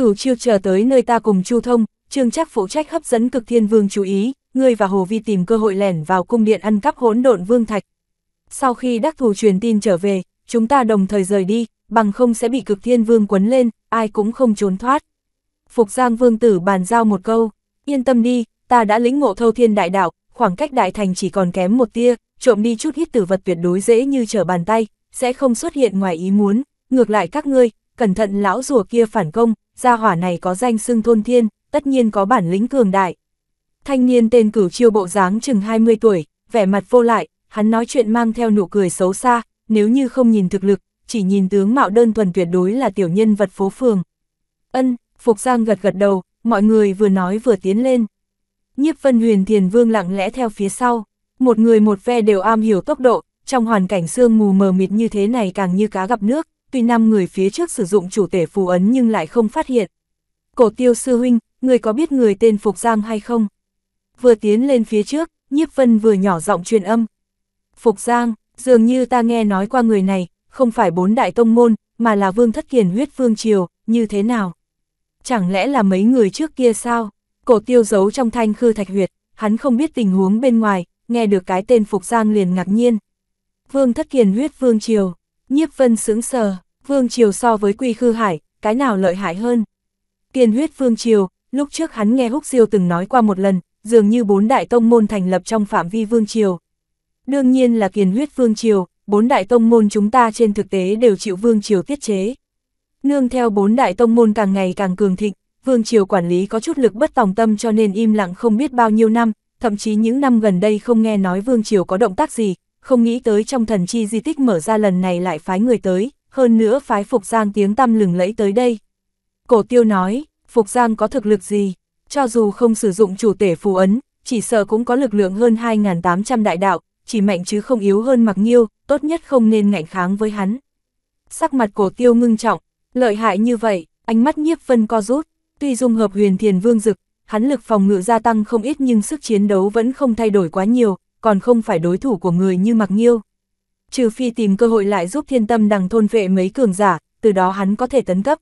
Cửu chiêu chờ tới nơi ta cùng Chu Thông, Trương chắc phụ trách hấp dẫn Cực Thiên Vương chú ý, ngươi và Hồ Vi tìm cơ hội lẻn vào cung điện ăn cắp hỗn độn vương thạch. Sau khi đắc thủ truyền tin trở về, chúng ta đồng thời rời đi, bằng không sẽ bị Cực Thiên Vương quấn lên, ai cũng không trốn thoát. Phục Giang Vương tử bàn giao một câu, yên tâm đi, ta đã lĩnh ngộ thâu thiên đại đạo, khoảng cách đại thành chỉ còn kém một tia, trộm đi chút hít tử vật tuyệt đối dễ như trở bàn tay, sẽ không xuất hiện ngoài ý muốn, ngược lại các ngươi, cẩn thận lão rùa kia phản công, gia hỏa này có danh xưng thôn thiên, tất nhiên có bản lĩnh cường đại. Thanh niên tên cửu chiêu bộ dáng chừng 20 tuổi, vẻ mặt vô lại, hắn nói chuyện mang theo nụ cười xấu xa, nếu như không nhìn thực lực, chỉ nhìn tướng mạo đơn thuần tuyệt đối là tiểu nhân vật phố phường. Ân, Phục Giang gật gật đầu, mọi người vừa nói vừa tiến lên. Nhiếp Vân Huyền Thiền Vương lặng lẽ theo phía sau, một người một ve đều am hiểu tốc độ, trong hoàn cảnh sương mù mờ mịt như thế này càng như cá gặp nước, tuy năm người phía trước sử dụng chủ tể phù ấn nhưng lại không phát hiện. Cổ tiêu sư huynh, người có biết người tên Phục Giang hay không? Vừa tiến lên phía trước, nhiếp vân vừa nhỏ giọng truyền âm. Phục Giang, dường như ta nghe nói qua người này, không phải bốn đại tông môn, mà là vương thất kiền huyết vương triều, như thế nào? Chẳng lẽ là mấy người trước kia sao? Cổ tiêu giấu trong thanh khư thạch huyệt, hắn không biết tình huống bên ngoài, nghe được cái tên Phục Giang liền ngạc nhiên. Vương thất kiền huyết vương triều, Nhiếp vân sướng sờ, Vương Triều so với Quy Khư Hải, cái nào lợi hại hơn? Kiền huyết Vương Triều, lúc trước hắn nghe Húc Diêu từng nói qua một lần, dường như bốn đại tông môn thành lập trong phạm vi Vương Triều. Đương nhiên là kiền huyết Vương Triều, bốn đại tông môn chúng ta trên thực tế đều chịu Vương Triều tiết chế. Nương theo bốn đại tông môn càng ngày càng cường thịnh, Vương Triều quản lý có chút lực bất tòng tâm cho nên im lặng không biết bao nhiêu năm, thậm chí những năm gần đây không nghe nói Vương Triều có động tác gì, không nghĩ tới trong thần chi di tích mở ra lần này lại phái người tới, hơn nữa phái Phục Giang tiếng tăm lừng lẫy tới đây. Cổ tiêu nói, Phục Giang có thực lực gì? Cho dù không sử dụng chủ tể phù ấn, chỉ sợ cũng có lực lượng hơn 2.800 đại đạo, chỉ mạnh chứ không yếu hơn mặc nhiêu, tốt nhất không nên ngạnh kháng với hắn. Sắc mặt cổ tiêu ngưng trọng, lợi hại như vậy, ánh mắt nhiếp vân co rút, tuy dung hợp huyền thiền vương dực, hắn lực phòng ngự gia tăng không ít nhưng sức chiến đấu vẫn không thay đổi quá nhiều, còn không phải đối thủ của người như Mạc Nghiêu. Trừ phi tìm cơ hội lại giúp thiên tâm đằng thôn vệ mấy cường giả, từ đó hắn có thể tấn cấp.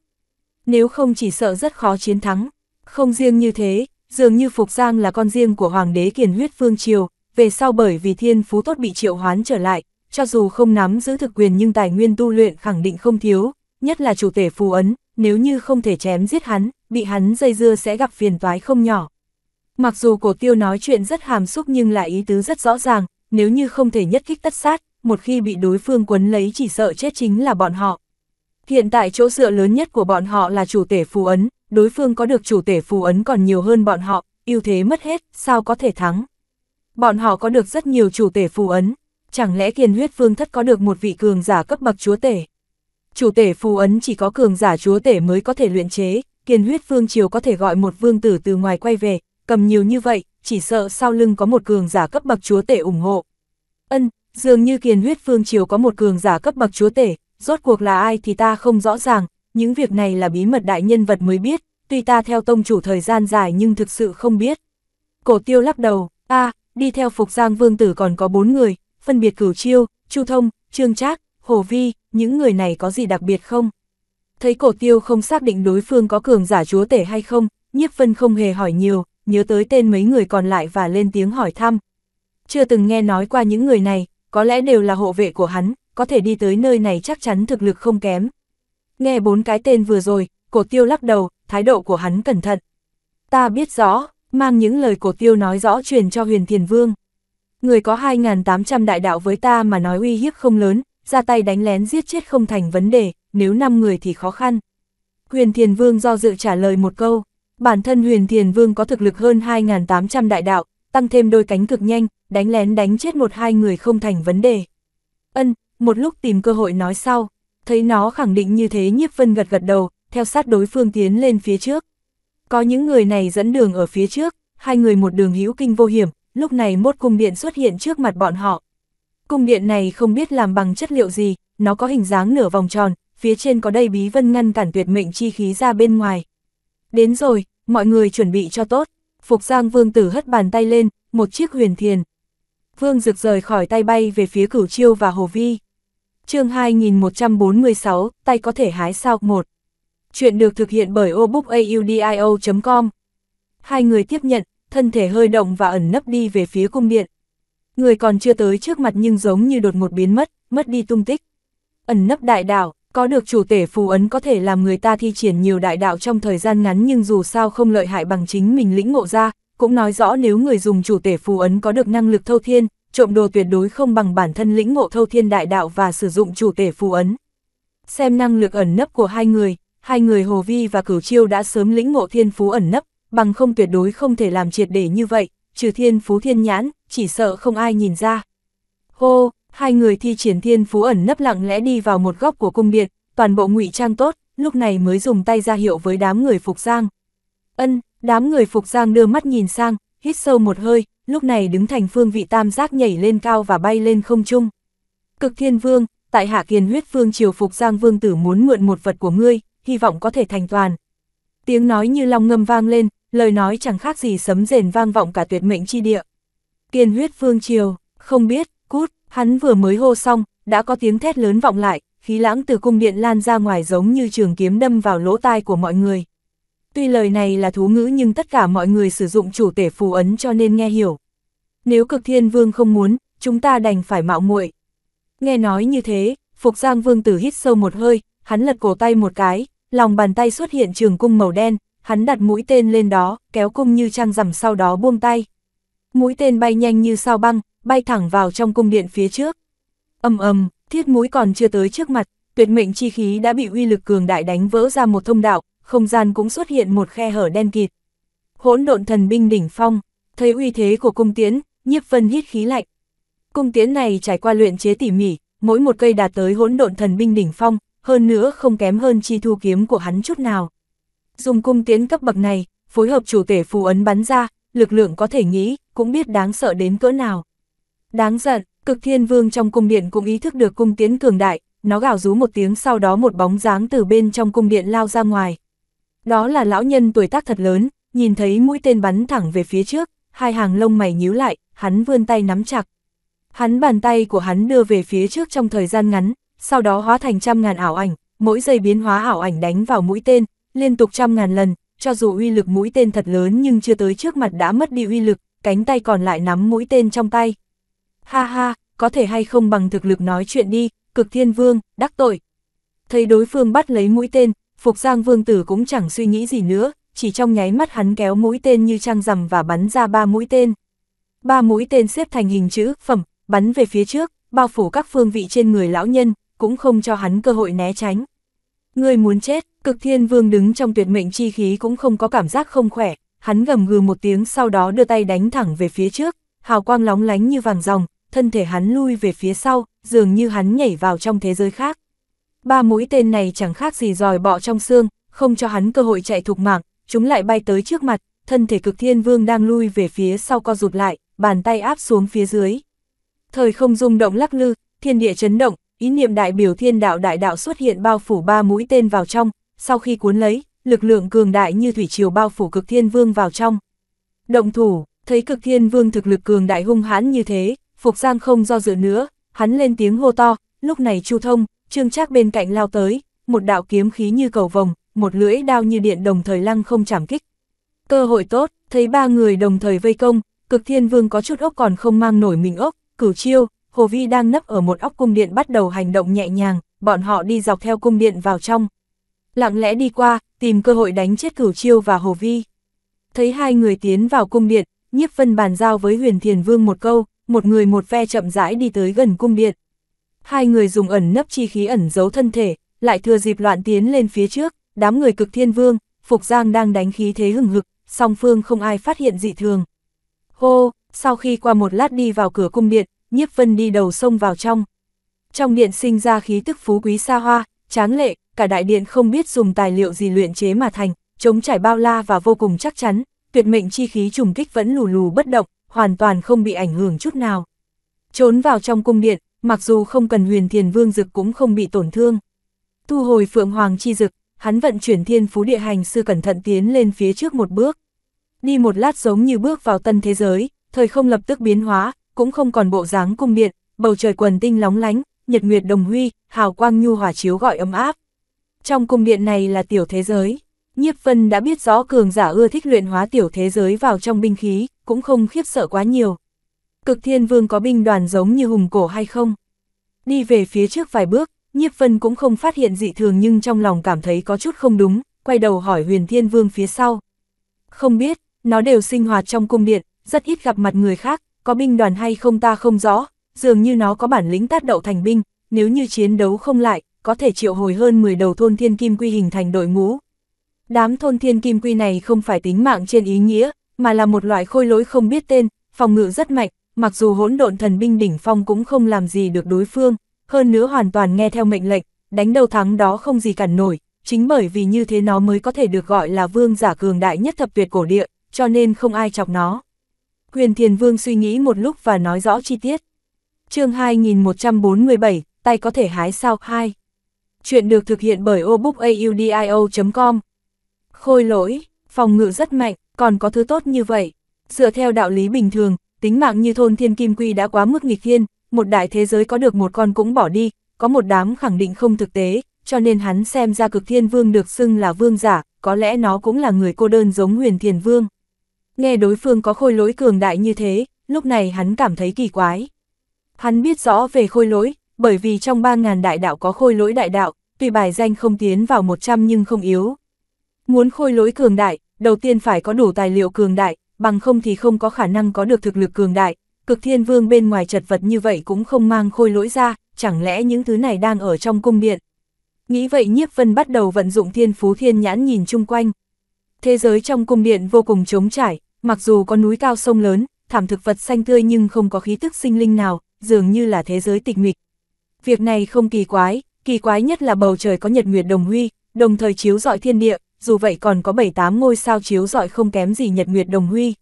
Nếu không chỉ sợ rất khó chiến thắng. Không riêng như thế, dường như Phục Giang là con riêng của Hoàng đế kiền huyết phương triều, về sau bởi vì thiên phú tốt bị triệu hoán trở lại, cho dù không nắm giữ thực quyền nhưng tài nguyên tu luyện khẳng định không thiếu, nhất là chủ tể phù ấn, nếu như không thể chém giết hắn, bị hắn dây dưa sẽ gặp phiền toái không nhỏ. Mặc dù cổ tiêu nói chuyện rất hàm xúc nhưng lại ý tứ rất rõ ràng, nếu như không thể nhất kích tất sát, một khi bị đối phương quấn lấy chỉ sợ chết chính là bọn họ. Hiện tại chỗ dựa lớn nhất của bọn họ là chủ tể phù ấn, đối phương có được chủ tể phù ấn còn nhiều hơn bọn họ, ưu thế mất hết, sao có thể thắng. Bọn họ có được rất nhiều chủ tể phù ấn, chẳng lẽ kiền huyết phương thất có được một vị cường giả cấp bậc chúa tể. Chủ tể phù ấn chỉ có cường giả chúa tể mới có thể luyện chế, kiền huyết phương triều có thể gọi một vương tử từ ngoài quay về, cầm nhiều như vậy, chỉ sợ sau lưng có một cường giả cấp bậc chúa tể ủng hộ. Ân, dường như kiền huyết phương triều có một cường giả cấp bậc chúa tể, rốt cuộc là ai thì ta không rõ ràng, những việc này là bí mật đại nhân vật mới biết, tuy ta theo tông chủ thời gian dài nhưng thực sự không biết. Cổ tiêu lắc đầu, a đi theo phục giang vương tử còn có bốn người, phân biệt cửu chiêu, chu thông, trương trác, hồ vi, những người này có gì đặc biệt không? Thấy cổ tiêu không xác định đối phương có cường giả chúa tể hay không, nhiếp vân không hề hỏi nhiều, nhớ tới tên mấy người còn lại và lên tiếng hỏi thăm. Chưa từng nghe nói qua những người này, có lẽ đều là hộ vệ của hắn, có thể đi tới nơi này chắc chắn thực lực không kém. Nghe bốn cái tên vừa rồi, cổ tiêu lắc đầu, thái độ của hắn cẩn thận. Ta biết rõ, mang những lời cổ tiêu nói rõ truyền cho huyền thiền vương. Người có 2.800 đại đạo với ta mà nói uy hiếp không lớn, ra tay đánh lén giết chết không thành vấn đề, nếu 5 người thì khó khăn. Huyền thiền vương do dự trả lời một câu. Bản thân huyền thiền vương có thực lực hơn 2.800 đại đạo, tăng thêm đôi cánh cực nhanh, đánh lén đánh chết một hai người không thành vấn đề. Ân, một lúc tìm cơ hội nói sau, thấy nó khẳng định như thế nhiếp vân gật gật đầu, theo sát đối phương tiến lên phía trước. Có những người này dẫn đường ở phía trước, hai người một đường hữu kinh vô hiểm, lúc này mốt cung điện xuất hiện trước mặt bọn họ. Cung điện này không biết làm bằng chất liệu gì, nó có hình dáng nửa vòng tròn, phía trên có đầy bí vân ngăn cản tuyệt mệnh chi khí ra bên ngoài, Đến rồi, mọi người chuẩn bị cho tốt. Phục Giang Vương Tử hất bàn tay lên, một chiếc huyền thiền. Vương rực rời khỏi tay bay về phía Cửu Chiêu và Hồ Vi. chương 2146, tay có thể hái sao một. Chuyện được thực hiện bởi obookaudio.com. Hai người tiếp nhận, thân thể hơi động và ẩn nấp đi về phía cung điện. Người còn chưa tới trước mặt nhưng giống như đột một biến mất, mất đi tung tích. Ẩn nấp đại đảo, có được chủ tể phù ấn có thể làm người ta thi triển nhiều đại đạo trong thời gian ngắn nhưng dù sao không lợi hại bằng chính mình lĩnh ngộ ra, cũng nói rõ nếu người dùng chủ tể phù ấn có được năng lực thâu thiên, trộm đồ tuyệt đối không bằng bản thân lĩnh ngộ thâu thiên đại đạo và sử dụng chủ tể phù ấn. Xem năng lực ẩn nấp của hai người, hai người Hồ Vi và Cửu Chiêu đã sớm lĩnh ngộ thiên phú ẩn nấp, bằng không tuyệt đối không thể làm triệt để như vậy, trừ thiên phú thiên nhãn, chỉ sợ không ai nhìn ra. Hô, hai người thi triển thiên phú ẩn nấp lặng lẽ đi vào một góc của cung điện, toàn bộ ngụy trang tốt, lúc này mới dùng tay ra hiệu với đám người phục giang. Ân, đám người phục giang đưa mắt nhìn sang, hít sâu một hơi, lúc này đứng thành phương vị tam giác nhảy lên cao và bay lên không trung. Cực thiên vương, tại hạ kiền huyết phương triều phục giang vương tử muốn mượn một vật của ngươi, hy vọng có thể thành toàn. Tiếng nói như long ngâm vang lên, lời nói chẳng khác gì sấm rền vang vọng cả tuyệt mệnh chi địa. Kiền huyết phương triều, không biết, cút, Hắn vừa mới hô xong, đã có tiếng thét lớn vọng lại, khí lãng từ cung điện lan ra ngoài giống như trường kiếm đâm vào lỗ tai của mọi người. Tuy lời này là thú ngữ nhưng tất cả mọi người sử dụng chủ tể phù ấn cho nên nghe hiểu. Nếu cực thiên vương không muốn, chúng ta đành phải mạo muội. Nghe nói như thế, Phục Giang Vương tử hít sâu một hơi, hắn lật cổ tay một cái, lòng bàn tay xuất hiện trường cung màu đen, hắn đặt mũi tên lên đó, kéo cung như trăng rằm sau đó buông tay. Mũi tên bay nhanh như sao băng, bay thẳng vào trong cung điện phía trước. Âm ầm, thiết mũi còn chưa tới trước mặt, tuyệt mệnh chi khí đã bị uy lực cường đại đánh vỡ ra một thông đạo, không gian cũng xuất hiện một khe hở đen kịt. Hỗn độn thần binh đỉnh phong, thấy uy thế của cung tiễn, nhiếp vân hít khí lạnh. Cung tiễn này trải qua luyện chế tỉ mỉ, mỗi một cây đạt tới hỗn độn thần binh đỉnh phong, hơn nữa không kém hơn chi thu kiếm của hắn chút nào. Dùng cung tiễn cấp bậc này, phối hợp chủ tể phù ấn bắn ra, lực lượng có thể nghĩ, cũng biết đáng sợ đến cỡ nào. Đáng giận, cực thiên vương trong cung điện cũng ý thức được cung tiến cường đại, nó gào rú một tiếng sau đó một bóng dáng từ bên trong cung điện lao ra ngoài. Đó là lão nhân tuổi tác thật lớn, nhìn thấy mũi tên bắn thẳng về phía trước, hai hàng lông mày nhíu lại, hắn vươn tay nắm chặt. Hắn bàn tay của hắn đưa về phía trước trong thời gian ngắn, sau đó hóa thành trăm ngàn ảo ảnh, mỗi giây biến hóa ảo ảnh đánh vào mũi tên, liên tục trăm ngàn lần, cho dù uy lực mũi tên thật lớn nhưng chưa tới trước mặt đã mất đi uy lực, cánh tay còn lại nắm mũi tên trong tay, ha ha, có thể hay không bằng thực lực nói chuyện đi, cực thiên vương, đắc tội. Thấy đối phương bắt lấy mũi tên, Phục Giang Vương Tử cũng chẳng suy nghĩ gì nữa, chỉ trong nháy mắt hắn kéo mũi tên như trăng rằm và bắn ra ba mũi tên. Ba mũi tên xếp thành hình chữ phẩm, bắn về phía trước, bao phủ các phương vị trên người lão nhân, cũng không cho hắn cơ hội né tránh. Người muốn chết, cực thiên vương đứng trong tuyệt mệnh chi khí cũng không có cảm giác không khỏe, hắn gầm gừ một tiếng sau đó đưa tay đánh thẳng về phía trước, hào quang lóng lánh như vàng ròng, thân thể hắn lui về phía sau, dường như hắn nhảy vào trong thế giới khác. Ba mũi tên này chẳng khác gì dòi bọ trong xương, không cho hắn cơ hội chạy thục mạng, chúng lại bay tới trước mặt, thân thể cực thiên vương đang lui về phía sau co rụt lại, bàn tay áp xuống phía dưới. Thời không rung động lắc lư, thiên địa chấn động, ý niệm đại biểu thiên đạo đại đạo xuất hiện bao phủ ba mũi tên vào trong, sau khi cuốn lấy, lực lượng cường đại như thủy triều bao phủ cực thiên vương vào trong. Động thủ, thấy cực thiên vương thực lực cường đại hung hãn như thế, Phục Giang không do dự nữa, hắn lên tiếng hô to, lúc này Chu Thông, Trương Trác bên cạnh lao tới, một đạo kiếm khí như cầu vồng, một lưỡi đao như điện đồng thời lăng không chạm kích. Cơ hội tốt, thấy ba người đồng thời vây công, Cực Thiên Vương có chút ốc còn không mang nổi mình ốc, cửu chiêu, Hồ Vi đang nấp ở một ốc cung điện bắt đầu hành động nhẹ nhàng, bọn họ đi dọc theo cung điện vào trong. Lặng lẽ đi qua, tìm cơ hội đánh chết cửu chiêu và Hồ Vi. Thấy hai người tiến vào cung điện, nhiếp vân bàn giao với huyền thiền vương một câu, một người một ve chậm rãi đi tới gần cung điện. Hai người dùng ẩn nấp chi khí ẩn giấu thân thể, lại thừa dịp loạn tiến lên phía trước, đám người cực thiên vương, Phục Giang đang đánh khí thế hừng hực, song phương không ai phát hiện dị thường. Hô, sau khi qua một lát đi vào cửa cung điện, nhiếp vân đi đầu sông vào trong. Trong điện sinh ra khí tức phú quý xa hoa, tráng lệ, cả đại điện không biết dùng tài liệu gì luyện chế mà thành, chống trải bao la và vô cùng chắc chắn, tuyệt mệnh chi khí trùng kích vẫn lù lù bất động, hoàn toàn không bị ảnh hưởng chút nào. Trốn vào trong cung điện, mặc dù không cần huyền thiền vương dực cũng không bị tổn thương. Thu hồi phượng hoàng chi dực, hắn vận chuyển thiên phú địa hành sư cẩn thận tiến lên phía trước một bước. Đi một lát giống như bước vào tân thế giới, thời không lập tức biến hóa, cũng không còn bộ dáng cung điện, bầu trời quần tinh lóng lánh, nhật nguyệt đồng huy, hào quang nhu hỏa chiếu gọi ấm áp. Trong cung điện này là tiểu thế giới. Nhiếp Vân đã biết rõ cường giả ưa thích luyện hóa tiểu thế giới vào trong binh khí, cũng không khiếp sợ quá nhiều. Cực Thiên Vương có binh đoàn giống như hùng cổ hay không? Đi về phía trước vài bước, Nhiếp Vân cũng không phát hiện dị thường nhưng trong lòng cảm thấy có chút không đúng, quay đầu hỏi Huyền Thiên Vương phía sau. Không biết, nó đều sinh hoạt trong cung điện, rất ít gặp mặt người khác, có binh đoàn hay không ta không rõ, dường như nó có bản lĩnh tát đậu thành binh, nếu như chiến đấu không lại, có thể triệu hồi hơn 10 đầu thôn thiên kim quy hình thành đội ngũ, Đám thôn thiên kim quy này không phải tính mạng trên ý nghĩa, mà là một loại khôi lỗi không biết tên, phòng ngự rất mạnh, mặc dù hỗn độn thần binh đỉnh phong cũng không làm gì được đối phương, hơn nữa hoàn toàn nghe theo mệnh lệnh, đánh đầu thắng đó không gì cản nổi, chính bởi vì như thế nó mới có thể được gọi là vương giả cường đại nhất thập tuyệt cổ địa, cho nên không ai chọc nó. quyền Thiền Vương suy nghĩ một lúc và nói rõ chi tiết. chương 2147, tay có thể hái sao 2. Chuyện được thực hiện bởi obookaudio.com Khôi lỗi, phòng ngự rất mạnh, còn có thứ tốt như vậy. Dựa theo đạo lý bình thường, tính mạng như thôn thiên kim quy đã quá mức nghịch thiên, một đại thế giới có được một con cũng bỏ đi, có một đám khẳng định không thực tế, cho nên hắn xem ra cực thiên vương được xưng là vương giả, có lẽ nó cũng là người cô đơn giống huyền thiền vương. Nghe đối phương có khôi lỗi cường đại như thế, lúc này hắn cảm thấy kỳ quái. Hắn biết rõ về khôi lỗi, bởi vì trong 3.000 đại đạo có khôi lỗi đại đạo, tuy bài danh không tiến vào 100 nhưng không yếu, Muốn khôi lối cường đại, đầu tiên phải có đủ tài liệu cường đại, bằng không thì không có khả năng có được thực lực cường đại. Cực thiên vương bên ngoài chật vật như vậy cũng không mang khôi lỗi ra, chẳng lẽ những thứ này đang ở trong cung điện. Nghĩ vậy nhiếp vân bắt đầu vận dụng thiên phú thiên nhãn nhìn chung quanh. Thế giới trong cung điện vô cùng trống trải, mặc dù có núi cao sông lớn, thảm thực vật xanh tươi nhưng không có khí tức sinh linh nào, dường như là thế giới tịch mịch. Việc này không kỳ quái, kỳ quái nhất là bầu trời có nhật nguyệt đồng huy, đồng thời chiếu rọi thiên địa, dù vậy còn có 7-8 ngôi sao chiếu rọi không kém gì nhật nguyệt đồng huy.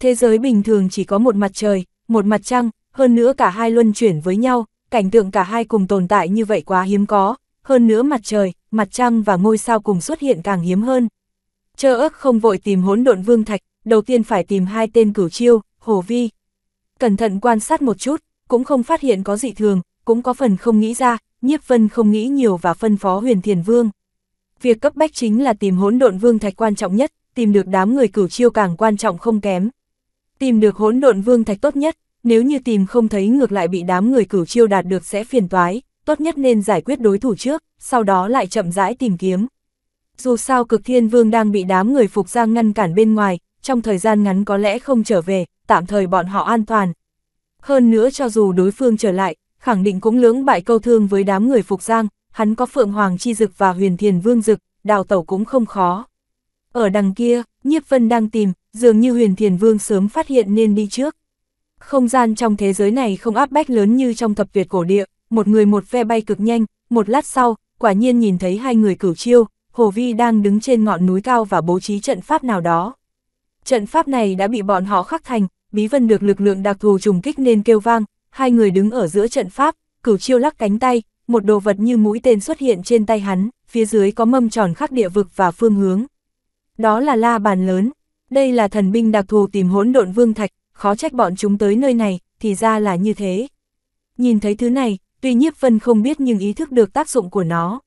Thế giới bình thường chỉ có một mặt trời, một mặt trăng, hơn nữa cả hai luân chuyển với nhau, cảnh tượng cả hai cùng tồn tại như vậy quá hiếm có, hơn nữa mặt trời, mặt trăng và ngôi sao cùng xuất hiện càng hiếm hơn. Chơ ức không vội tìm hỗn độn vương thạch, đầu tiên phải tìm hai tên cửu chiêu, hồ vi. Cẩn thận quan sát một chút, cũng không phát hiện có dị thường, cũng có phần không nghĩ ra, nhiếp vân không nghĩ nhiều và phân phó huyền thiền vương. Việc cấp bách chính là tìm hỗn độn vương thạch quan trọng nhất, tìm được đám người cửu chiêu càng quan trọng không kém. Tìm được hỗn độn vương thạch tốt nhất, nếu như tìm không thấy ngược lại bị đám người cửu chiêu đạt được sẽ phiền toái, tốt nhất nên giải quyết đối thủ trước, sau đó lại chậm rãi tìm kiếm. Dù sao cực thiên vương đang bị đám người phục giang ngăn cản bên ngoài, trong thời gian ngắn có lẽ không trở về, tạm thời bọn họ an toàn. Hơn nữa cho dù đối phương trở lại, khẳng định cũng lưỡng bại câu thương với đám người phục giang, hắn có Phượng Hoàng Chi Dực và Huyền Thiền Vương Dực, đào tẩu cũng không khó. Ở đằng kia, Nhiếp Vân đang tìm, dường như Huyền Thiền Vương sớm phát hiện nên đi trước. Không gian trong thế giới này không áp bách lớn như trong thập việt cổ địa, một người một phe bay cực nhanh, một lát sau, quả nhiên nhìn thấy hai người cửu chiêu, Hồ Vi đang đứng trên ngọn núi cao và bố trí trận pháp nào đó. Trận pháp này đã bị bọn họ khắc thành, Bí Vân được lực lượng đặc thù trùng kích nên kêu vang, hai người đứng ở giữa trận pháp, cửu chiêu lắc cánh tay, một đồ vật như mũi tên xuất hiện trên tay hắn, phía dưới có mâm tròn khắc địa vực và phương hướng. Đó là la bàn lớn, đây là thần binh đặc thù tìm hỗn độn vương thạch, khó trách bọn chúng tới nơi này, thì ra là như thế. Nhìn thấy thứ này, tuy nhiếp vân không biết nhưng ý thức được tác dụng của nó.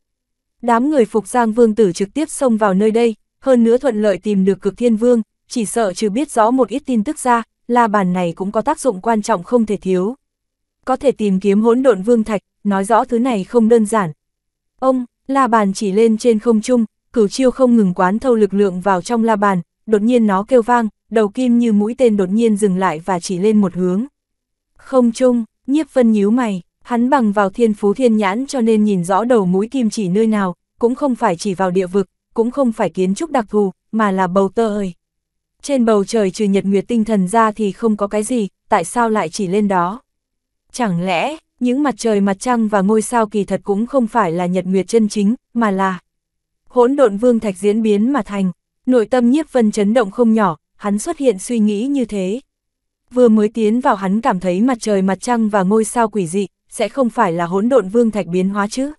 Đám người phục giang vương tử trực tiếp xông vào nơi đây, hơn nữa thuận lợi tìm được cực thiên vương, chỉ sợ trừ biết rõ một ít tin tức ra, la bàn này cũng có tác dụng quan trọng không thể thiếu. Có thể tìm kiếm hỗn độn vương thạch, nói rõ thứ này không đơn giản. Ông, la bàn chỉ lên trên không trung, cửu chiêu không ngừng quán thâu lực lượng vào trong la bàn, đột nhiên nó kêu vang, đầu kim như mũi tên đột nhiên dừng lại và chỉ lên một hướng. Không trung, nhiếp vân nhíu mày, hắn bằng vào thiên phú thiên nhãn cho nên nhìn rõ đầu mũi kim chỉ nơi nào, cũng không phải chỉ vào địa vực, cũng không phải kiến trúc đặc thù, mà là bầu tơ ơi. Trên bầu trời trừ nhật nguyệt tinh thần ra thì không có cái gì, tại sao lại chỉ lên đó? Chẳng lẽ, những mặt trời mặt trăng và ngôi sao kỳ thật cũng không phải là nhật nguyệt chân chính, mà là hỗn độn vương thạch diễn biến mà thành, nội tâm nhiếp vân chấn động không nhỏ, hắn xuất hiện suy nghĩ như thế. Vừa mới tiến vào hắn cảm thấy mặt trời mặt trăng và ngôi sao quỷ dị, sẽ không phải là hỗn độn vương thạch biến hóa chứ.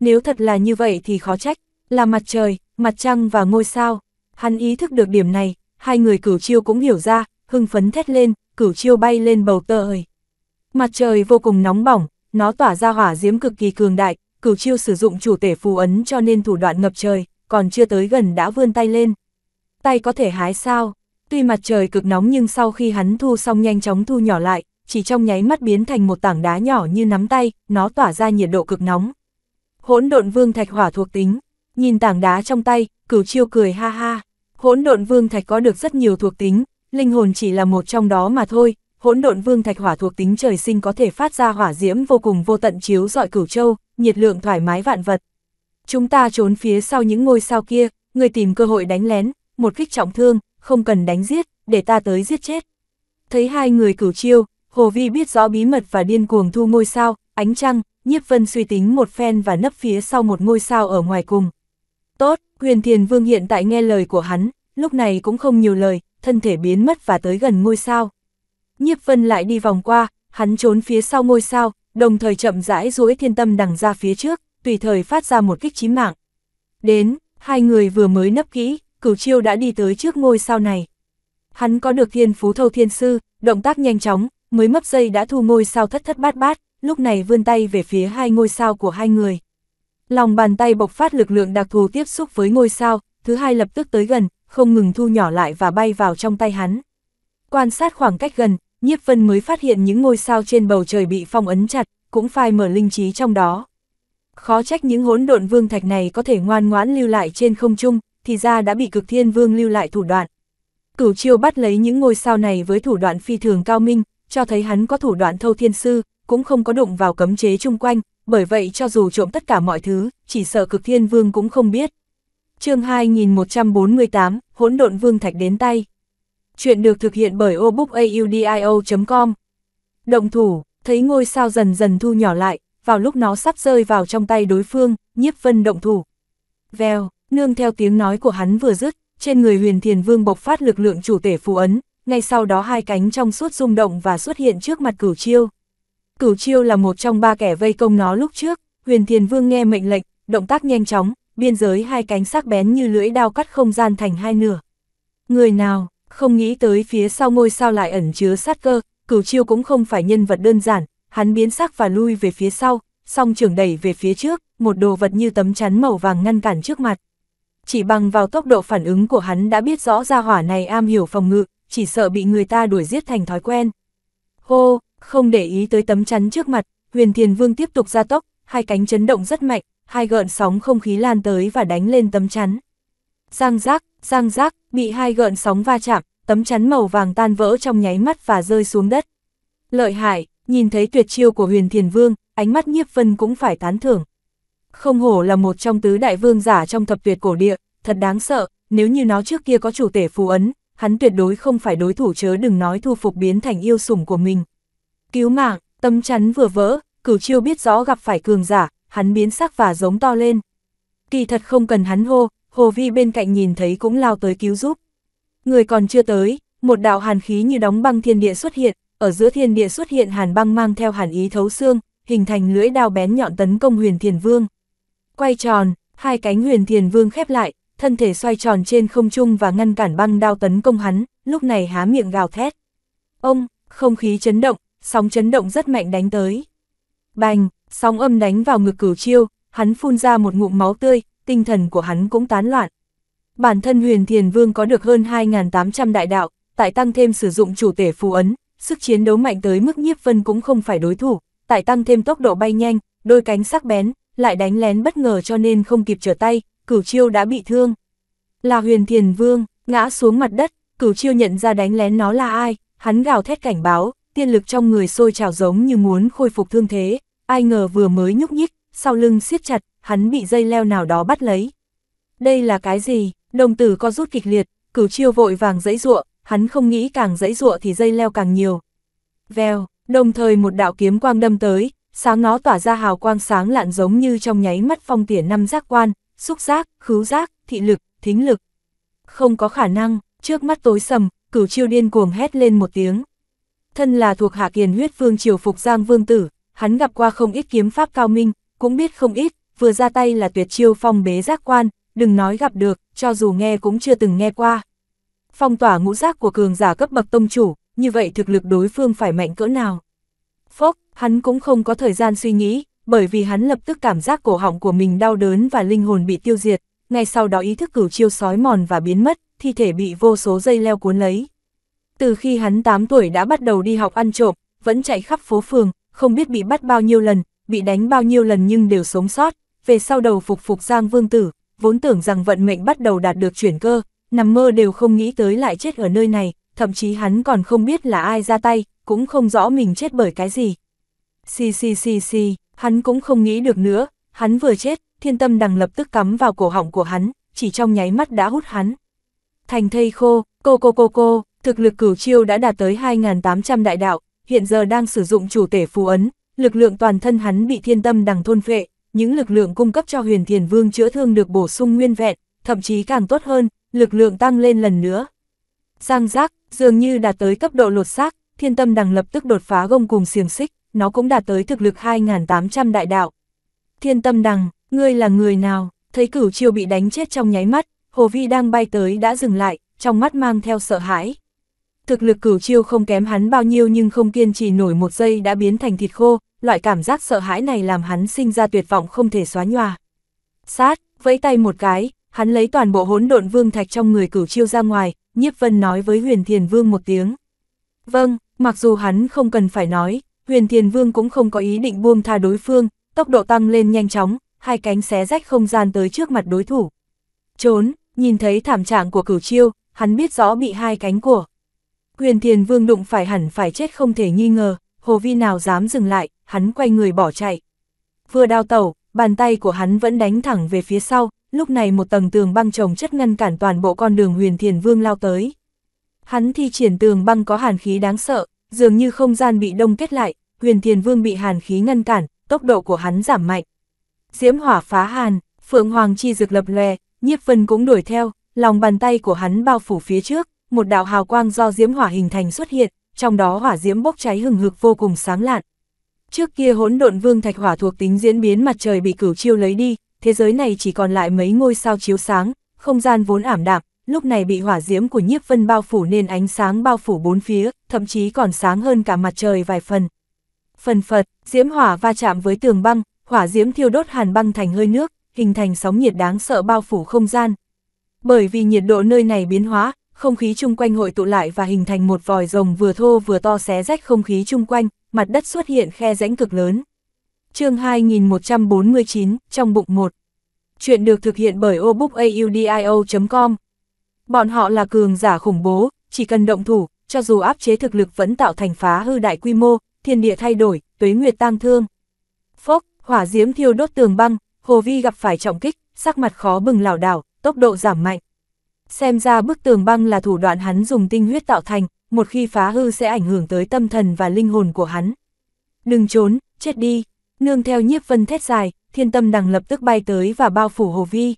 Nếu thật là như vậy thì khó trách, là mặt trời, mặt trăng và ngôi sao. Hắn ý thức được điểm này, hai người cửu chiêu cũng hiểu ra, hưng phấn thét lên, cửu chiêu bay lên bầu trời. Mặt trời vô cùng nóng bỏng, nó tỏa ra hỏa diễm cực kỳ cường đại, cửu chiêu sử dụng chủ tể phù ấn cho nên thủ đoạn ngập trời, còn chưa tới gần đã vươn tay lên. Tay có thể hái sao? Tuy mặt trời cực nóng nhưng sau khi hắn thu xong nhanh chóng thu nhỏ lại, chỉ trong nháy mắt biến thành một tảng đá nhỏ như nắm tay, nó tỏa ra nhiệt độ cực nóng. Hỗn độn vương thạch hỏa thuộc tính, nhìn tảng đá trong tay, cửu chiêu cười ha ha. Hỗn độn vương thạch có được rất nhiều thuộc tính, linh hồn chỉ là một trong đó mà thôi, hỗn độn vương thạch hỏa thuộc tính trời sinh có thể phát ra hỏa diễm vô cùng vô tận chiếu dọi cửu châu, nhiệt lượng thoải mái vạn vật. Chúng ta trốn phía sau những ngôi sao kia, người tìm cơ hội đánh lén, một kích trọng thương, không cần đánh giết, để ta tới giết chết. Thấy hai người cửu chiêu, Hồ Vi biết rõ bí mật và điên cuồng thu ngôi sao, ánh trăng, nhiếp vân suy tính một phen và nấp phía sau một ngôi sao ở ngoài cùng. Tốt, quyền thiền vương hiện tại nghe lời của hắn, lúc này cũng không nhiều lời, thân thể biến mất và tới gần ngôi sao. Nhiếp Vân lại đi vòng qua, hắn trốn phía sau ngôi sao, đồng thời chậm rãi duỗi thiên tâm đằng ra phía trước, tùy thời phát ra một kích chí mạng. Đến, hai người vừa mới nấp kỹ, cửu chiêu đã đi tới trước ngôi sao này. Hắn có được thiên phú thâu thiên sư, động tác nhanh chóng, mới mấp dây đã thu ngôi sao thất thất bát bát, lúc này vươn tay về phía hai ngôi sao của hai người. Lòng bàn tay bộc phát lực lượng đặc thù tiếp xúc với ngôi sao, thứ hai lập tức tới gần, không ngừng thu nhỏ lại và bay vào trong tay hắn. Quan sát khoảng cách gần, Nhiếp Vân mới phát hiện những ngôi sao trên bầu trời bị phong ấn chặt, cũng phai mở linh trí trong đó. Khó trách những hỗn độn vương thạch này có thể ngoan ngoãn lưu lại trên không trung, thì ra đã bị cực thiên vương lưu lại thủ đoạn. Cửu chiêu bắt lấy những ngôi sao này với thủ đoạn phi thường cao minh, cho thấy hắn có thủ đoạn thâu thiên sư, cũng không có đụng vào cấm chế chung quanh, bởi vậy cho dù trộm tất cả mọi thứ, chỉ sợ cực thiên vương cũng không biết. chương 2148, hỗn độn vương thạch đến tay chuyện được thực hiện bởi obookaudio.com. Động thủ, thấy ngôi sao dần dần thu nhỏ lại, vào lúc nó sắp rơi vào trong tay đối phương, nhiếp vân động thủ. Vèo, nương theo tiếng nói của hắn vừa dứt, trên người huyền thiền vương bộc phát lực lượng chủ tể phù ấn, ngay sau đó hai cánh trong suốt rung động và xuất hiện trước mặt cửu chiêu. Cửu chiêu là một trong ba kẻ vây công nó lúc trước, huyền thiền vương nghe mệnh lệnh, động tác nhanh chóng, biên giới hai cánh sắc bén như lưỡi đao cắt không gian thành hai nửa. Người nào, không nghĩ tới phía sau ngôi sao lại ẩn chứa sát cơ, cửu chiêu cũng không phải nhân vật đơn giản, hắn biến sắc và lui về phía sau, song trưởng đẩy về phía trước, một đồ vật như tấm chắn màu vàng ngăn cản trước mặt. Chỉ bằng vào tốc độ phản ứng của hắn đã biết rõ ra hỏa này am hiểu phòng ngự, chỉ sợ bị người ta đuổi giết thành thói quen. Hô, không để ý tới tấm chắn trước mặt, huyền thiền vương tiếp tục ra tốc, hai cánh chấn động rất mạnh, hai gợn sóng không khí lan tới và đánh lên tấm chắn. Giang giác, Giang giác, bị hai gợn sóng va chạm, tấm chắn màu vàng tan vỡ trong nháy mắt và rơi xuống đất. Lợi hại, nhìn thấy tuyệt chiêu của huyền thiền vương, ánh mắt nhiếp vân cũng phải tán thưởng. Không hổ là một trong tứ đại vương giả trong thập tuyệt cổ địa, thật đáng sợ, nếu như nó trước kia có chủ tể phù ấn, hắn tuyệt đối không phải đối thủ chớ đừng nói thu phục biến thành yêu sủng của mình. Cứu mạng, tâm chắn vừa vỡ, cửu chiêu biết rõ gặp phải cường giả, hắn biến sắc và giống to lên. Kỳ thật không cần hắn hô, Hồ Vi bên cạnh nhìn thấy cũng lao tới cứu giúp. Người còn chưa tới, một đạo hàn khí như đóng băng thiên địa xuất hiện, ở giữa thiên địa xuất hiện hàn băng mang theo hàn ý thấu xương, hình thành lưỡi đao bén nhọn tấn công huyền thiền vương. Quay tròn, hai cánh huyền thiền vương khép lại, thân thể xoay tròn trên không trung và ngăn cản băng đao tấn công hắn, lúc này há miệng gào thét. Ông, không khí chấn động, sóng chấn động rất mạnh đánh tới. Bành, sóng âm đánh vào ngực cửu chiêu, hắn phun ra một ngụm máu tươi, tinh thần của hắn cũng tán loạn. Bản thân huyền thiền vương có được hơn 2.800 đại đạo, tại tăng thêm sử dụng chủ tể phù ấn, sức chiến đấu mạnh tới mức nhiếp vân cũng không phải đối thủ, tại tăng thêm tốc độ bay nhanh, đôi cánh sắc bén, lại đánh lén bất ngờ cho nên không kịp trở tay, cửu chiêu đã bị thương. Là huyền thiền vương, ngã xuống mặt đất, cửu chiêu nhận ra đánh lén nó là ai, hắn gào thét cảnh báo, tiên lực trong người sôi trào giống như muốn khôi phục thương thế, ai ngờ vừa mới nhúc nhích, sau lưng siết chặt, hắn bị dây leo nào đó bắt lấy. Đây là cái gì? Đồng tử co rút kịch liệt, cửu chiêu vội vàng dãy ruộng, hắn không nghĩ càng dãy ruộng thì dây leo càng nhiều. Vèo, đồng thời một đạo kiếm quang đâm tới, sáng nó tỏa ra hào quang sáng lạn giống như trong nháy mắt phong tiền năm giác quan, xúc giác, khứu giác, thị lực, thính lực. Không có khả năng, trước mắt tối sầm, cửu chiêu điên cuồng hét lên một tiếng. Thân là thuộc hạ kiền huyết vương triều phục giang vương tử, hắn gặp qua không ít kiếm pháp cao minh, cũng biết không ít, vừa ra tay là tuyệt chiêu phong bế giác quan, đừng nói gặp được, cho dù nghe cũng chưa từng nghe qua. Phong tỏa ngũ giác của cường giả cấp bậc tông chủ, như vậy thực lực đối phương phải mạnh cỡ nào. Phốc, hắn cũng không có thời gian suy nghĩ, bởi vì hắn lập tức cảm giác cổ họng của mình đau đớn và linh hồn bị tiêu diệt, ngay sau đó ý thức cửu chiêu sói mòn và biến mất, thi thể bị vô số dây leo cuốn lấy. Từ khi hắn 8 tuổi đã bắt đầu đi học ăn trộm, vẫn chạy khắp phố phường, không biết bị bắt bao nhiêu lần, bị đánh bao nhiêu lần nhưng đều sống sót, về sau đầu phục phục Giang Vương Tử, vốn tưởng rằng vận mệnh bắt đầu đạt được chuyển cơ, nằm mơ đều không nghĩ tới lại chết ở nơi này, thậm chí hắn còn không biết là ai ra tay, cũng không rõ mình chết bởi cái gì. Xì xì xì xì, hắn cũng không nghĩ được nữa, hắn vừa chết, thiên tâm đằng lập tức cắm vào cổ họng của hắn, chỉ trong nháy mắt đã hút hắn. Thành thây khô, cô cô cô cô, thực lực cửu chiêu đã đạt tới 2.800 đại đạo, hiện giờ đang sử dụng chủ tể phù ấn, lực lượng toàn thân hắn bị thiên tâm đằng thôn phệ, những lực lượng cung cấp cho huyền thiền vương chữa thương được bổ sung nguyên vẹn, thậm chí càng tốt hơn, lực lượng tăng lên lần nữa. Giang giác, dường như đạt tới cấp độ lột xác, thiên tâm đằng lập tức đột phá gông cùng xiềng xích, nó cũng đạt tới thực lực 2.800 đại đạo. Thiên tâm đằng, ngươi là người nào, thấy cửu chiêu bị đánh chết trong nháy mắt, Hồ Vi đang bay tới đã dừng lại, trong mắt mang theo sợ hãi thực lực cửu chiêu không kém hắn bao nhiêu nhưng không kiên trì nổi một giây đã biến thành thịt khô, loại cảm giác sợ hãi này làm hắn sinh ra tuyệt vọng không thể xóa nhòa. Sát, vẫy tay một cái, hắn lấy toàn bộ hỗn độn vương thạch trong người cửu chiêu ra ngoài, nhiếp vân nói với huyền thiền vương một tiếng. Vâng, mặc dù hắn không cần phải nói, huyền thiền vương cũng không có ý định buông tha đối phương, tốc độ tăng lên nhanh chóng, hai cánh xé rách không gian tới trước mặt đối thủ. Trốn, nhìn thấy thảm trạng của cửu chiêu, hắn biết rõ bị hai cánh của Huyền Thiền Vương đụng phải hẳn phải chết không thể nghi ngờ, Hồ Vi nào dám dừng lại, hắn quay người bỏ chạy. Vừa đào tẩu, bàn tay của hắn vẫn đánh thẳng về phía sau, lúc này một tầng tường băng trồng chất ngăn cản toàn bộ con đường Huyền Thiền Vương lao tới. Hắn thi triển tường băng có hàn khí đáng sợ, dường như không gian bị đông kết lại, Huyền Thiền Vương bị hàn khí ngăn cản, tốc độ của hắn giảm mạnh. Diễm hỏa phá hàn, Phượng Hoàng chi dược lập lè, Nhiếp Vân cũng đuổi theo, lòng bàn tay của hắn bao phủ phía trước, một đạo hào quang do diễm hỏa hình thành xuất hiện, trong đó hỏa diễm bốc cháy hừng hực vô cùng sáng lạn. Trước kia hỗn độn vương thạch hỏa thuộc tính diễn biến mặt trời bị cửu chiêu lấy đi, thế giới này chỉ còn lại mấy ngôi sao chiếu sáng, không gian vốn ảm đạm, lúc này bị hỏa diễm của nhiếp vân bao phủ nên ánh sáng bao phủ bốn phía, thậm chí còn sáng hơn cả mặt trời vài phần. Phần phật, diễm hỏa va chạm với tường băng, hỏa diễm thiêu đốt hàn băng thành hơi nước, hình thành sóng nhiệt đáng sợ bao phủ không gian. Bởi vì nhiệt độ nơi này biến hóa, không khí chung quanh hội tụ lại và hình thành một vòi rồng vừa thô vừa to xé rách không khí chung quanh, mặt đất xuất hiện khe rãnh cực lớn. chương 2149, trong bụng 1. Chuyện được thực hiện bởi obookaudio.com. Bọn họ là cường giả khủng bố, chỉ cần động thủ, cho dù áp chế thực lực vẫn tạo thành phá hư đại quy mô, thiên địa thay đổi, tuế nguyệt tang thương. Phốc, hỏa diễm thiêu đốt tường băng, Hồ Vi gặp phải trọng kích, sắc mặt khó bừng lảo đảo, tốc độ giảm mạnh. Xem ra bức tường băng là thủ đoạn hắn dùng tinh huyết tạo thành, một khi phá hư sẽ ảnh hưởng tới tâm thần và linh hồn của hắn. Đừng trốn, chết đi. Nương theo nhiếp vân thét dài, thiên tâm đằng lập tức bay tới và bao phủ hồ vi.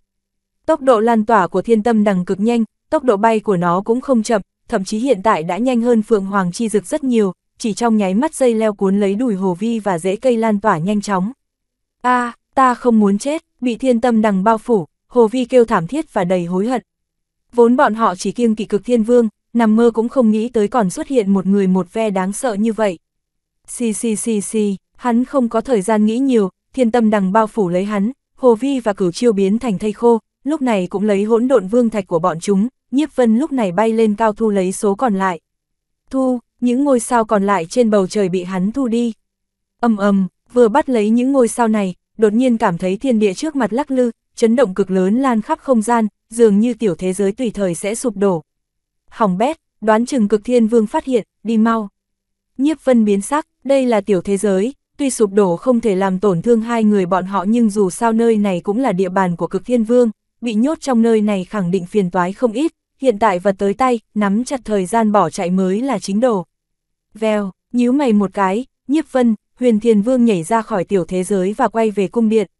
Tốc độ lan tỏa của thiên tâm đằng cực nhanh, tốc độ bay của nó cũng không chậm, thậm chí hiện tại đã nhanh hơn phượng hoàng chi dực rất nhiều, chỉ trong nháy mắt dây leo cuốn lấy đùi hồ vi và rễ cây lan tỏa nhanh chóng. a ta không muốn chết, bị thiên tâm đằng bao phủ, hồ vi kêu thảm thiết và đầy hối hận, Vốn bọn họ chỉ kiêng kỵ cực thiên vương, nằm mơ cũng không nghĩ tới còn xuất hiện một người một ve đáng sợ như vậy. Xì xì xì xì, hắn không có thời gian nghĩ nhiều, thiên tâm đằng bao phủ lấy hắn, hồ vi và cửu chiêu biến thành thây khô, lúc này cũng lấy hỗn độn vương thạch của bọn chúng, nhiếp vân lúc này bay lên cao thu lấy số còn lại. Thu, những ngôi sao còn lại trên bầu trời bị hắn thu đi. Âm ầm, vừa bắt lấy những ngôi sao này, đột nhiên cảm thấy thiên địa trước mặt lắc lư, chấn động cực lớn lan khắp không gian, dường như tiểu thế giới tùy thời sẽ sụp đổ. Hỏng bét, đoán chừng cực thiên vương phát hiện, đi mau. Nhiếp vân biến sắc, đây là tiểu thế giới, tuy sụp đổ không thể làm tổn thương hai người bọn họ nhưng dù sao nơi này cũng là địa bàn của cực thiên vương, bị nhốt trong nơi này khẳng định phiền toái không ít, hiện tại vật tới tay, nắm chặt thời gian bỏ chạy mới là chính đồ. Vèo, nhíu mày một cái, nhiếp vân, huyền thiên vương nhảy ra khỏi tiểu thế giới và quay về cung điện.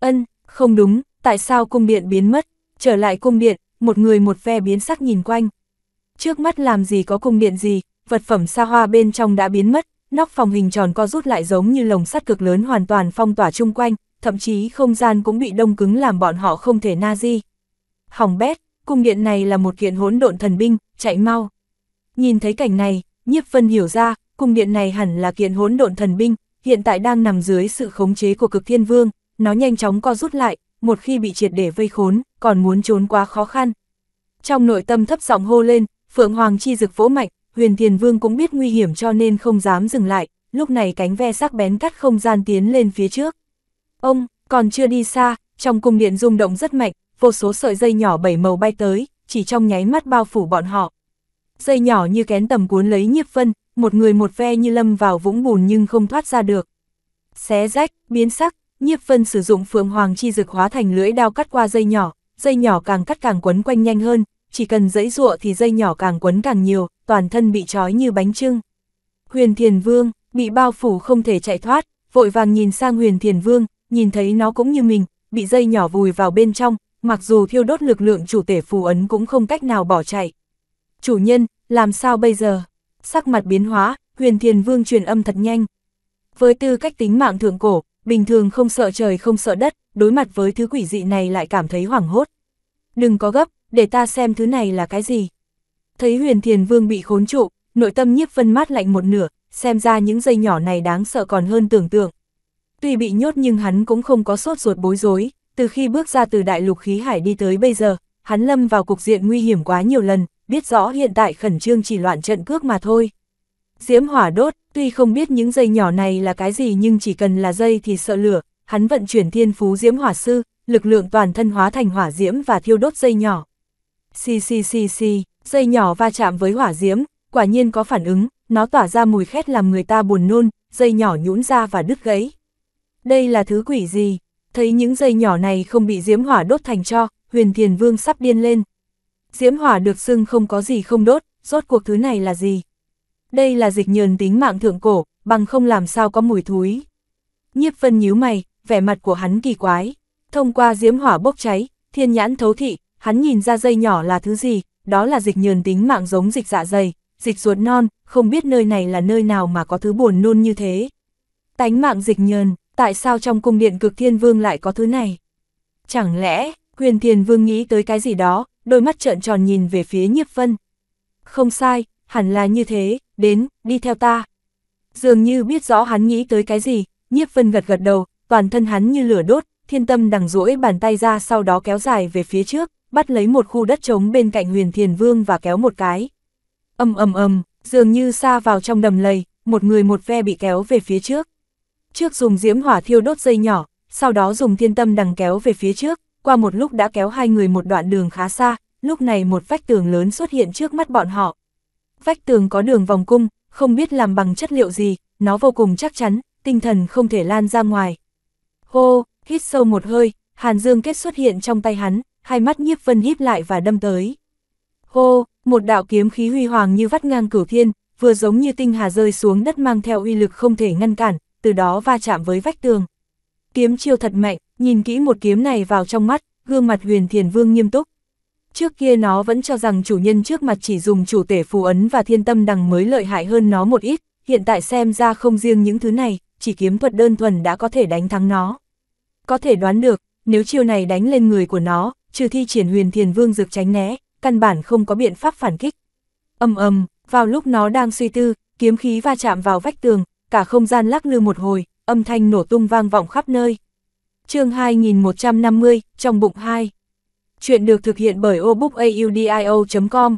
Ân, không đúng, tại sao cung điện biến mất, trở lại cung điện, một người một phe biến sắc nhìn quanh. Trước mắt làm gì có cung điện gì, vật phẩm xa hoa bên trong đã biến mất, nóc phòng hình tròn co rút lại giống như lồng sắt cực lớn hoàn toàn phong tỏa chung quanh, thậm chí không gian cũng bị đông cứng làm bọn họ không thể na di. Hỏng bét, cung điện này là một kiện hỗn độn thần binh, chạy mau. Nhìn thấy cảnh này, Nhiếp Vân hiểu ra, cung điện này hẳn là kiện hỗn độn thần binh, hiện tại đang nằm dưới sự khống chế của cực thiên vương, nó nhanh chóng co rút lại, một khi bị triệt để vây khốn, còn muốn trốn quá khó khăn. Trong nội tâm thấp giọng hô lên, Phượng Hoàng chi dực vỗ mạnh, huyền thiền vương cũng biết nguy hiểm cho nên không dám dừng lại, lúc này cánh ve sắc bén cắt không gian tiến lên phía trước. Ông, còn chưa đi xa, trong cung điện rung động rất mạnh, vô số sợi dây nhỏ bảy màu bay tới, chỉ trong nháy mắt bao phủ bọn họ. Dây nhỏ như kén tầm cuốn lấy nhiếp phân, một người một ve như lâm vào vũng bùn nhưng không thoát ra được. Xé rách, biến sắc, Nhiếp Vân sử dụng Phượng Hoàng chi dược hóa thành lưỡi đao cắt qua dây nhỏ, dây nhỏ càng cắt càng quấn quanh nhanh hơn, chỉ cần dãy dụa thì dây nhỏ càng quấn càng nhiều, toàn thân bị trói như bánh trưng. Huyền Thiền Vương, bị bao phủ không thể chạy thoát, vội vàng nhìn sang Huyền Thiền Vương, nhìn thấy nó cũng như mình, bị dây nhỏ vùi vào bên trong, mặc dù thiêu đốt lực lượng chủ tể phù ấn cũng không cách nào bỏ chạy. Chủ nhân, làm sao bây giờ? Sắc mặt biến hóa, Huyền Thiền Vương truyền âm thật nhanh. Với tư cách tính mạng thượng cổ, bình thường không sợ trời không sợ đất, đối mặt với thứ quỷ dị này lại cảm thấy hoảng hốt. Đừng có gấp, để ta xem thứ này là cái gì. Thấy huyền thiền vương bị khốn trụ, nội tâm nhiếp vân mát lạnh một nửa, xem ra những dây nhỏ này đáng sợ còn hơn tưởng tượng. Tuy bị nhốt nhưng hắn cũng không có sốt ruột bối rối, từ khi bước ra từ đại lục khí hải đi tới bây giờ, hắn lâm vào cục diện nguy hiểm quá nhiều lần, biết rõ hiện tại khẩn trương chỉ loạn trận cước mà thôi diễm hỏa đốt, tuy không biết những dây nhỏ này là cái gì nhưng chỉ cần là dây thì sợ lửa, hắn vận chuyển thiên phú diễm hỏa sư, lực lượng toàn thân hóa thành hỏa diễm và thiêu đốt dây nhỏ. Xì xì xì xì, dây nhỏ va chạm với hỏa diễm, quả nhiên có phản ứng, nó tỏa ra mùi khét làm người ta buồn nôn, dây nhỏ nhũn ra và đứt gãy. Đây là thứ quỷ gì? Thấy những dây nhỏ này không bị diễm hỏa đốt thành cho, huyền thiền vương sắp điên lên. Diễm hỏa được xưng không có gì không đốt, rốt cuộc thứ này là gì? đây là dịch nhờn tính mạng thượng cổ, bằng không làm sao có mùi thúi. Nhiếp phân nhíu mày, vẻ mặt của hắn kỳ quái. Thông qua diễm hỏa bốc cháy, thiên nhãn thấu thị, hắn nhìn ra dây nhỏ là thứ gì, đó là dịch nhờn tính mạng giống dịch dạ dày, dịch ruột non, không biết nơi này là nơi nào mà có thứ buồn nôn như thế. Tánh mạng dịch nhờn, tại sao trong cung điện cực thiên vương lại có thứ này? Chẳng lẽ, quyền thiên vương nghĩ tới cái gì đó, đôi mắt trợn tròn nhìn về phía nhiếp vân. Không sai, hẳn là như thế, đến, đi theo ta. Dường như biết rõ hắn nghĩ tới cái gì, nhiếp vân gật gật đầu, toàn thân hắn như lửa đốt, thiên tâm đằng rũi bàn tay ra sau đó kéo dài về phía trước, bắt lấy một khu đất trống bên cạnh huyền thiền vương và kéo một cái. Âm ầm ầm, dường như xa vào trong đầm lầy, một người một ve bị kéo về phía trước. Trước dùng diễm hỏa thiêu đốt dây nhỏ, sau đó dùng thiên tâm đằng kéo về phía trước, qua một lúc đã kéo hai người một đoạn đường khá xa, lúc này một vách tường lớn xuất hiện trước mắt bọn họ, vách tường có đường vòng cung, không biết làm bằng chất liệu gì, nó vô cùng chắc chắn, tinh thần không thể lan ra ngoài. Hô, hít sâu một hơi, Hàn Dương kết xuất hiện trong tay hắn, hai mắt nhiếp vân híp lại và đâm tới. Hô, một đạo kiếm khí huy hoàng như vắt ngang cửu thiên, vừa giống như tinh hà rơi xuống đất mang theo uy lực không thể ngăn cản, từ đó va chạm với vách tường. Kiếm chiêu thật mạnh, nhìn kỹ một kiếm này vào trong mắt, gương mặt huyền thiền vương nghiêm túc. Trước kia nó vẫn cho rằng chủ nhân trước mặt chỉ dùng chủ tể phù ấn và thiên tâm đằng mới lợi hại hơn nó một ít, hiện tại xem ra không riêng những thứ này, chỉ kiếm thuật đơn thuần đã có thể đánh thắng nó. Có thể đoán được, nếu chiêu này đánh lên người của nó, trừ thi triển huyền thiền vương dược tránh né, căn bản không có biện pháp phản kích. Âm âm, vào lúc nó đang suy tư, kiếm khí va chạm vào vách tường, cả không gian lắc lư một hồi, âm thanh nổ tung vang vọng khắp nơi. chương 2150, trong bụng hai Chuyện được thực hiện bởi obookaudio.com.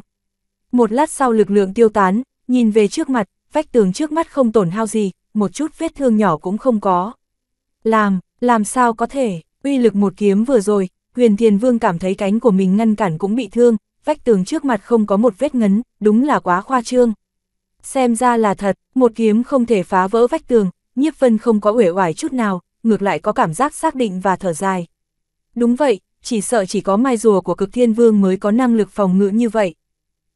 Một lát sau lực lượng tiêu tán, nhìn về trước mặt, vách tường trước mắt không tổn hao gì, một chút vết thương nhỏ cũng không có. Làm, làm sao có thể, uy lực một kiếm vừa rồi, huyền thiền vương cảm thấy cánh của mình ngăn cản cũng bị thương, vách tường trước mặt không có một vết ngấn, đúng là quá khoa trương. Xem ra là thật, một kiếm không thể phá vỡ vách tường, nhiếp vân không có uể oải chút nào, ngược lại có cảm giác xác định và thở dài. Đúng vậy, chỉ sợ chỉ có mai rùa của cực thiên vương mới có năng lực phòng ngự như vậy.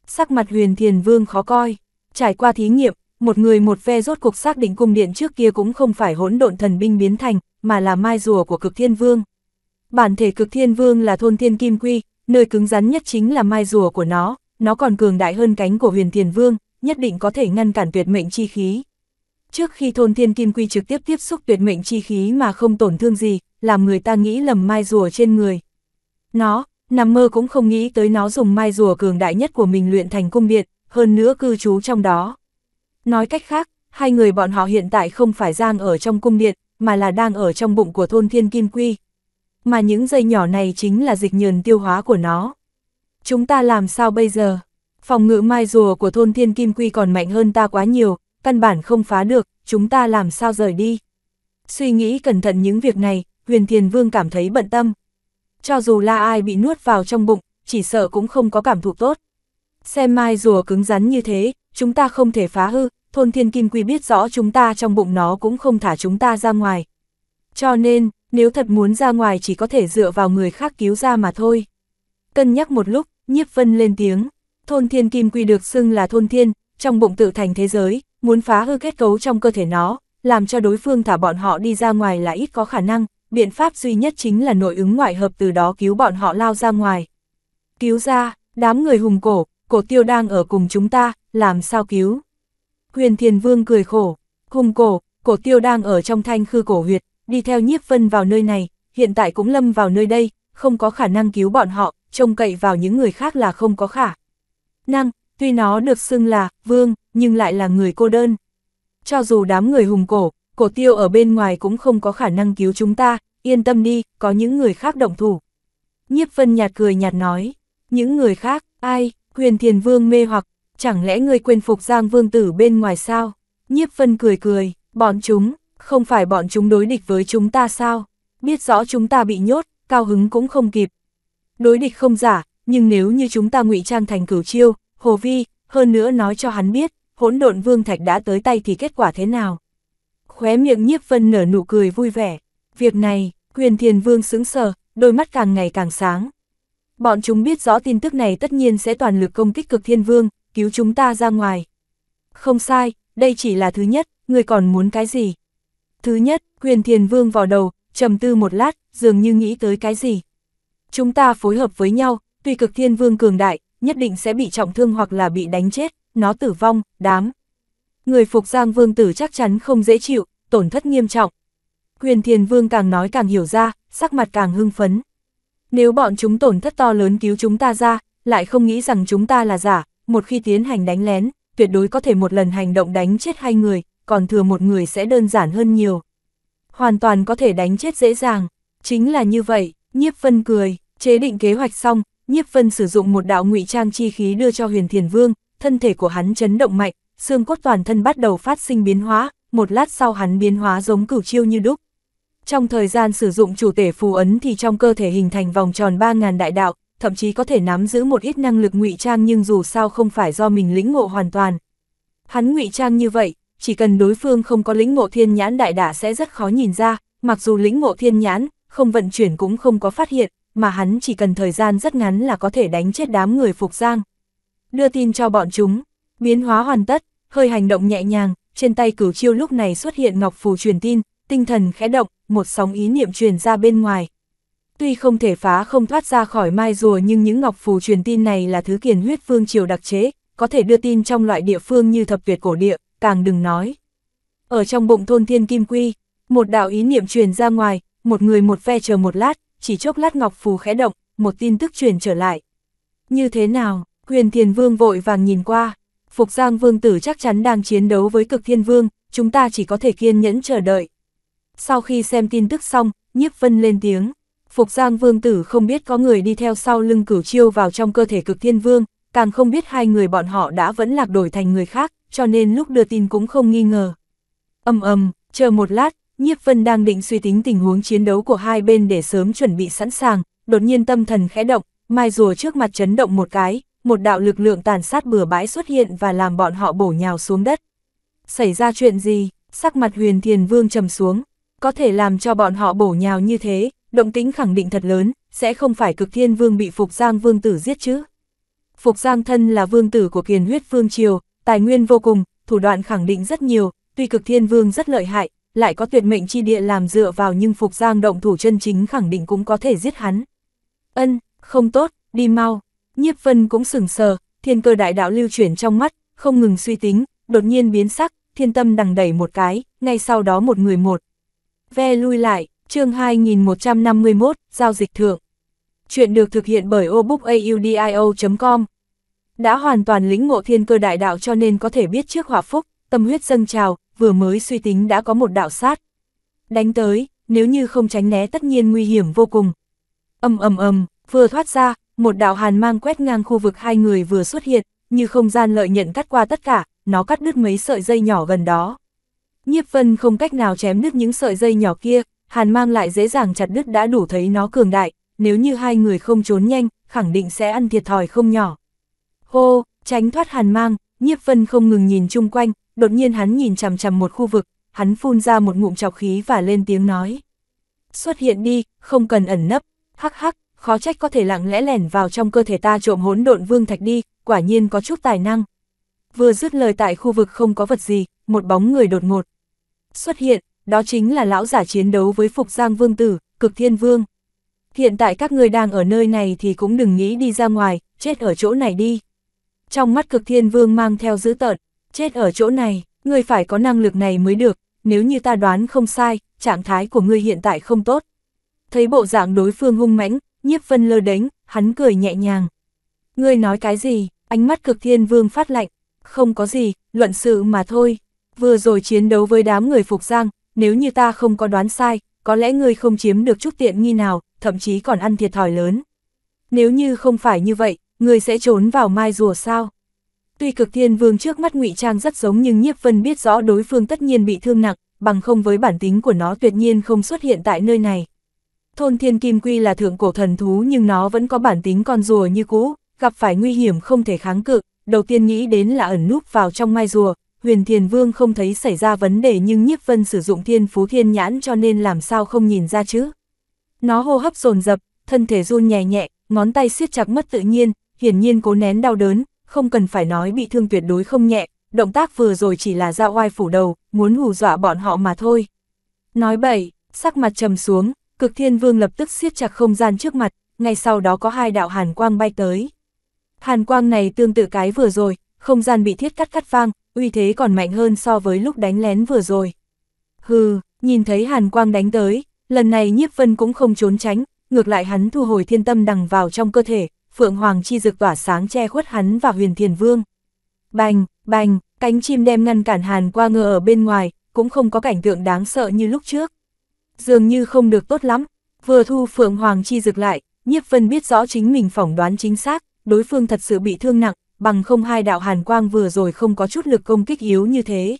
Sắc mặt huyền thiền vương khó coi, trải qua thí nghiệm, một người một ve rốt cuộc xác định cung điện trước kia cũng không phải hỗn độn thần binh biến thành, mà là mai rùa của cực thiên vương. Bản thể cực thiên vương là thôn thiên kim quy, nơi cứng rắn nhất chính là mai rùa của nó, nó còn cường đại hơn cánh của huyền thiền vương, nhất định có thể ngăn cản tuyệt mệnh chi khí. Trước khi thôn thiên kim quy trực tiếp tiếp xúc tuyệt mệnh chi khí mà không tổn thương gì, làm người ta nghĩ lầm mai rùa trên người. Nó, nằm mơ cũng không nghĩ tới nó dùng mai rùa cường đại nhất của mình luyện thành cung điện, hơn nữa cư trú trong đó. Nói cách khác, hai người bọn họ hiện tại không phải giang ở trong cung điện, mà là đang ở trong bụng của thôn thiên kim quy. Mà những dây nhỏ này chính là dịch nhờn tiêu hóa của nó. Chúng ta làm sao bây giờ? Phòng ngự mai rùa của thôn thiên kim quy còn mạnh hơn ta quá nhiều, căn bản không phá được, chúng ta làm sao rời đi? Suy nghĩ cẩn thận những việc này, huyền thiền vương cảm thấy bận tâm, cho dù là ai bị nuốt vào trong bụng, chỉ sợ cũng không có cảm thụ tốt. Xem mai rùa cứng rắn như thế, chúng ta không thể phá hư, thôn thiên kim quy biết rõ chúng ta trong bụng nó cũng không thả chúng ta ra ngoài. Cho nên, nếu thật muốn ra ngoài chỉ có thể dựa vào người khác cứu ra mà thôi. Cân nhắc một lúc, nhiếp vân lên tiếng, thôn thiên kim quy được xưng là thôn thiên, trong bụng tự thành thế giới, muốn phá hư kết cấu trong cơ thể nó, làm cho đối phương thả bọn họ đi ra ngoài là ít có khả năng, biện pháp duy nhất chính là nội ứng ngoại hợp từ đó cứu bọn họ lao ra ngoài. Cứu ra, đám người hùng cổ, cổ tiêu đang ở cùng chúng ta, làm sao cứu? Huyền Thiền Vương cười khổ, hùng cổ, cổ tiêu đang ở trong thanh khư cổ huyệt, đi theo nhiếp vân vào nơi này, hiện tại cũng lâm vào nơi đây, không có khả năng cứu bọn họ, trông cậy vào những người khác là không có khả. Năng, tuy nó được xưng là vương, nhưng lại là người cô đơn. Cho dù đám người hùng cổ, cổ tiêu ở bên ngoài cũng không có khả năng cứu chúng ta, yên tâm đi, có những người khác động thủ. Nhiếp phân nhạt cười nhạt nói, những người khác, ai, Quyền thiền vương mê hoặc, chẳng lẽ người quên phục giang vương tử bên ngoài sao? Nhiếp phân cười cười, bọn chúng, không phải bọn chúng đối địch với chúng ta sao? Biết rõ chúng ta bị nhốt, cao hứng cũng không kịp. Đối địch không giả, nhưng nếu như chúng ta ngụy trang thành cửu chiêu, hồ vi, hơn nữa nói cho hắn biết, hỗn độn vương thạch đã tới tay thì kết quả thế nào? Khóe miệng nhiếp vân nở nụ cười vui vẻ. Việc này, quyền thiền vương sững sờ, đôi mắt càng ngày càng sáng. Bọn chúng biết rõ tin tức này tất nhiên sẽ toàn lực công kích cực thiên vương, cứu chúng ta ra ngoài. Không sai, đây chỉ là thứ nhất, người còn muốn cái gì? Thứ nhất, quyền thiền vương vào đầu, trầm tư một lát, dường như nghĩ tới cái gì. Chúng ta phối hợp với nhau, tuy cực thiên vương cường đại, nhất định sẽ bị trọng thương hoặc là bị đánh chết, nó tử vong, đám, người phục Giang Vương tử chắc chắn không dễ chịu, tổn thất nghiêm trọng. Huyền Thiền Vương càng nói càng hiểu ra, sắc mặt càng hưng phấn. Nếu bọn chúng tổn thất to lớn cứu chúng ta ra, lại không nghĩ rằng chúng ta là giả, một khi tiến hành đánh lén, tuyệt đối có thể một lần hành động đánh chết hai người, còn thừa một người sẽ đơn giản hơn nhiều. Hoàn toàn có thể đánh chết dễ dàng, chính là như vậy, Nhiếp Vân cười, chế định kế hoạch xong, Nhiếp Vân sử dụng một đạo ngụy trang chi khí đưa cho Huyền Thiền Vương, thân thể của hắn chấn động mạnh, xương cốt toàn thân bắt đầu phát sinh biến hóa, một lát sau hắn biến hóa giống cửu chiêu như đúc. Trong thời gian sử dụng chủ tể phù ấn thì trong cơ thể hình thành vòng tròn 3.000 đại đạo, thậm chí có thể nắm giữ một ít năng lực ngụy trang nhưng dù sao không phải do mình lĩnh ngộ hoàn toàn. Hắn ngụy trang như vậy, chỉ cần đối phương không có lĩnh ngộ thiên nhãn đại đả sẽ rất khó nhìn ra, mặc dù lĩnh ngộ thiên nhãn, không vận chuyển cũng không có phát hiện, mà hắn chỉ cần thời gian rất ngắn là có thể đánh chết đám người phục giang. Đưa tin cho bọn chúng, Biến hóa hoàn tất, hơi hành động nhẹ nhàng, trên tay cửu chiêu lúc này xuất hiện ngọc phù truyền tin, tinh thần khẽ động, một sóng ý niệm truyền ra bên ngoài. Tuy không thể phá không thoát ra khỏi mai rùa nhưng những ngọc phù truyền tin này là thứ kiền huyết phương triều đặc chế, có thể đưa tin trong loại địa phương như thập tuyệt cổ địa, càng đừng nói. Ở trong bụng thôn thiên kim quy, một đạo ý niệm truyền ra ngoài, một người một ve chờ một lát, chỉ chốc lát ngọc phù khẽ động, một tin tức truyền trở lại. Như thế nào, quyền thiền vương vội vàng nhìn qua, Phục Giang Vương Tử chắc chắn đang chiến đấu với cực thiên vương, chúng ta chỉ có thể kiên nhẫn chờ đợi. Sau khi xem tin tức xong, nhiếp vân lên tiếng. Phục Giang Vương Tử không biết có người đi theo sau lưng cửu chiêu vào trong cơ thể cực thiên vương, càng không biết hai người bọn họ đã vẫn lạc đổi thành người khác, cho nên lúc đưa tin cũng không nghi ngờ. Âm ầm. chờ một lát, nhiếp vân đang định suy tính tình huống chiến đấu của hai bên để sớm chuẩn bị sẵn sàng, đột nhiên tâm thần khẽ động, mai rùa trước mặt chấn động một cái, một đạo lực lượng tàn sát bừa bãi xuất hiện và làm bọn họ bổ nhào xuống đất. Xảy ra chuyện gì? Sắc mặt huyền thiền vương trầm xuống, có thể làm cho bọn họ bổ nhào như thế, động tính khẳng định thật lớn, sẽ không phải cực thiên vương bị Phục Giang vương tử giết chứ. Phục Giang thân là vương tử của kiền huyết vương triều, tài nguyên vô cùng, thủ đoạn khẳng định rất nhiều, tuy cực thiên vương rất lợi hại, lại có tuyệt mệnh chi địa làm dựa vào nhưng Phục Giang động thủ chân chính khẳng định cũng có thể giết hắn. Ân, không tốt, đi mau, Nhiếp vân cũng sừng sờ, thiên cơ đại đạo lưu chuyển trong mắt, không ngừng suy tính, đột nhiên biến sắc, thiên tâm đằng đẩy một cái, ngay sau đó một người một. Ve lui lại, chương 2151, giao dịch thượng. Chuyện được thực hiện bởi obookaudio.com. Đã hoàn toàn lĩnh ngộ thiên cơ đại đạo cho nên có thể biết trước hỏa phúc, tâm huyết dâng trào, vừa mới suy tính đã có một đạo sát. Đánh tới, nếu như không tránh né tất nhiên nguy hiểm vô cùng. Âm ầm ầm, vừa thoát ra, một đạo hàn mang quét ngang khu vực hai người vừa xuất hiện, như không gian lợi nhận cắt qua tất cả, nó cắt đứt mấy sợi dây nhỏ gần đó. Nhiếp vân không cách nào chém đứt những sợi dây nhỏ kia, hàn mang lại dễ dàng chặt đứt đã đủ thấy nó cường đại, nếu như hai người không trốn nhanh, khẳng định sẽ ăn thiệt thòi không nhỏ. Hô, tránh thoát hàn mang, nhiếp vân không ngừng nhìn chung quanh, đột nhiên hắn nhìn chằm chằm một khu vực, hắn phun ra một ngụm chọc khí và lên tiếng nói. Xuất hiện đi, không cần ẩn nấp, hắc hắc, khó trách có thể lặng lẽ lẻn vào trong cơ thể ta trộm hỗn độn vương thạch đi, quả nhiên có chút tài năng. Vừa dứt lời tại khu vực không có vật gì, một bóng người đột ngột xuất hiện, đó chính là lão giả chiến đấu với Phục Giang Vương Tử, Cực Thiên Vương. Hiện tại các người đang ở nơi này thì cũng đừng nghĩ đi ra ngoài, chết ở chỗ này đi. Trong mắt Cực Thiên Vương mang theo dữ tợn, chết ở chỗ này, người phải có năng lực này mới được, nếu như ta đoán không sai, trạng thái của ngươi hiện tại không tốt. Thấy bộ dạng đối phương hung mãnh, nhiếp vân lơ đánh, hắn cười nhẹ nhàng. Ngươi nói cái gì, ánh mắt cực thiên vương phát lạnh, không có gì, luận sự mà thôi. Vừa rồi chiến đấu với đám người phục giang, nếu như ta không có đoán sai, có lẽ ngươi không chiếm được chút tiện nghi nào, thậm chí còn ăn thiệt thòi lớn. Nếu như không phải như vậy, ngươi sẽ trốn vào mai rùa sao? Tuy cực thiên vương trước mắt ngụy trang rất giống nhưng nhiếp vân biết rõ đối phương tất nhiên bị thương nặng, bằng không với bản tính của nó tuyệt nhiên không xuất hiện tại nơi này. Thôn thiên kim quy là thượng cổ thần thú nhưng nó vẫn có bản tính con rùa như cũ, gặp phải nguy hiểm không thể kháng cự, đầu tiên nghĩ đến là ẩn núp vào trong mai rùa, huyền thiền vương không thấy xảy ra vấn đề nhưng nhiếp vân sử dụng thiên phú thiên nhãn cho nên làm sao không nhìn ra chứ. Nó hô hấp dồn dập thân thể run nhẹ nhẹ, ngón tay siết chặt mất tự nhiên, hiển nhiên cố nén đau đớn, không cần phải nói bị thương tuyệt đối không nhẹ, động tác vừa rồi chỉ là ra oai phủ đầu, muốn hù dọa bọn họ mà thôi. Nói bậy, sắc mặt trầm xuống, cực thiên vương lập tức siết chặt không gian trước mặt, ngay sau đó có hai đạo hàn quang bay tới. Hàn quang này tương tự cái vừa rồi, không gian bị thiết cắt cắt vang, uy thế còn mạnh hơn so với lúc đánh lén vừa rồi. Hừ, nhìn thấy hàn quang đánh tới, lần này nhiếp vân cũng không trốn tránh, ngược lại hắn thu hồi thiên tâm đằng vào trong cơ thể, phượng hoàng chi dực tỏa sáng che khuất hắn và huyền thiền vương. Bành, bành, cánh chim đem ngăn cản hàn quang ngựa ở bên ngoài, cũng không có cảnh tượng đáng sợ như lúc trước dường như không được tốt lắm. Vừa thu Phượng Hoàng Chi dược lại, Nhiếp Vân biết rõ chính mình phỏng đoán chính xác, đối phương thật sự bị thương nặng, bằng không hai đạo hàn quang vừa rồi không có chút lực công kích yếu như thế.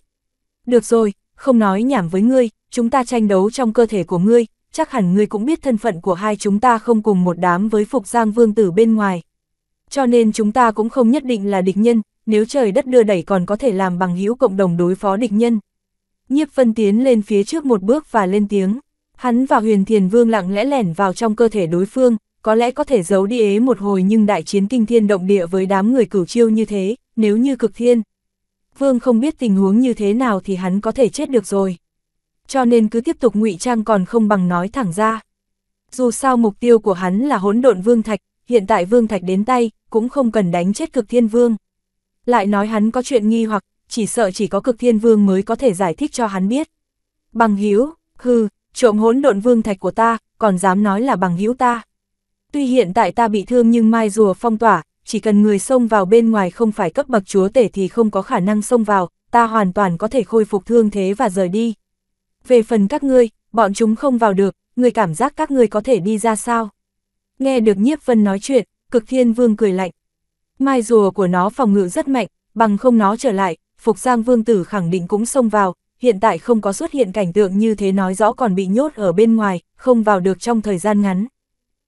Được rồi, không nói nhảm với ngươi, chúng ta tranh đấu trong cơ thể của ngươi, chắc hẳn ngươi cũng biết thân phận của hai chúng ta không cùng một đám với Phục Giang Vương Tử bên ngoài. Cho nên chúng ta cũng không nhất định là địch nhân, nếu trời đất đưa đẩy còn có thể làm bằng hữu cộng đồng đối phó địch nhân. Nhiếp Vân tiến lên phía trước một bước và lên tiếng. Hắn và huyền thiền vương lặng lẽ lẻn vào trong cơ thể đối phương, có lẽ có thể giấu đi ế một hồi nhưng đại chiến kinh thiên động địa với đám người cửu chiêu như thế, nếu như cực thiên. Vương không biết tình huống như thế nào thì hắn có thể chết được rồi. Cho nên cứ tiếp tục ngụy trang còn không bằng nói thẳng ra. Dù sao mục tiêu của hắn là hỗn độn vương thạch, hiện tại vương thạch đến tay, cũng không cần đánh chết cực thiên vương. Lại nói hắn có chuyện nghi hoặc, chỉ sợ chỉ có cực thiên vương mới có thể giải thích cho hắn biết. Bằng hiếu, hư, trộm hỗn độn vương thạch của ta, còn dám nói là bằng hữu ta. Tuy hiện tại ta bị thương nhưng mai rùa phong tỏa, chỉ cần người xông vào bên ngoài không phải cấp bậc chúa tể thì không có khả năng xông vào, ta hoàn toàn có thể khôi phục thương thế và rời đi. Về phần các ngươi, bọn chúng không vào được, người cảm giác các ngươi có thể đi ra sao? Nghe được nhiếp vân nói chuyện, cực thiên vương cười lạnh. Mai rùa của nó phòng ngự rất mạnh, bằng không nó trở lại, Phục Giang Vương Tử khẳng định cũng xông vào, hiện tại không có xuất hiện cảnh tượng như thế nói rõ còn bị nhốt ở bên ngoài, không vào được trong thời gian ngắn.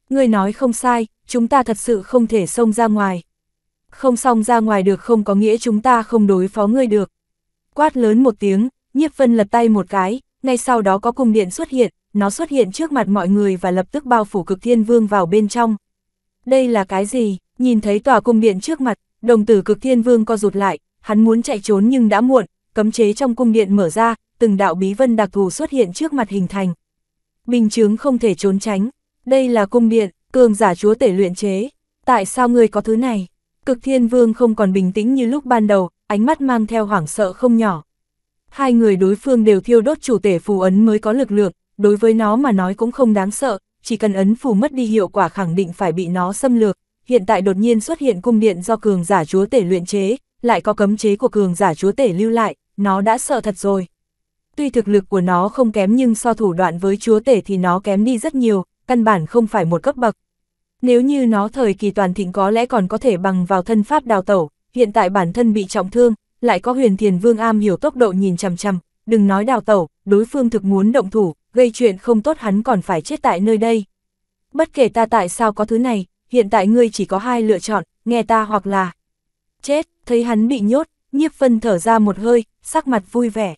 Người nói không sai, chúng ta thật sự không thể xông ra ngoài. Không xông ra ngoài được không có nghĩa chúng ta không đối phó ngươi được. Quát lớn một tiếng, nhiếp vân lật tay một cái, ngay sau đó có cung điện xuất hiện, nó xuất hiện trước mặt mọi người và lập tức bao phủ cực thiên vương vào bên trong. Đây là cái gì? Nhìn thấy tòa cung điện trước mặt, đồng tử cực thiên vương co rụt lại, hắn muốn chạy trốn nhưng đã muộn, cấm chế trong cung điện mở ra, từng đạo bí vân đặc thù xuất hiện trước mặt hình thành. Bình chướng không thể trốn tránh, đây là cung điện, cường giả chúa tể luyện chế, tại sao ngươi có thứ này? Cực thiên vương không còn bình tĩnh như lúc ban đầu, ánh mắt mang theo hoảng sợ không nhỏ. Hai người đối phương đều thiêu đốt chủ tể phù ấn mới có lực lượng, đối với nó mà nói cũng không đáng sợ, chỉ cần ấn phù mất đi hiệu quả khẳng định phải bị nó xâm lược. Hiện tại đột nhiên xuất hiện cung điện do cường giả chúa tể luyện chế, lại có cấm chế của cường giả chúa tể lưu lại, nó đã sợ thật rồi. Tuy thực lực của nó không kém nhưng so thủ đoạn với chúa tể thì nó kém đi rất nhiều, căn bản không phải một cấp bậc. Nếu như nó thời kỳ toàn thịnh có lẽ còn có thể bằng vào thân pháp đào tẩu, hiện tại bản thân bị trọng thương, lại có huyền thiền vương am hiểu tốc độ nhìn chằm chằm, đừng nói đào tẩu, đối phương thực muốn động thủ, gây chuyện không tốt hắn còn phải chết tại nơi đây. Bất kể ta tại sao có thứ này, hiện tại ngươi chỉ có hai lựa chọn, nghe ta hoặc là chết, thấy hắn bị nhốt, nhiếp phân thở ra một hơi, sắc mặt vui vẻ.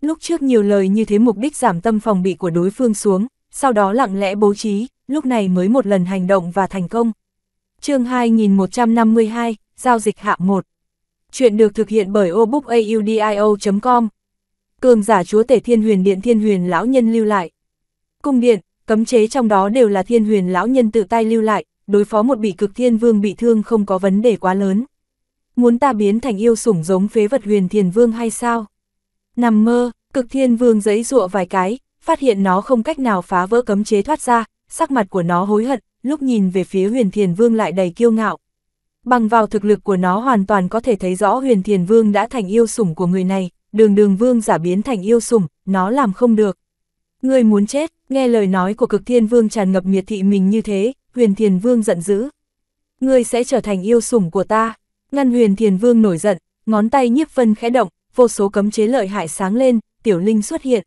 Lúc trước nhiều lời như thế mục đích giảm tâm phòng bị của đối phương xuống, sau đó lặng lẽ bố trí, lúc này mới một lần hành động và thành công. chương 2152, Giao dịch hạ 1 Chuyện được thực hiện bởi obookaudio.com Cường giả chúa tể thiên huyền điện thiên huyền lão nhân lưu lại. Cung điện, cấm chế trong đó đều là thiên huyền lão nhân tự tay lưu lại, đối phó một bị cực thiên vương bị thương không có vấn đề quá lớn muốn ta biến thành yêu sủng giống phế vật huyền thiền vương hay sao? Nằm mơ, cực thiên vương giấy dụa vài cái, phát hiện nó không cách nào phá vỡ cấm chế thoát ra, sắc mặt của nó hối hận, lúc nhìn về phía huyền thiền vương lại đầy kiêu ngạo. Bằng vào thực lực của nó hoàn toàn có thể thấy rõ huyền thiền vương đã thành yêu sủng của người này, đường đường vương giả biến thành yêu sủng, nó làm không được. Người muốn chết, nghe lời nói của cực thiên vương tràn ngập miệt thị mình như thế, huyền thiền vương giận dữ. Người sẽ trở thành yêu sủng của ta, Ngăn huyền thiền vương nổi giận, ngón tay nhiếp vân khẽ động, vô số cấm chế lợi hại sáng lên, tiểu linh xuất hiện.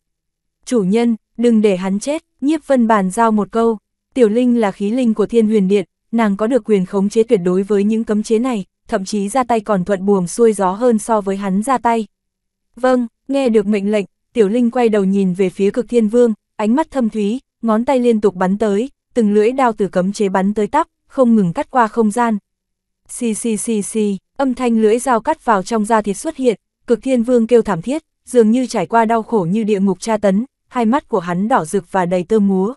Chủ nhân, đừng để hắn chết, nhiếp vân bàn giao một câu. Tiểu linh là khí linh của thiên huyền điện, nàng có được quyền khống chế tuyệt đối với những cấm chế này, thậm chí ra tay còn thuận buồm xuôi gió hơn so với hắn ra tay. Vâng, nghe được mệnh lệnh, tiểu linh quay đầu nhìn về phía cực thiên vương, ánh mắt thâm thúy, ngón tay liên tục bắn tới, từng lưỡi đao từ cấm chế bắn tới tắp, không ngừng cắt qua không gian, Xì xì xì xì, âm thanh lưỡi dao cắt vào trong da thịt xuất hiện, cực thiên vương kêu thảm thiết, dường như trải qua đau khổ như địa ngục tra tấn, hai mắt của hắn đỏ rực và đầy tơ múa.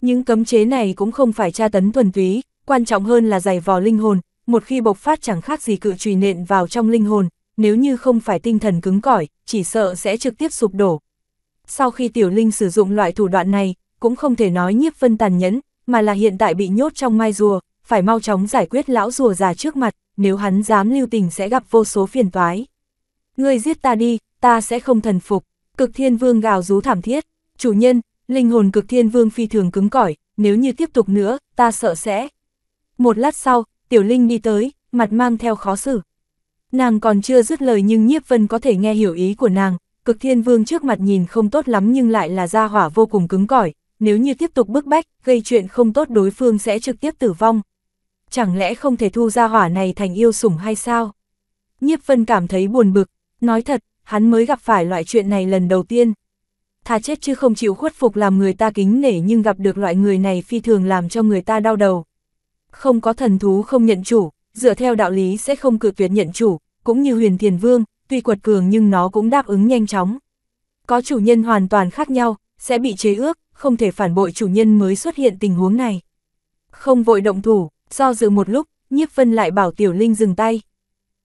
Những cấm chế này cũng không phải tra tấn thuần túy, quan trọng hơn là giày vò linh hồn, một khi bộc phát chẳng khác gì cự trùy nện vào trong linh hồn, nếu như không phải tinh thần cứng cỏi, chỉ sợ sẽ trực tiếp sụp đổ. Sau khi tiểu linh sử dụng loại thủ đoạn này, cũng không thể nói nhiếp vân tàn nhẫn, mà là hiện tại bị nhốt trong mai rùa, phải mau chóng giải quyết lão rùa già trước mặt, nếu hắn dám lưu tình sẽ gặp vô số phiền toái. Ngươi giết ta đi, ta sẽ không thần phục, cực thiên vương gào rú thảm thiết, chủ nhân, linh hồn cực thiên vương phi thường cứng cỏi, nếu như tiếp tục nữa, ta sợ sẽ. Một lát sau, tiểu linh đi tới, mặt mang theo khó xử. Nàng còn chưa dứt lời nhưng nhiếp vân có thể nghe hiểu ý của nàng, cực thiên vương trước mặt nhìn không tốt lắm nhưng lại là gia hỏa vô cùng cứng cỏi, nếu như tiếp tục bức bách, gây chuyện không tốt đối phương sẽ trực tiếp tử vong, chẳng lẽ không thể thu ra hỏa này thành yêu sủng hay sao? Nhiếp Vân cảm thấy buồn bực, nói thật, hắn mới gặp phải loại chuyện này lần đầu tiên. Thà chết chứ không chịu khuất phục làm người ta kính nể nhưng gặp được loại người này phi thường làm cho người ta đau đầu. Không có thần thú không nhận chủ, dựa theo đạo lý sẽ không cự tuyệt nhận chủ, cũng như huyền thiền vương, tuy quật cường nhưng nó cũng đáp ứng nhanh chóng. Có chủ nhân hoàn toàn khác nhau, sẽ bị chế ước, không thể phản bội chủ nhân mới xuất hiện tình huống này. Không vội động thủ, Do dự một lúc, nhiếp vân lại bảo tiểu linh dừng tay.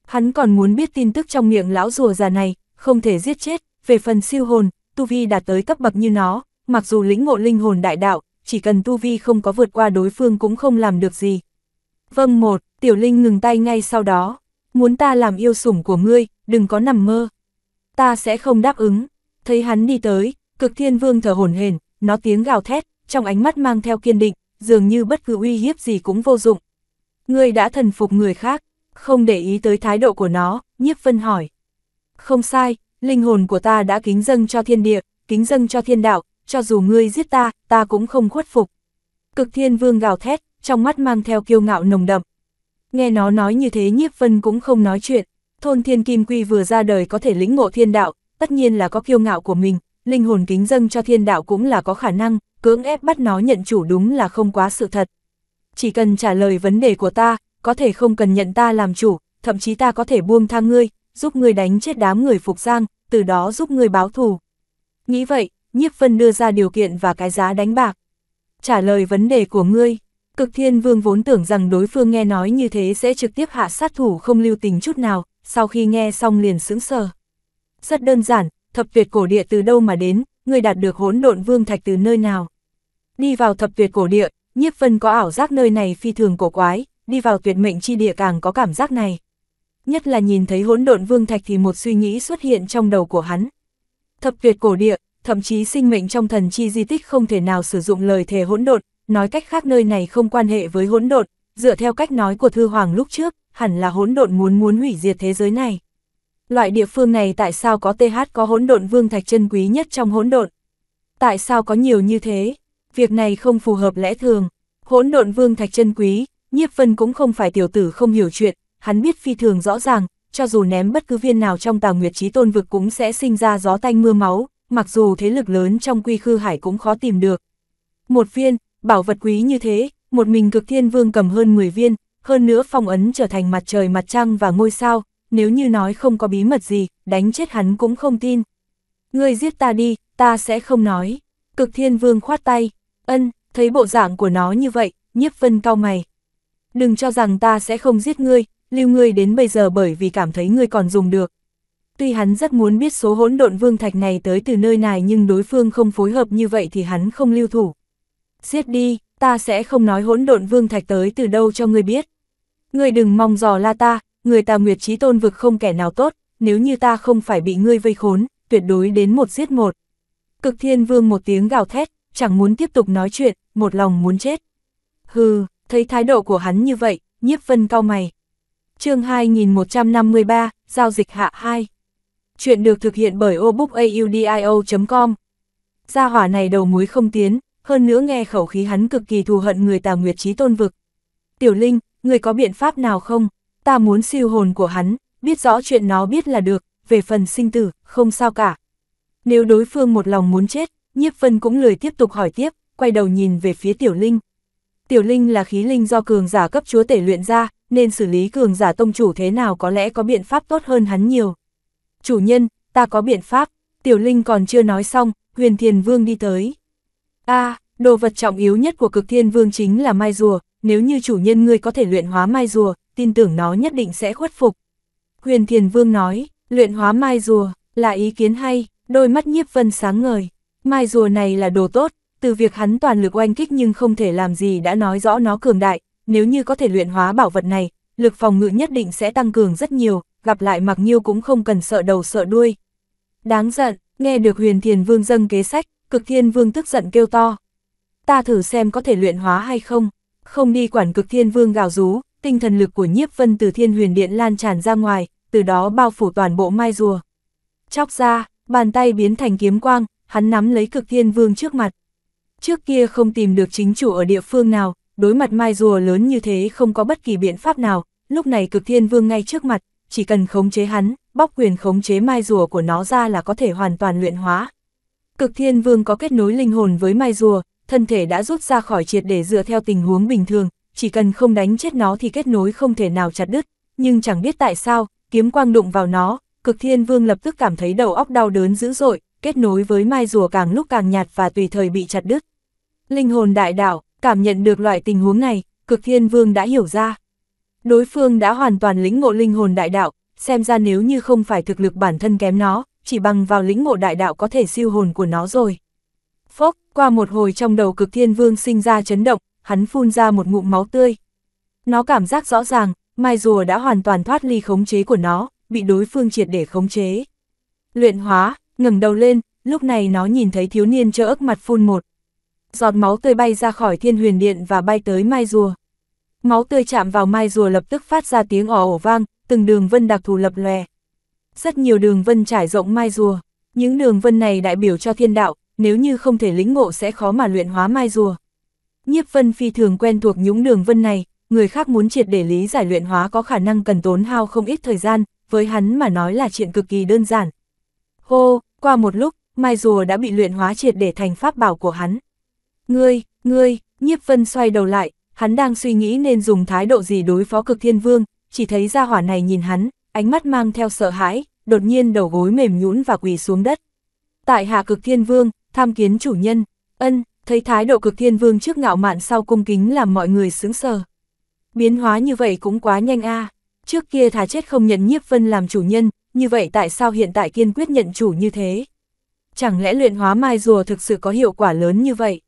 Hắn còn muốn biết tin tức trong miệng lão rùa già này, không thể giết chết, về phần siêu hồn, tu vi đạt tới cấp bậc như nó, mặc dù lĩnh ngộ linh hồn đại đạo, chỉ cần tu vi không có vượt qua đối phương cũng không làm được gì. Vâng một, tiểu linh ngừng tay ngay sau đó, muốn ta làm yêu sủng của ngươi, đừng có nằm mơ. Ta sẽ không đáp ứng, thấy hắn đi tới, cực thiên vương thở hổn hển, nó tiếng gào thét, trong ánh mắt mang theo kiên định, dường như bất cứ uy hiếp gì cũng vô dụng. Ngươi đã thần phục người khác, không để ý tới thái độ của nó, nhiếp vân hỏi. Không sai, linh hồn của ta đã kính dâng cho thiên địa, kính dâng cho thiên đạo, cho dù ngươi giết ta, ta cũng không khuất phục. Cực thiên vương gào thét, trong mắt mang theo kiêu ngạo nồng đậm. Nghe nó nói như thế nhiếp vân cũng không nói chuyện, thôn thiên kim quy vừa ra đời có thể lĩnh ngộ thiên đạo, tất nhiên là có kiêu ngạo của mình, linh hồn kính dâng cho thiên đạo cũng là có khả năng, cưỡng ép bắt nó nhận chủ đúng là không quá sự thật. Chỉ cần trả lời vấn đề của ta, có thể không cần nhận ta làm chủ, thậm chí ta có thể buông tha ngươi, giúp ngươi đánh chết đám người phục giang, từ đó giúp ngươi báo thù. Nghĩ vậy, nhiếp vân đưa ra điều kiện và cái giá đánh bạc. Trả lời vấn đề của ngươi, cực thiên vương vốn tưởng rằng đối phương nghe nói như thế sẽ trực tiếp hạ sát thủ không lưu tình chút nào, sau khi nghe xong liền sững sờ. Rất đơn giản, thập tuyệt cổ địa từ đâu mà đến, người đạt được hỗn độn vương thạch từ nơi nào. Đi vào thập tuyệt cổ địa, nhiếp vân có ảo giác nơi này phi thường cổ quái, đi vào tuyệt mệnh chi địa càng có cảm giác này. Nhất là nhìn thấy hỗn độn vương thạch thì một suy nghĩ xuất hiện trong đầu của hắn. Thập tuyệt cổ địa, thậm chí sinh mệnh trong thần chi di tích không thể nào sử dụng lời thề hỗn độn, nói cách khác nơi này không quan hệ với hỗn độn, dựa theo cách nói của thư hoàng lúc trước, hẳn là hỗn độn muốn muốn hủy diệt thế giới này loại địa phương này tại sao có TH có hỗn độn vương thạch chân quý nhất trong hỗn độn? Tại sao có nhiều như thế? Việc này không phù hợp lẽ thường. Hỗn độn vương thạch chân quý, Nhiếp Vân cũng không phải tiểu tử không hiểu chuyện, hắn biết phi thường rõ ràng, cho dù ném bất cứ viên nào trong Tà Nguyệt Chí Tôn vực cũng sẽ sinh ra gió tanh mưa máu, mặc dù thế lực lớn trong quy khư hải cũng khó tìm được. Một viên, bảo vật quý như thế, một mình cực thiên vương cầm hơn 10 viên, hơn nữa phong ấn trở thành mặt trời mặt trăng và ngôi sao, nếu như nói không có bí mật gì, đánh chết hắn cũng không tin. Ngươi giết ta đi, ta sẽ không nói. Cực thiên vương khoát tay, ân, thấy bộ dạng của nó như vậy, nhiếp vân cao mày. Đừng cho rằng ta sẽ không giết ngươi, lưu ngươi đến bây giờ bởi vì cảm thấy ngươi còn dùng được. Tuy hắn rất muốn biết số hỗn độn vương thạch này tới từ nơi này nhưng đối phương không phối hợp như vậy thì hắn không lưu thủ. Giết đi, ta sẽ không nói hỗn độn vương thạch tới từ đâu cho ngươi biết. Ngươi đừng mong dò la ta, người ta Nguyệt Trí Tôn vực không kẻ nào tốt, nếu như ta không phải bị ngươi vây khốn, tuyệt đối đến một giết một. Cực Thiên Vương một tiếng gào thét, chẳng muốn tiếp tục nói chuyện, một lòng muốn chết. Hừ, thấy thái độ của hắn như vậy, nhiếp vân cao mày. chương 2153, Giao dịch hạ 2. Chuyện được thực hiện bởi obookaudio.com. Gia hỏa này đầu mối không tiến, hơn nữa nghe khẩu khí hắn cực kỳ thù hận người tà nguyệt trí tôn vực. Tiểu Linh, người có biện pháp nào không? ta muốn siêu hồn của hắn, biết rõ chuyện nó biết là được, về phần sinh tử, không sao cả. Nếu đối phương một lòng muốn chết, nhiếp vân cũng lười tiếp tục hỏi tiếp, quay đầu nhìn về phía tiểu linh. Tiểu linh là khí linh do cường giả cấp chúa tể luyện ra, nên xử lý cường giả tông chủ thế nào có lẽ có biện pháp tốt hơn hắn nhiều. Chủ nhân, ta có biện pháp, tiểu linh còn chưa nói xong, huyền thiền vương đi tới. a đồ vật trọng yếu nhất của cực thiên vương chính là mai rùa, nếu như chủ nhân ngươi có thể luyện hóa mai rùa, tin tưởng nó nhất định sẽ khuất phục. Huyền Thiền Vương nói, luyện hóa mai rùa, là ý kiến hay, đôi mắt nhiếp vân sáng ngời. Mai rùa này là đồ tốt, từ việc hắn toàn lực oanh kích nhưng không thể làm gì đã nói rõ nó cường đại, nếu như có thể luyện hóa bảo vật này, lực phòng ngự nhất định sẽ tăng cường rất nhiều, gặp lại mặc nhiêu cũng không cần sợ đầu sợ đuôi. Đáng giận, nghe được huyền thiền vương dâng kế sách, cực thiên vương tức giận kêu to. Ta thử xem có thể luyện hóa hay không. Không đi quản cực thiên vương gào rú, tinh thần lực của nhiếp vân từ thiên huyền điện lan tràn ra ngoài, từ đó bao phủ toàn bộ mai rùa. Chóc ra, bàn tay biến thành kiếm quang, hắn nắm lấy cực thiên vương trước mặt. Trước kia không tìm được chính chủ ở địa phương nào, đối mặt mai rùa lớn như thế không có bất kỳ biện pháp nào, lúc này cực thiên vương ngay trước mặt, chỉ cần khống chế hắn, bóc quyền khống chế mai rùa của nó ra là có thể hoàn toàn luyện hóa. Cực thiên vương có kết nối linh hồn với mai rùa, thân thể đã rút ra khỏi triệt để dựa theo tình huống bình thường, chỉ cần không đánh chết nó thì kết nối không thể nào chặt đứt, nhưng chẳng biết tại sao, kiếm quang đụng vào nó, cực thiên vương lập tức cảm thấy đầu óc đau đớn dữ dội, kết nối với mai rùa càng lúc càng nhạt và tùy thời bị chặt đứt. Linh hồn đại đạo cảm nhận được loại tình huống này, cực thiên vương đã hiểu ra. Đối phương đã hoàn toàn lĩnh ngộ linh hồn đại đạo, xem ra nếu như không phải thực lực bản thân kém nó, chỉ bằng vào lĩnh ngộ đại đạo có thể siêu hồn của nó rồi. Qua một hồi trong đầu cực thiên vương sinh ra chấn động, hắn phun ra một ngụm máu tươi. Nó cảm giác rõ ràng, mai rùa đã hoàn toàn thoát ly khống chế của nó, bị đối phương triệt để khống chế. Luyện hóa, ngẩng đầu lên, lúc này nó nhìn thấy thiếu niên trợ ức mặt phun một. Giọt máu tươi bay ra khỏi thiên huyền điện và bay tới mai rùa. Máu tươi chạm vào mai rùa lập tức phát ra tiếng ỏ ổ vang, từng đường vân đặc thù lập lòe. Rất nhiều đường vân trải rộng mai rùa, những đường vân này đại biểu cho thiên đạo, nếu như không thể lĩnh ngộ sẽ khó mà luyện hóa mai rùa. Nhiếp vân phi thường quen thuộc nhũng đường vân này, người khác muốn triệt để lý giải luyện hóa có khả năng cần tốn hao không ít thời gian, với hắn mà nói là chuyện cực kỳ đơn giản. Hô, qua một lúc, mai rùa đã bị luyện hóa triệt để thành pháp bảo của hắn. Ngươi, ngươi, nhiếp vân xoay đầu lại, hắn đang suy nghĩ nên dùng thái độ gì đối phó cực thiên vương, chỉ thấy ra hỏa này nhìn hắn, ánh mắt mang theo sợ hãi, đột nhiên đầu gối mềm nhũn và quỳ xuống đất. Tại hạ cực thiên vương, tham kiến chủ nhân, ân, thấy thái độ cực thiên vương trước ngạo mạn sau cung kính làm mọi người sướng sờ. Biến hóa như vậy cũng quá nhanh a trước kia thà chết không nhận nhiếp vân làm chủ nhân, như vậy tại sao hiện tại kiên quyết nhận chủ như thế? Chẳng lẽ luyện hóa mai rùa thực sự có hiệu quả lớn như vậy?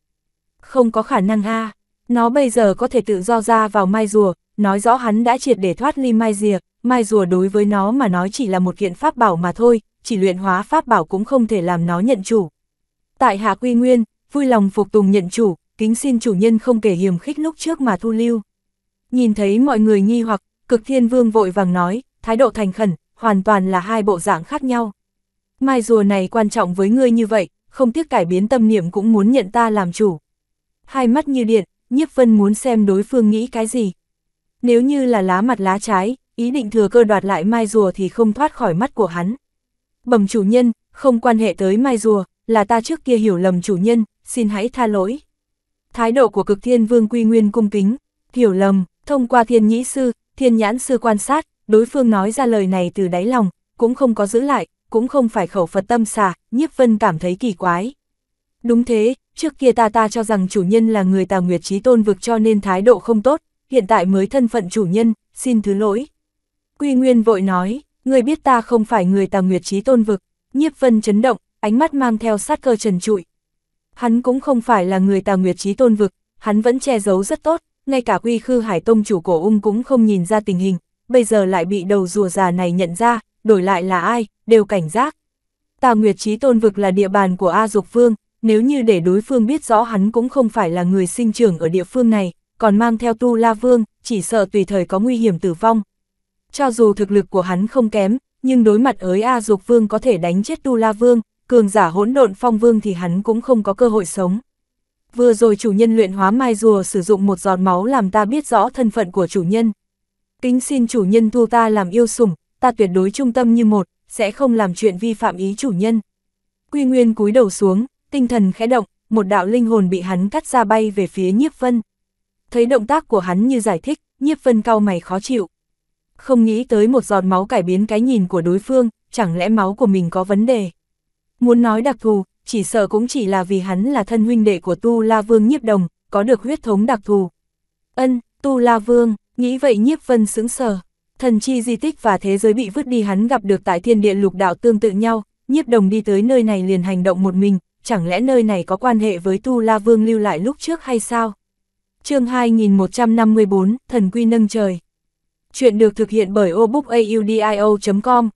Không có khả năng a nó bây giờ có thể tự do ra vào mai rùa, nói rõ hắn đã triệt để thoát ly mai rìa, mai rùa đối với nó mà nói chỉ là một kiện pháp bảo mà thôi, chỉ luyện hóa pháp bảo cũng không thể làm nó nhận chủ tại Hạ Quy Nguyên, vui lòng phục tùng nhận chủ, kính xin chủ nhân không kể hiểm khích lúc trước mà thu lưu. Nhìn thấy mọi người nghi hoặc, cực thiên vương vội vàng nói, thái độ thành khẩn, hoàn toàn là hai bộ dạng khác nhau. Mai rùa này quan trọng với ngươi như vậy, không tiếc cải biến tâm niệm cũng muốn nhận ta làm chủ. Hai mắt như điện, nhiếp vân muốn xem đối phương nghĩ cái gì. Nếu như là lá mặt lá trái, ý định thừa cơ đoạt lại mai rùa thì không thoát khỏi mắt của hắn. Bẩm chủ nhân, không quan hệ tới mai rùa, là ta trước kia hiểu lầm chủ nhân, xin hãy tha lỗi. Thái độ của cực thiên vương quy nguyên cung kính, hiểu lầm, thông qua thiên nhĩ sư, thiên nhãn sư quan sát, đối phương nói ra lời này từ đáy lòng, cũng không có giữ lại, cũng không phải khẩu Phật tâm xà, nhiếp vân cảm thấy kỳ quái. Đúng thế, trước kia ta ta cho rằng chủ nhân là người tà nguyệt trí tôn vực cho nên thái độ không tốt, hiện tại mới thân phận chủ nhân, xin thứ lỗi. Quy Nguyên vội nói, người biết ta không phải người tà nguyệt trí tôn vực, nhiếp vân chấn động, ánh mắt mang theo sát cơ trần trụi. Hắn cũng không phải là người tà nguyệt trí tôn vực, hắn vẫn che giấu rất tốt, ngay cả quy khư hải tông chủ cổ ung cũng không nhìn ra tình hình, bây giờ lại bị đầu rùa già này nhận ra, đổi lại là ai, đều cảnh giác. Tà Nguyệt Trí Tôn Vực là địa bàn của A Dục Vương, nếu như để đối phương biết rõ hắn cũng không phải là người sinh trưởng ở địa phương này, còn mang theo Tu La Vương, chỉ sợ tùy thời có nguy hiểm tử vong. Cho dù thực lực của hắn không kém, nhưng đối mặt với A Dục Vương có thể đánh chết Tu La Vương, cường giả hỗn độn phong vương thì hắn cũng không có cơ hội sống. Vừa rồi chủ nhân luyện hóa mai rùa sử dụng một giọt máu làm ta biết rõ thân phận của chủ nhân. Kính xin chủ nhân thu ta làm yêu sủng, ta tuyệt đối trung tâm như một, sẽ không làm chuyện vi phạm ý chủ nhân. Quy Nguyên cúi đầu xuống, tinh thần khẽ động, một đạo linh hồn bị hắn cắt ra bay về phía Nhiếp Vân. Thấy động tác của hắn như giải thích, Nhiếp Vân cau mày khó chịu. Không nghĩ tới một giọt máu cải biến cái nhìn của đối phương, chẳng lẽ máu của mình có vấn đề. Muốn nói đặc thù, chỉ sợ cũng chỉ là vì hắn là thân huynh đệ của Tu La Vương Nhiếp Đồng, có được huyết thống đặc thù. Ân, Tu La Vương, nghĩ vậy Nhiếp Vân sững sờ. Thần chi di tích và thế giới bị vứt đi hắn gặp được tại thiên địa lục đạo tương tự nhau, Nhiếp Đồng đi tới nơi này liền hành động một mình, chẳng lẽ nơi này có quan hệ với Tu La Vương lưu lại lúc trước hay sao? chương 2154, Thần Quy Nâng Trời Chuyện được thực hiện bởi obookaudio.com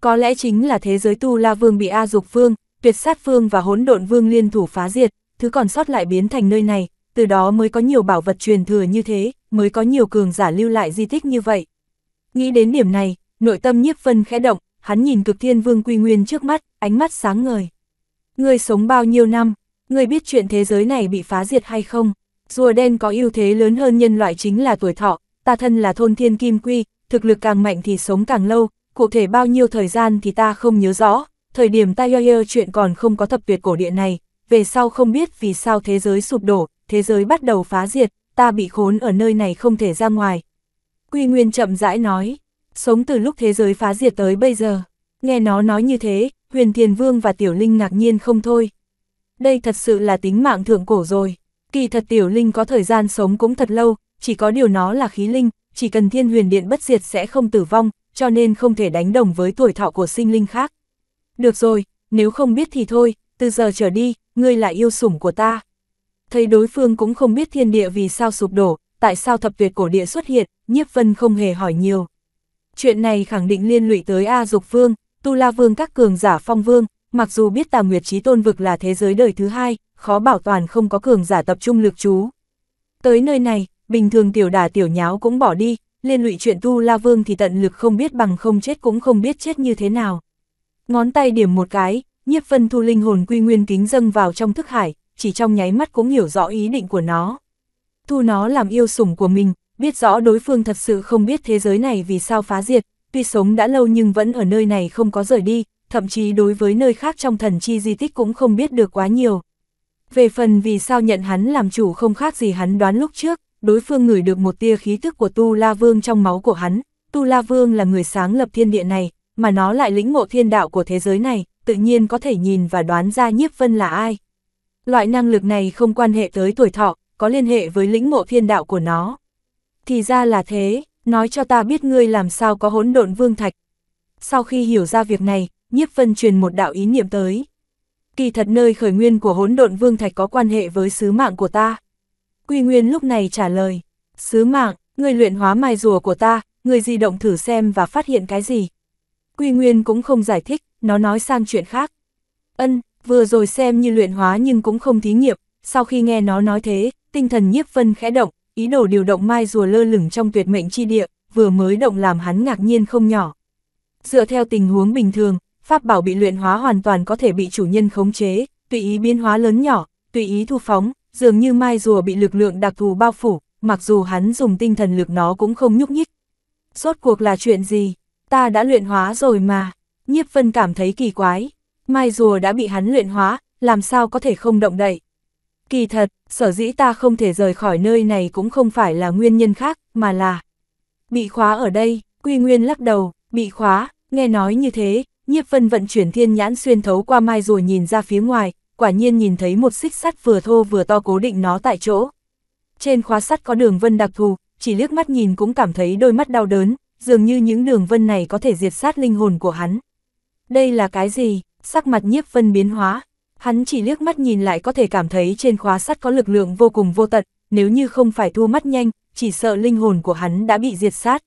có lẽ chính là thế giới tu la vương bị A Dục Vương, Tuyệt Sát Vương và Hỗn Độn Vương liên thủ phá diệt, thứ còn sót lại biến thành nơi này, từ đó mới có nhiều bảo vật truyền thừa như thế, mới có nhiều cường giả lưu lại di tích như vậy. Nghĩ đến điểm này, nội tâm nhiếp phân khẽ động, hắn nhìn cực thiên vương quy nguyên trước mắt, ánh mắt sáng ngời. Ngươi sống bao nhiêu năm, ngươi biết chuyện thế giới này bị phá diệt hay không? Rùa đen có ưu thế lớn hơn nhân loại chính là tuổi thọ, ta thân là thôn thiên kim quy, thực lực càng mạnh thì sống càng lâu, cụ thể bao nhiêu thời gian thì ta không nhớ rõ, thời điểm ta Tayoyer chuyện còn không có thập tuyệt cổ địa này, về sau không biết vì sao thế giới sụp đổ, thế giới bắt đầu phá diệt, ta bị khốn ở nơi này không thể ra ngoài. Quy Nguyên chậm rãi nói, sống từ lúc thế giới phá diệt tới bây giờ, nghe nó nói như thế, Huyền Thiền Vương và Tiểu Linh ngạc nhiên không thôi. Đây thật sự là tính mạng thượng cổ rồi, kỳ thật Tiểu Linh có thời gian sống cũng thật lâu, chỉ có điều nó là khí linh, chỉ cần thiên huyền điện bất diệt sẽ không tử vong, cho nên không thể đánh đồng với tuổi thọ của sinh linh khác. Được rồi, nếu không biết thì thôi, từ giờ trở đi, ngươi là yêu sủng của ta. Thấy đối phương cũng không biết thiên địa vì sao sụp đổ, tại sao thập tuyệt cổ địa xuất hiện, nhiếp vân không hề hỏi nhiều. Chuyện này khẳng định liên lụy tới A Dục Vương, Tu La Vương các cường giả phong vương, mặc dù biết tà nguyệt trí tôn vực là thế giới đời thứ hai, khó bảo toàn không có cường giả tập trung lực chú. Tới nơi này, bình thường tiểu đà tiểu nháo cũng bỏ đi, liên lụy chuyện tu la vương thì tận lực không biết bằng không chết cũng không biết chết như thế nào. Ngón tay điểm một cái, nhiếp vân thu linh hồn quy nguyên kính dâng vào trong thức hải, chỉ trong nháy mắt cũng hiểu rõ ý định của nó. Thu nó làm yêu sủng của mình, biết rõ đối phương thật sự không biết thế giới này vì sao phá diệt, tuy sống đã lâu nhưng vẫn ở nơi này không có rời đi, thậm chí đối với nơi khác trong thần chi di tích cũng không biết được quá nhiều. Về phần vì sao nhận hắn làm chủ không khác gì hắn đoán lúc trước, đối phương ngửi được một tia khí thức của Tu La Vương trong máu của hắn, Tu La Vương là người sáng lập thiên địa này, mà nó lại lĩnh ngộ thiên đạo của thế giới này, tự nhiên có thể nhìn và đoán ra nhiếp vân là ai. Loại năng lực này không quan hệ tới tuổi thọ, có liên hệ với lĩnh ngộ thiên đạo của nó. Thì ra là thế, nói cho ta biết ngươi làm sao có hỗn độn vương thạch. Sau khi hiểu ra việc này, nhiếp vân truyền một đạo ý niệm tới. Kỳ thật nơi khởi nguyên của hỗn độn vương thạch có quan hệ với sứ mạng của ta. Quy Nguyên lúc này trả lời, sứ mạng, người luyện hóa mai rùa của ta, người di động thử xem và phát hiện cái gì. Quy Nguyên cũng không giải thích, nó nói sang chuyện khác. Ân, vừa rồi xem như luyện hóa nhưng cũng không thí nghiệm, sau khi nghe nó nói thế, tinh thần nhiếp vân khẽ động, ý đồ điều động mai rùa lơ lửng trong tuyệt mệnh chi địa, vừa mới động làm hắn ngạc nhiên không nhỏ. Dựa theo tình huống bình thường, pháp bảo bị luyện hóa hoàn toàn có thể bị chủ nhân khống chế, tùy ý biến hóa lớn nhỏ, tùy ý thu phóng, dường như mai rùa bị lực lượng đặc thù bao phủ, mặc dù hắn dùng tinh thần lực nó cũng không nhúc nhích. Rốt cuộc là chuyện gì? Ta đã luyện hóa rồi mà. Nhiếp Vân cảm thấy kỳ quái. Mai rùa đã bị hắn luyện hóa, làm sao có thể không động đậy? Kỳ thật, sở dĩ ta không thể rời khỏi nơi này cũng không phải là nguyên nhân khác, mà là bị khóa ở đây, Quy Nguyên lắc đầu, bị khóa, nghe nói như thế, Nhiếp Vân vận chuyển thiên nhãn xuyên thấu qua mai rùa nhìn ra phía ngoài, quả nhiên nhìn thấy một xích sắt vừa thô vừa to cố định nó tại chỗ. Trên khóa sắt có đường vân đặc thù, chỉ liếc mắt nhìn cũng cảm thấy đôi mắt đau đớn, dường như những đường vân này có thể diệt sát linh hồn của hắn. Đây là cái gì? Sắc mặt nhiếp vân biến hóa. Hắn chỉ liếc mắt nhìn lại có thể cảm thấy trên khóa sắt có lực lượng vô cùng vô tận, nếu như không phải thua mắt nhanh, chỉ sợ linh hồn của hắn đã bị diệt sát.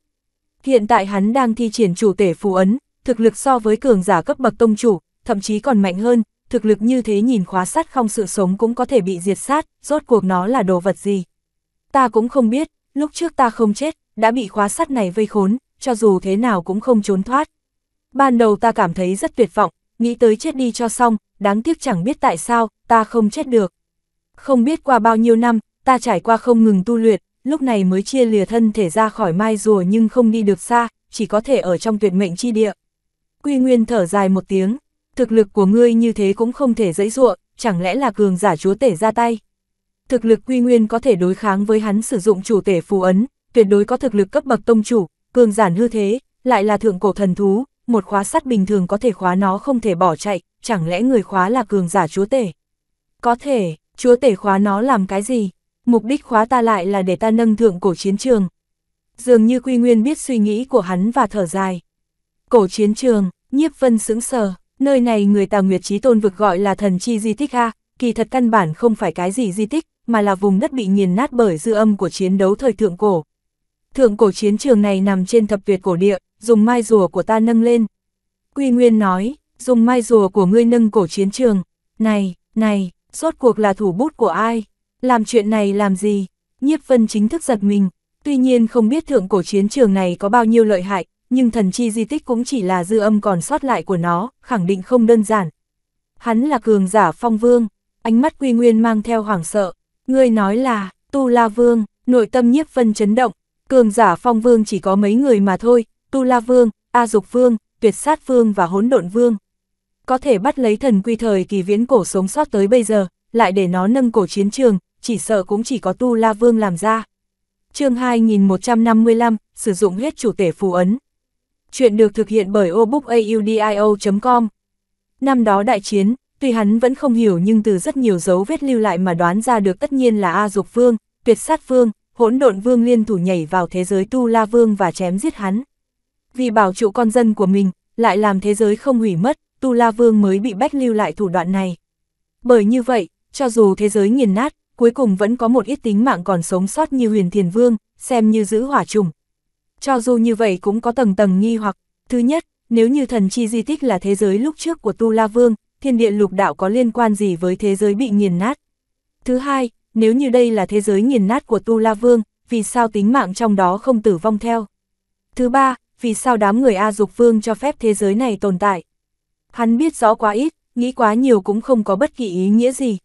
Hiện tại hắn đang thi triển chủ tể phù ấn, thực lực so với cường giả cấp bậc tông chủ, thậm chí còn mạnh hơn, thực lực như thế nhìn khóa sắt không sự sống cũng có thể bị diệt sát, rốt cuộc nó là đồ vật gì. Ta cũng không biết, lúc trước ta không chết, đã bị khóa sắt này vây khốn, cho dù thế nào cũng không trốn thoát. Ban đầu ta cảm thấy rất tuyệt vọng, nghĩ tới chết đi cho xong, đáng tiếc chẳng biết tại sao, ta không chết được. Không biết qua bao nhiêu năm, ta trải qua không ngừng tu luyện, lúc này mới chia lìa thân thể ra khỏi mai rùa nhưng không đi được xa, chỉ có thể ở trong tuyệt mệnh chi địa. Quy Nguyên thở dài một tiếng, thực lực của ngươi như thế cũng không thể dãy dụa, chẳng lẽ là cường giả chúa tể ra tay. Thực lực quy nguyên có thể đối kháng với hắn sử dụng chủ tể phù ấn, tuyệt đối có thực lực cấp bậc tông chủ, cường giản hư thế, lại là thượng cổ thần thú, một khóa sắt bình thường có thể khóa nó không thể bỏ chạy, chẳng lẽ người khóa là cường giả chúa tể. Có thể, chúa tể khóa nó làm cái gì? Mục đích khóa ta lại là để ta nâng thượng cổ chiến trường. Dường như quy nguyên biết suy nghĩ của hắn và thở dài. Cổ chiến trường, nhiếp vân sững sờ, nơi này người tà Nguyệt Trí Tôn vực gọi là thần chi di tích a, kỳ thật căn bản không phải cái gì di tích, mà là vùng đất bị nghiền nát bởi dư âm của chiến đấu thời thượng cổ. Thượng cổ chiến trường này nằm trên thập tuyệt cổ địa, dùng mai rùa của ta nâng lên. Quy Nguyên nói, dùng mai rùa của ngươi nâng cổ chiến trường. Này, này, rốt cuộc là thủ bút của ai? Làm chuyện này làm gì? Nhiếp Vân chính thức giật mình, tuy nhiên không biết thượng cổ chiến trường này có bao nhiêu lợi hại, nhưng thần chi di tích cũng chỉ là dư âm còn sót lại của nó, khẳng định không đơn giản. Hắn là cường giả phong vương, ánh mắt quy nguyên mang theo hoảng sợ, ngươi nói là, tu la vương, nội tâm nhiếp vân chấn động, cường giả phong vương chỉ có mấy người mà thôi, tu la vương, a dục vương, tuyệt sát vương và hỗn độn vương. Có thể bắt lấy thần quy thời kỳ viễn cổ sống sót tới bây giờ, lại để nó nâng cổ chiến trường, chỉ sợ cũng chỉ có tu la vương làm ra. chương 2155, sử dụng huyết chủ tể phù ấn chuyện được thực hiện bởi obookaudio.com. Năm đó đại chiến, tuy hắn vẫn không hiểu nhưng từ rất nhiều dấu vết lưu lại mà đoán ra được tất nhiên là A Dục Vương, Tuyệt Sát Vương, Hỗn Độn Vương liên thủ nhảy vào thế giới Tu La Vương và chém giết hắn. Vì bảo trụ con dân của mình, lại làm thế giới không hủy mất, Tu La Vương mới bị bách lưu lại thủ đoạn này. Bởi như vậy, cho dù thế giới nghiền nát, cuối cùng vẫn có một ít tính mạng còn sống sót như Huyền Thiền Vương, xem như giữ hỏa trùng, cho dù như vậy cũng có tầng tầng nghi hoặc, thứ nhất, nếu như thần chi di tích là thế giới lúc trước của Tu La Vương, thiên địa lục đạo có liên quan gì với thế giới bị nghiền nát? Thứ hai, nếu như đây là thế giới nghiền nát của Tu La Vương, vì sao tính mạng trong đó không tử vong theo? Thứ ba, vì sao đám người A Dục Vương cho phép thế giới này tồn tại? Hắn biết rõ quá ít, nghĩ quá nhiều cũng không có bất kỳ ý nghĩa gì.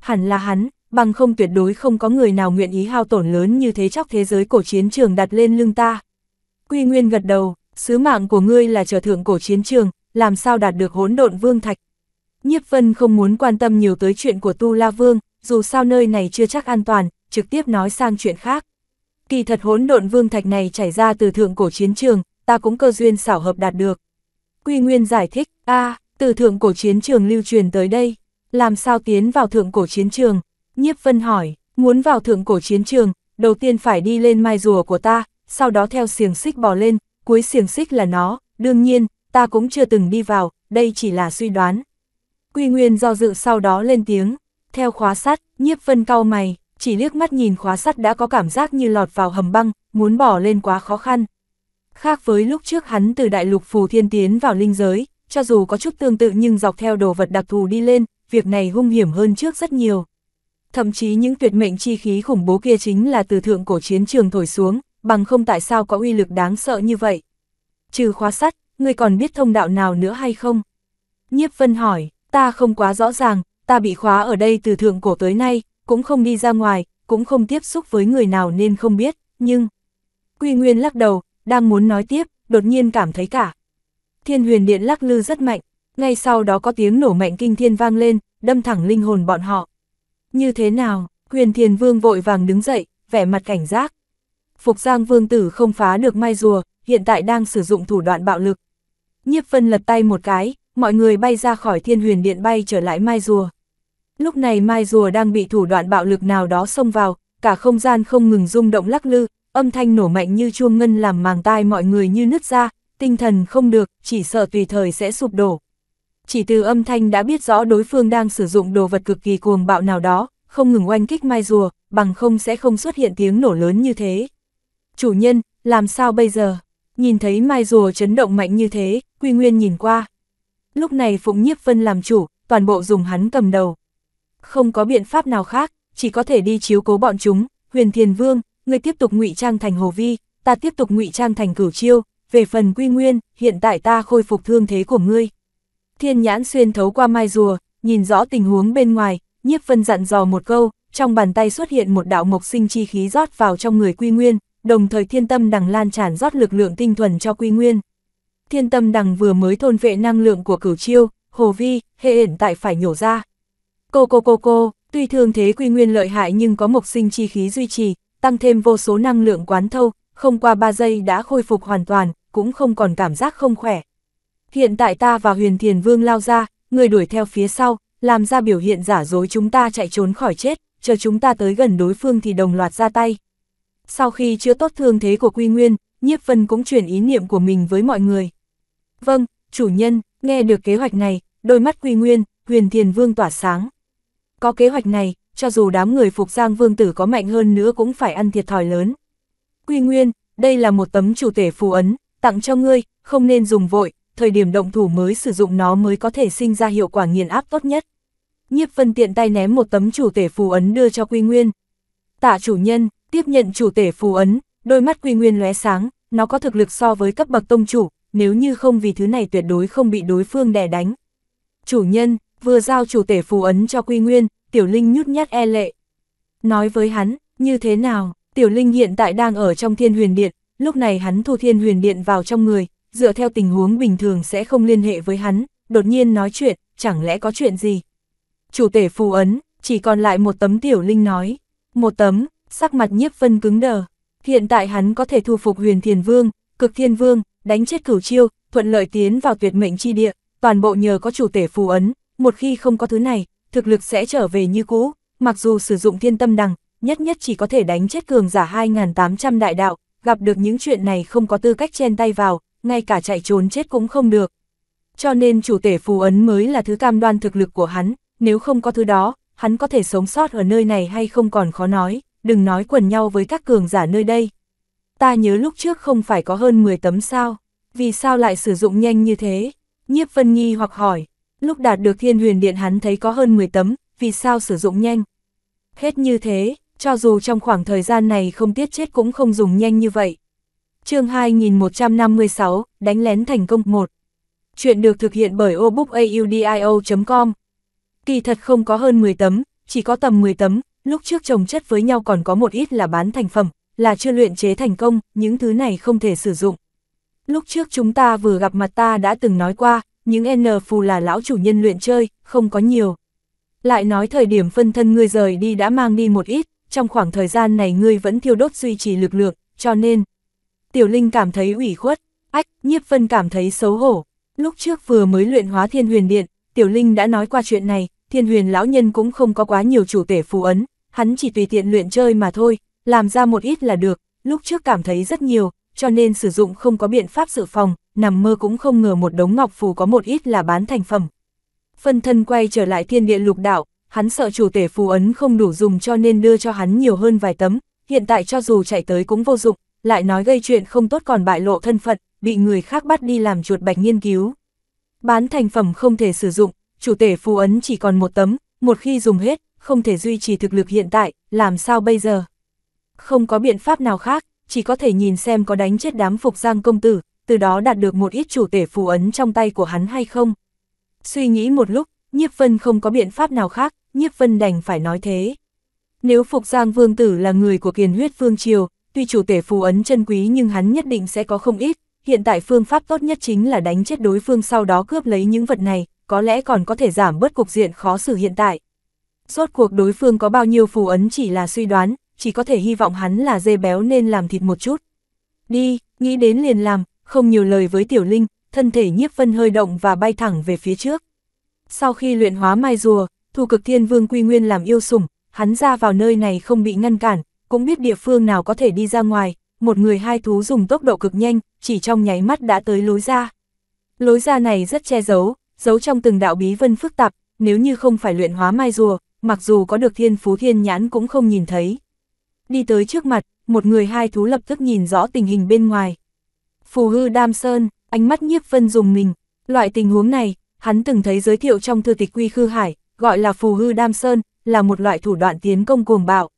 Hẳn là hắn, bằng không tuyệt đối không có người nào nguyện ý hao tổn lớn như thế chóc thế giới cổ chiến trường đặt lên lưng ta. Quy Nguyên gật đầu, sứ mạng của ngươi là trở thượng cổ chiến trường, làm sao đạt được hỗn độn vương thạch. Nhiếp Vân không muốn quan tâm nhiều tới chuyện của Tu La Vương, dù sao nơi này chưa chắc an toàn, trực tiếp nói sang chuyện khác. Kỳ thật hỗn độn vương thạch này chảy ra từ thượng cổ chiến trường, ta cũng cơ duyên xảo hợp đạt được. Quy Nguyên giải thích, a từ thượng cổ chiến trường lưu truyền tới đây, làm sao tiến vào thượng cổ chiến trường? Nhiếp Vân hỏi, muốn vào thượng cổ chiến trường, đầu tiên phải đi lên mai rùa của ta, sau đó theo xiềng xích bò lên, cuối xiềng xích là nó, đương nhiên, ta cũng chưa từng đi vào, đây chỉ là suy đoán. Quy Nguyên do dự sau đó lên tiếng, theo khóa sắt, nhiếp vân cau mày, chỉ liếc mắt nhìn khóa sắt đã có cảm giác như lọt vào hầm băng, muốn bỏ lên quá khó khăn. Khác với lúc trước hắn từ đại lục phù thiên tiến vào linh giới, cho dù có chút tương tự nhưng dọc theo đồ vật đặc thù đi lên, việc này hung hiểm hơn trước rất nhiều. Thậm chí những tuyệt mệnh chi khí khủng bố kia chính là từ thượng cổ chiến trường thổi xuống, bằng không tại sao có uy lực đáng sợ như vậy. Trừ khóa sắt, ngươi còn biết thông đạo nào nữa hay không? Nhiếp Vân hỏi, ta không quá rõ ràng, ta bị khóa ở đây từ thượng cổ tới nay, cũng không đi ra ngoài, cũng không tiếp xúc với người nào nên không biết, nhưng... Quy Nguyên lắc đầu, đang muốn nói tiếp, đột nhiên cảm thấy cả. Thiên huyền điện lắc lư rất mạnh, ngay sau đó có tiếng nổ mạnh kinh thiên vang lên, đâm thẳng linh hồn bọn họ. Như thế nào, huyền thiền vương vội vàng đứng dậy, vẻ mặt cảnh giác. Phục Giang Vương Tử không phá được mai rùa, hiện tại đang sử dụng thủ đoạn bạo lực. Nhiếp Vân lật tay một cái, mọi người bay ra khỏi thiên huyền điện bay trở lại mai rùa. Lúc này mai rùa đang bị thủ đoạn bạo lực nào đó xông vào, cả không gian không ngừng rung động lắc lư, âm thanh nổ mạnh như chuông ngân làm màng tai mọi người như nứt ra, tinh thần không được, chỉ sợ tùy thời sẽ sụp đổ. Chỉ từ âm thanh đã biết rõ đối phương đang sử dụng đồ vật cực kỳ cuồng bạo nào đó, không ngừng oanh kích mai rùa, bằng không sẽ không xuất hiện tiếng nổ lớn như thế chủ nhân, làm sao bây giờ? Nhìn thấy mai rùa chấn động mạnh như thế, Quy Nguyên nhìn qua. Lúc này Phụng Nhiếp Vân làm chủ, toàn bộ dùng hắn cầm đầu. Không có biện pháp nào khác, chỉ có thể đi chiếu cố bọn chúng, Huyền Thiền Vương, ngươi tiếp tục ngụy trang thành Hồ Vi, ta tiếp tục ngụy trang thành Cửu Chiêu, về phần Quy Nguyên, hiện tại ta khôi phục thương thế của ngươi. Thiên Nhãn xuyên thấu qua mai rùa, nhìn rõ tình huống bên ngoài, Nhiếp Vân dặn dò một câu, trong bàn tay xuất hiện một đạo mộc sinh chi khí rót vào trong người Quy Nguyên, đồng thời thiên tâm đằng lan tràn rót lực lượng tinh thuần cho quy nguyên. Thiên tâm đằng vừa mới thôn vệ năng lượng của cửu chiêu, hồ vi, hệ ẩn tại phải nhổ ra. Cô cô cô cô, tuy thương thế quy nguyên lợi hại nhưng có mộc sinh chi khí duy trì, tăng thêm vô số năng lượng quán thâu, không qua 3 giây đã khôi phục hoàn toàn, cũng không còn cảm giác không khỏe. Hiện tại ta và huyền thiền vương lao ra, người đuổi theo phía sau, làm ra biểu hiện giả dối chúng ta chạy trốn khỏi chết, chờ chúng ta tới gần đối phương thì đồng loạt ra tay. Sau khi chưa tốt thương thế của Quy Nguyên, Nhiếp Vân cũng chuyển ý niệm của mình với mọi người. Vâng, chủ nhân, nghe được kế hoạch này, đôi mắt Quy Nguyên, huyền thiền vương tỏa sáng. Có kế hoạch này, cho dù đám người phục giang vương tử có mạnh hơn nữa cũng phải ăn thiệt thòi lớn. Quy Nguyên, đây là một tấm chủ tể phù ấn, tặng cho ngươi, không nên dùng vội, thời điểm động thủ mới sử dụng nó mới có thể sinh ra hiệu quả nghiền áp tốt nhất. Nhiếp Vân tiện tay ném một tấm chủ tể phù ấn đưa cho Quy Nguyên. Tạ chủ nhân, Tiếp nhận chủ tể phù ấn, đôi mắt quy nguyên lóe sáng, nó có thực lực so với cấp bậc tông chủ, nếu như không vì thứ này tuyệt đối không bị đối phương đè đánh. Chủ nhân, vừa giao chủ tể phù ấn cho quy nguyên, tiểu linh nhút nhát e lệ. Nói với hắn, như thế nào, tiểu linh hiện tại đang ở trong thiên huyền điện, lúc này hắn thu thiên huyền điện vào trong người, dựa theo tình huống bình thường sẽ không liên hệ với hắn, đột nhiên nói chuyện, chẳng lẽ có chuyện gì. Chủ tể phù ấn, chỉ còn lại một tấm tiểu linh nói, một tấm, Sắc mặt nhiếp vân cứng đờ, hiện tại hắn có thể thu phục huyền thiền vương, cực thiên vương, đánh chết cửu chiêu, thuận lợi tiến vào tuyệt mệnh chi địa, toàn bộ nhờ có chủ tể phù ấn, một khi không có thứ này, thực lực sẽ trở về như cũ, mặc dù sử dụng thiên tâm đằng, nhất nhất chỉ có thể đánh chết cường giả 2.800 đại đạo, gặp được những chuyện này không có tư cách chen tay vào, ngay cả chạy trốn chết cũng không được. Cho nên chủ tể phù ấn mới là thứ cam đoan thực lực của hắn, nếu không có thứ đó, hắn có thể sống sót ở nơi này hay không còn khó nói đừng nói quần nhau với các cường giả nơi đây. Ta nhớ lúc trước không phải có hơn 10 tấm sao, vì sao lại sử dụng nhanh như thế? Nhiếp Vân Nhi hoặc hỏi, lúc đạt được thiên huyền điện hắn thấy có hơn 10 tấm, vì sao sử dụng nhanh? Hết như thế, cho dù trong khoảng thời gian này không tiết chết cũng không dùng nhanh như vậy. chương 2156, đánh lén thành công 1. Chuyện được thực hiện bởi obookaudio.com Kỳ thật không có hơn 10 tấm, chỉ có tầm 10 tấm, lúc trước trồng chất với nhau còn có một ít là bán thành phẩm, là chưa luyện chế thành công, những thứ này không thể sử dụng. Lúc trước chúng ta vừa gặp mặt ta đã từng nói qua, những N phù là lão chủ nhân luyện chơi, không có nhiều. Lại nói thời điểm phân thân ngươi rời đi đã mang đi một ít, trong khoảng thời gian này ngươi vẫn thiêu đốt duy trì lực lượng, cho nên... Tiểu Linh cảm thấy ủy khuất, ách, nhiếp phân cảm thấy xấu hổ. Lúc trước vừa mới luyện hóa thiên huyền điện, Tiểu Linh đã nói qua chuyện này, thiên huyền lão nhân cũng không có quá nhiều chủ tể phù ấn, hắn chỉ tùy tiện luyện chơi mà thôi, làm ra một ít là được, lúc trước cảm thấy rất nhiều, cho nên sử dụng không có biện pháp dự phòng, nằm mơ cũng không ngờ một đống ngọc phù có một ít là bán thành phẩm. Phân thân quay trở lại thiên địa lục đạo, hắn sợ chủ tể phù ấn không đủ dùng cho nên đưa cho hắn nhiều hơn vài tấm, hiện tại cho dù chạy tới cũng vô dụng, lại nói gây chuyện không tốt còn bại lộ thân phận, bị người khác bắt đi làm chuột bạch nghiên cứu. Bán thành phẩm không thể sử dụng, chủ tể phù ấn chỉ còn một tấm, một khi dùng hết, không thể duy trì thực lực hiện tại, làm sao bây giờ? Không có biện pháp nào khác, chỉ có thể nhìn xem có đánh chết đám phục giang công tử, từ đó đạt được một ít chủ tể phù ấn trong tay của hắn hay không. Suy nghĩ một lúc, Nhiếp Vân không có biện pháp nào khác, Nhiếp Vân đành phải nói thế. Nếu Phục Giang Vương Tử là người của kiền huyết phương Triều, tuy chủ tể phù ấn chân quý nhưng hắn nhất định sẽ có không ít, hiện tại phương pháp tốt nhất chính là đánh chết đối phương sau đó cướp lấy những vật này, có lẽ còn có thể giảm bớt cục diện khó xử hiện tại. Rốt cuộc đối phương có bao nhiêu phù ấn chỉ là suy đoán, chỉ có thể hy vọng hắn là dê béo nên làm thịt một chút. Đi, nghĩ đến liền làm, không nhiều lời với tiểu linh, thân thể nhiếp phân hơi động và bay thẳng về phía trước. Sau khi luyện hóa mai rùa, thu cực thiên vương quy nguyên làm yêu sủng, hắn ra vào nơi này không bị ngăn cản, cũng biết địa phương nào có thể đi ra ngoài, một người hai thú dùng tốc độ cực nhanh, chỉ trong nháy mắt đã tới lối ra. Lối ra này rất che giấu, giấu trong từng đạo bí vân phức tạp, nếu như không phải luyện hóa mai rùa, mặc dù có được thiên phú thiên nhãn cũng không nhìn thấy. Đi tới trước mặt, một người hai thú lập tức nhìn rõ tình hình bên ngoài. Phù hư đam sơn, ánh mắt nhiếp phân dùng mình, loại tình huống này, hắn từng thấy giới thiệu trong thư tịch quy khư hải, gọi là phù hư đam sơn, là một loại thủ đoạn tiến công cuồng bạo.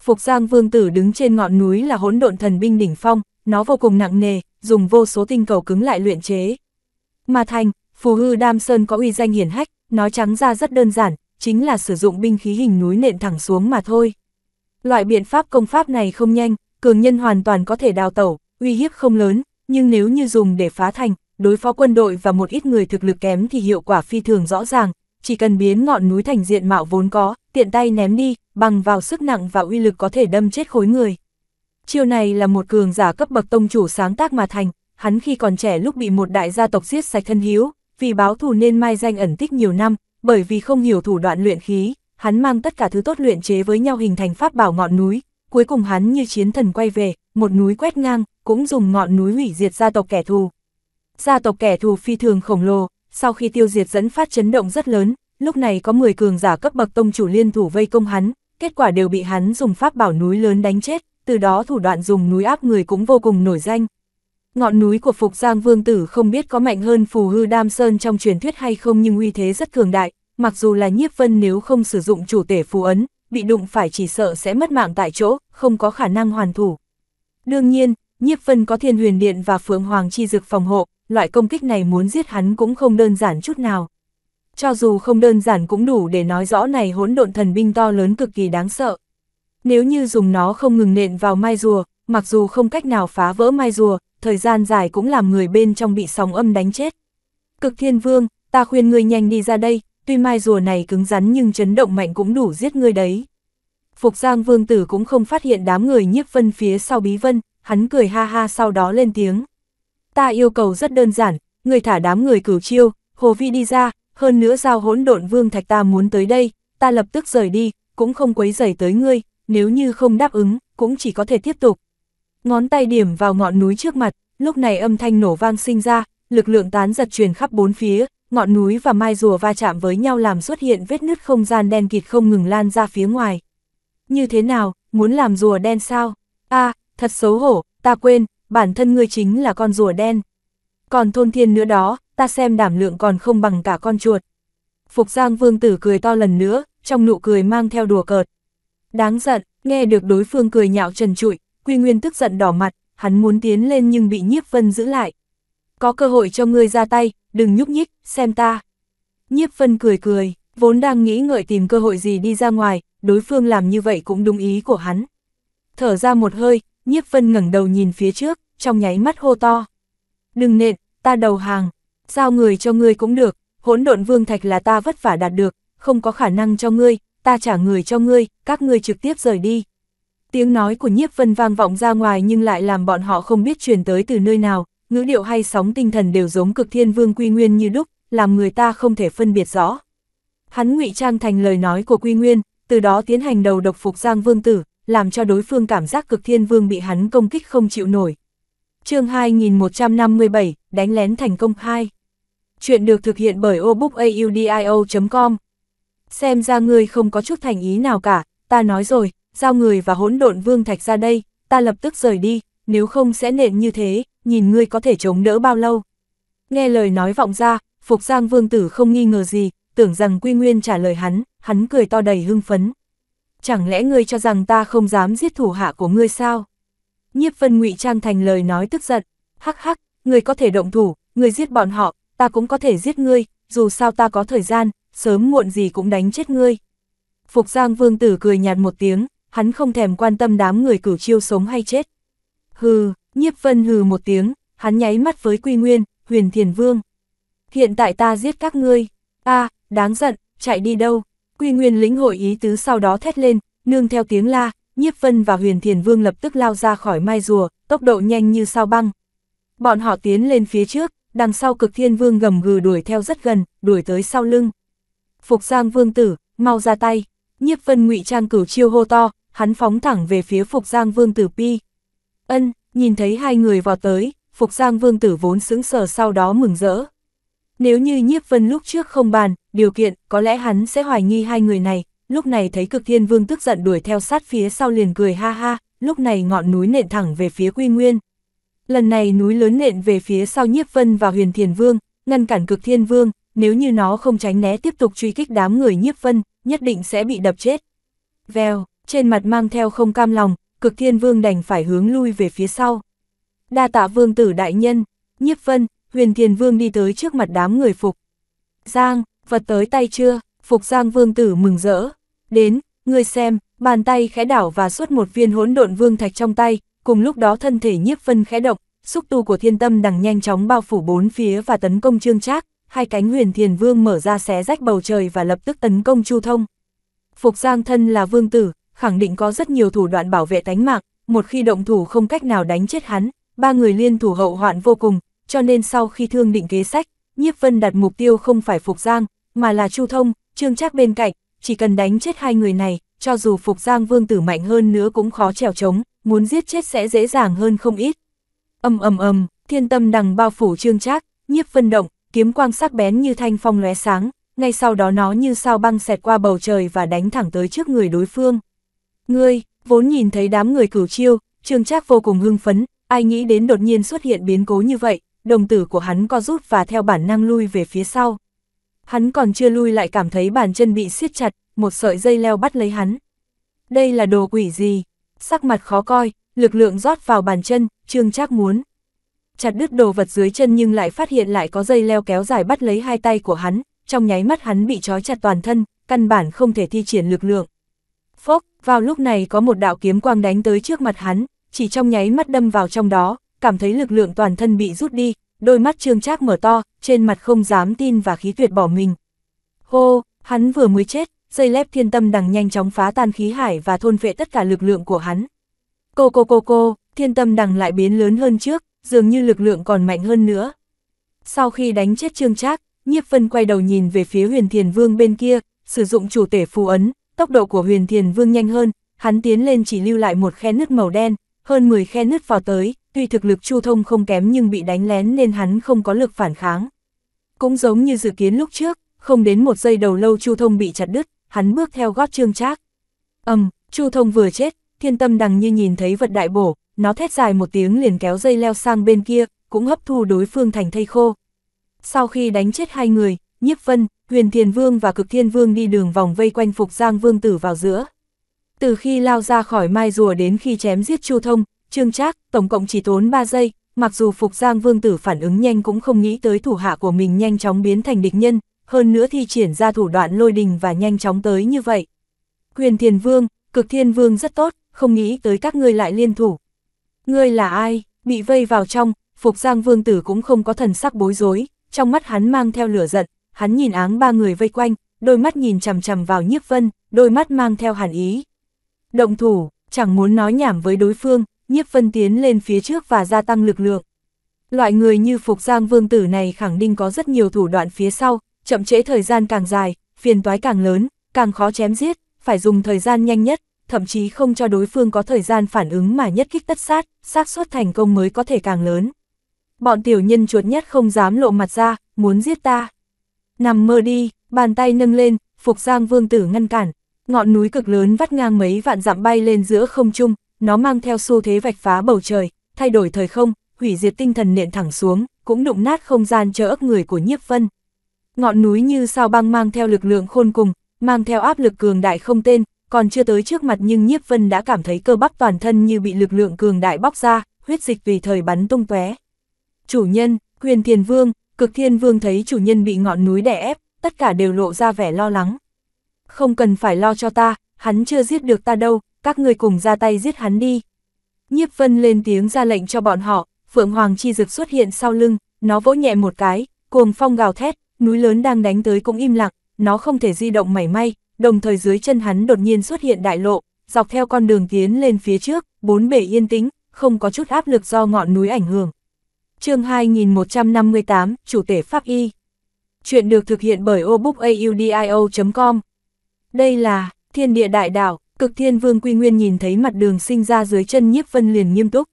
Phục Giang Vương Tử đứng trên ngọn núi là hỗn độn thần binh đỉnh phong, nó vô cùng nặng nề, dùng vô số tinh cầu cứng lại luyện chế. Mà thành, phù hư đam sơn có uy danh hiển hách, nói trắng ra rất đơn giản, chính là sử dụng binh khí hình núi nện thẳng xuống mà thôi. Loại biện pháp công pháp này không nhanh, cường nhân hoàn toàn có thể đào tẩu, uy hiếp không lớn, nhưng nếu như dùng để phá thành, đối phó quân đội và một ít người thực lực kém thì hiệu quả phi thường rõ ràng, chỉ cần biến ngọn núi thành diện mạo vốn có, tiện tay ném đi, bằng vào sức nặng và uy lực có thể đâm chết khối người. Chiêu này là một cường giả cấp bậc tông chủ sáng tác mà thành, hắn khi còn trẻ lúc bị một đại gia tộc giết sạch thân hiếu, vì báo thù nên mai danh ẩn tích nhiều năm, bởi vì không hiểu thủ đoạn luyện khí, hắn mang tất cả thứ tốt luyện chế với nhau hình thành pháp bảo ngọn núi, cuối cùng hắn như chiến thần quay về, một núi quét ngang, cũng dùng ngọn núi hủy diệt gia tộc kẻ thù. Gia tộc kẻ thù phi thường khổng lồ, sau khi tiêu diệt dẫn phát chấn động rất lớn, lúc này có 10 cường giả cấp bậc tông chủ liên thủ vây công hắn, kết quả đều bị hắn dùng pháp bảo núi lớn đánh chết, từ đó thủ đoạn dùng núi áp người cũng vô cùng nổi danh, Ngọn núi của Phục Giang Vương Tử không biết có mạnh hơn Phù Hư Đam Sơn trong truyền thuyết hay không nhưng uy thế rất cường đại, mặc dù là nhiếp vân nếu không sử dụng chủ tể phù ấn, bị đụng phải chỉ sợ sẽ mất mạng tại chỗ, không có khả năng hoàn thủ. Đương nhiên, nhiếp vân có thiên huyền điện và phượng hoàng chi dực phòng hộ, loại công kích này muốn giết hắn cũng không đơn giản chút nào. Cho dù không đơn giản cũng đủ để nói rõ này hỗn độn thần binh to lớn cực kỳ đáng sợ. Nếu như dùng nó không ngừng nện vào mai rùa, mặc dù không cách nào phá vỡ mai rùa, thời gian dài cũng làm người bên trong bị sóng âm đánh chết. Cực thiên vương, ta khuyên ngươi nhanh đi ra đây, tuy mai rùa này cứng rắn nhưng chấn động mạnh cũng đủ giết ngươi đấy. Phục Giang Vương Tử cũng không phát hiện đám người nhiếp vân phía sau bí vân, hắn cười ha ha sau đó lên tiếng. Ta yêu cầu rất đơn giản, người thả đám người cửu chiêu, Hồ Vi đi ra, hơn nữa giao hỗn độn vương thạch ta muốn tới đây, ta lập tức rời đi, cũng không quấy rầy tới ngươi, nếu như không đáp ứng, cũng chỉ có thể tiếp tục. Ngón tay điểm vào ngọn núi trước mặt, lúc này âm thanh nổ vang sinh ra, lực lượng tán giật truyền khắp bốn phía, ngọn núi và mai rùa va chạm với nhau làm xuất hiện vết nứt không gian đen kịt không ngừng lan ra phía ngoài. Như thế nào, muốn làm rùa đen sao? a thật xấu hổ, ta quên, bản thân ngươi chính là con rùa đen. Còn thôn thiên nữa đó, ta xem đảm lượng còn không bằng cả con chuột. Phục Giang Vương Tử cười to lần nữa, trong nụ cười mang theo đùa cợt. Đáng giận, nghe được đối phương cười nhạo trần trụi, Quy Nguyên tức giận đỏ mặt, hắn muốn tiến lên nhưng bị Nhiếp Vân giữ lại. Có cơ hội cho ngươi ra tay, đừng nhúc nhích, xem ta. Nhiếp Vân cười cười, vốn đang nghĩ ngợi tìm cơ hội gì đi ra ngoài, đối phương làm như vậy cũng đúng ý của hắn. Thở ra một hơi, Nhiếp Vân ngẩng đầu nhìn phía trước, trong nháy mắt hô to. Đừng nện, ta đầu hàng, giao người cho ngươi cũng được, hỗn độn vương thạch là ta vất vả đạt được, không có khả năng cho ngươi, ta trả người cho ngươi, các ngươi trực tiếp rời đi. Tiếng nói của nhiếp vân vang vọng ra ngoài nhưng lại làm bọn họ không biết truyền tới từ nơi nào, ngữ điệu hay sóng tinh thần đều giống cực thiên vương quy nguyên như đúc, làm người ta không thể phân biệt rõ. Hắn ngụy trang thành lời nói của quy nguyên, từ đó tiến hành đầu độc phục giang vương tử, làm cho đối phương cảm giác cực thiên vương bị hắn công kích không chịu nổi. chương 2157, đánh lén thành công 2. Chuyện được thực hiện bởi obookaudio.com Xem ra ngươi không có chút thành ý nào cả, ta nói rồi, giao người và hỗn độn vương thạch ra đây, ta lập tức rời đi, nếu không sẽ nện như thế, nhìn ngươi có thể chống đỡ bao lâu. Nghe lời nói vọng ra, Phục Giang Vương Tử không nghi ngờ gì, tưởng rằng Quy Nguyên trả lời hắn, hắn cười to đầy hưng phấn. Chẳng lẽ ngươi cho rằng ta không dám giết thủ hạ của ngươi sao? Nhiếp Vân ngụy trang thành lời nói tức giận, hắc hắc, ngươi có thể động thủ, ngươi giết bọn họ, ta cũng có thể giết ngươi, dù sao ta có thời gian, sớm muộn gì cũng đánh chết ngươi. Phục Giang Vương Tử cười nhạt một tiếng, hắn không thèm quan tâm đám người cửu chiêu sống hay chết. Hừ, nhiếp vân hừ một tiếng, hắn nháy mắt với quy nguyên, huyền thiền vương. Hiện tại ta giết các ngươi, a đáng giận, chạy đi đâu, quy nguyên lĩnh hội ý tứ sau đó thét lên, nương theo tiếng la, nhiếp vân và huyền thiền vương lập tức lao ra khỏi mai rùa, tốc độ nhanh như sao băng. Bọn họ tiến lên phía trước, đằng sau cực thiên vương gầm gừ đuổi theo rất gần, đuổi tới sau lưng. Phục Giang vương tử, mau ra tay, nhiếp vân ngụy trang cửu chiêu hô to, hắn phóng thẳng về phía Phục Giang Vương Tử Pi. Ân, nhìn thấy hai người vào tới, Phục Giang Vương Tử vốn sững sờ sau đó mừng rỡ. Nếu như Nhiếp Vân lúc trước không bàn, điều kiện, có lẽ hắn sẽ hoài nghi hai người này, lúc này thấy Cực Thiên Vương tức giận đuổi theo sát phía sau liền cười ha ha, lúc này ngọn núi nện thẳng về phía Quy Nguyên. Lần này núi lớn nện về phía sau Nhiếp Vân và Huyền Thiền Vương, ngăn cản Cực Thiên Vương, nếu như nó không tránh né tiếp tục truy kích đám người Nhiếp Vân, nhất định sẽ bị đập chết. Vèo, trên mặt mang theo không cam lòng, cực thiên vương đành phải hướng lui về phía sau. Đa tạ vương tử đại nhân, nhiếp vân, huyền thiên vương đi tới trước mặt đám người phục. Giang, vật tới tay chưa, phục giang vương tử mừng rỡ. Đến, ngươi xem, bàn tay khẽ đảo và xuất một viên hỗn độn vương thạch trong tay, cùng lúc đó thân thể nhiếp vân khẽ động, xúc tu của thiên tâm đằng nhanh chóng bao phủ bốn phía và tấn công trương trác, hai cánh huyền thiền vương mở ra xé rách bầu trời và lập tức tấn công chu thông. Phục giang thân là vương tử, khẳng định có rất nhiều thủ đoạn bảo vệ tánh mạng, một khi động thủ không cách nào đánh chết hắn, ba người liên thủ hậu hoạn vô cùng, cho nên sau khi thương định kế sách, Nhiếp Vân đặt mục tiêu không phải Phục Giang, mà là Chu Thông, Trương Trác bên cạnh, chỉ cần đánh chết hai người này, cho dù Phục Giang Vương tử mạnh hơn nữa cũng khó trèo chống, muốn giết chết sẽ dễ dàng hơn không ít. âm ầm ầm, thiên tâm đằng bao phủ Trương Trác, Nhiếp Vân động, kiếm quang sắc bén như thanh phong lóe sáng, ngay sau đó nó như sao băng xẹt qua bầu trời và đánh thẳng tới trước người đối phương. Ngươi, vốn nhìn thấy đám người cửu chiêu, Trương Trác vô cùng hưng phấn, ai nghĩ đến đột nhiên xuất hiện biến cố như vậy, đồng tử của hắn co rút và theo bản năng lui về phía sau. Hắn còn chưa lui lại cảm thấy bàn chân bị siết chặt, một sợi dây leo bắt lấy hắn. Đây là đồ quỷ gì? Sắc mặt khó coi, lực lượng rót vào bàn chân, Trương Trác muốn chặt đứt đồ vật dưới chân nhưng lại phát hiện lại có dây leo kéo dài bắt lấy hai tay của hắn, trong nháy mắt hắn bị trói chặt toàn thân, căn bản không thể thi triển lực lượng. Phốc, vào lúc này có một đạo kiếm quang đánh tới trước mặt hắn, chỉ trong nháy mắt đâm vào trong đó, cảm thấy lực lượng toàn thân bị rút đi, đôi mắt trương trác mở to, trên mặt không dám tin và khí tuyệt bỏ mình. Hô, hắn vừa mới chết, dây lép thiên tâm đằng nhanh chóng phá tan khí hải và thôn vệ tất cả lực lượng của hắn. Cô cô cô cô, thiên tâm đằng lại biến lớn hơn trước, dường như lực lượng còn mạnh hơn nữa. Sau khi đánh chết trương trác, nhiếp vân quay đầu nhìn về phía huyền thiền vương bên kia, sử dụng chủ tể phù ấn, tốc độ của huyền thiền vương nhanh hơn, hắn tiến lên chỉ lưu lại một khe nứt màu đen, hơn 10 khe nứt vào tới, tuy thực lực chu thông không kém nhưng bị đánh lén nên hắn không có lực phản kháng. Cũng giống như dự kiến lúc trước, không đến một giây đầu lâu chu thông bị chặt đứt, hắn bước theo gót trương trác. ầm, chu thông vừa chết, thiên tâm đằng như nhìn thấy vật đại bổ, nó thét dài một tiếng liền kéo dây leo sang bên kia, cũng hấp thu đối phương thành thây khô. Sau khi đánh chết hai người, nhiếp vân, huyền thiền vương và cực thiên vương đi đường vòng vây quanh phục giang vương tử vào giữa. Từ khi lao ra khỏi mai rùa đến khi chém giết chu thông, trương trác, tổng cộng chỉ tốn 3 giây, mặc dù phục giang vương tử phản ứng nhanh cũng không nghĩ tới thủ hạ của mình nhanh chóng biến thành địch nhân, hơn nữa thì triển ra thủ đoạn lôi đình và nhanh chóng tới như vậy. Huyền thiền vương, cực thiên vương rất tốt, không nghĩ tới các ngươi lại liên thủ. Ngươi là ai, bị vây vào trong, Phục Giang Vương Tử cũng không có thần sắc bối rối, trong mắt hắn mang theo lửa giận, hắn nhìn áng ba người vây quanh, đôi mắt nhìn chằm chằm vào nhiếp vân, đôi mắt mang theo hàn ý. Động thủ, chẳng muốn nói nhảm với đối phương, nhiếp vân tiến lên phía trước và gia tăng lực lượng. Loại người như Phục Giang Vương Tử này khẳng định có rất nhiều thủ đoạn phía sau, chậm trễ thời gian càng dài, phiền toái càng lớn, càng khó chém giết, phải dùng thời gian nhanh nhất, thậm chí không cho đối phương có thời gian phản ứng mà nhất kích tất sát, xác suất thành công mới có thể càng lớn. Bọn tiểu nhân chuột nhất không dám lộ mặt ra, muốn giết ta nằm mơ đi, bàn tay nâng lên, Phục Giang Vương Tử ngăn cản, ngọn núi cực lớn vắt ngang mấy vạn dặm bay lên giữa không trung, nó mang theo xu thế vạch phá bầu trời, thay đổi thời không, hủy diệt tinh thần nện thẳng xuống, cũng đụng nát không gian chớ ấp người của nhiếp vân. Ngọn núi như sao băng mang theo lực lượng khôn cùng, mang theo áp lực cường đại không tên, còn chưa tới trước mặt nhưng nhiếp vân đã cảm thấy cơ bắp toàn thân như bị lực lượng cường đại bóc ra, huyết dịch vì thời bắn tung tóe. Chủ nhân, quyền thiền vương, Cực thiên vương thấy chủ nhân bị ngọn núi đè ép, tất cả đều lộ ra vẻ lo lắng. Không cần phải lo cho ta, hắn chưa giết được ta đâu, các người cùng ra tay giết hắn đi. Nhiếp vân lên tiếng ra lệnh cho bọn họ, phượng hoàng chi dực xuất hiện sau lưng, nó vỗ nhẹ một cái, cuồng phong gào thét, núi lớn đang đánh tới cũng im lặng, nó không thể di động mảy may, đồng thời dưới chân hắn đột nhiên xuất hiện đại lộ, dọc theo con đường tiến lên phía trước, bốn bể yên tĩnh, không có chút áp lực do ngọn núi ảnh hưởng chương 2158, Chủ tể Pháp Y. Chuyện được thực hiện bởi obookaudio.com. Đây là, thiên địa đại đạo, cực thiên vương quy nguyên nhìn thấy mặt đường sinh ra dưới chân nhiếp vân liền nghiêm túc.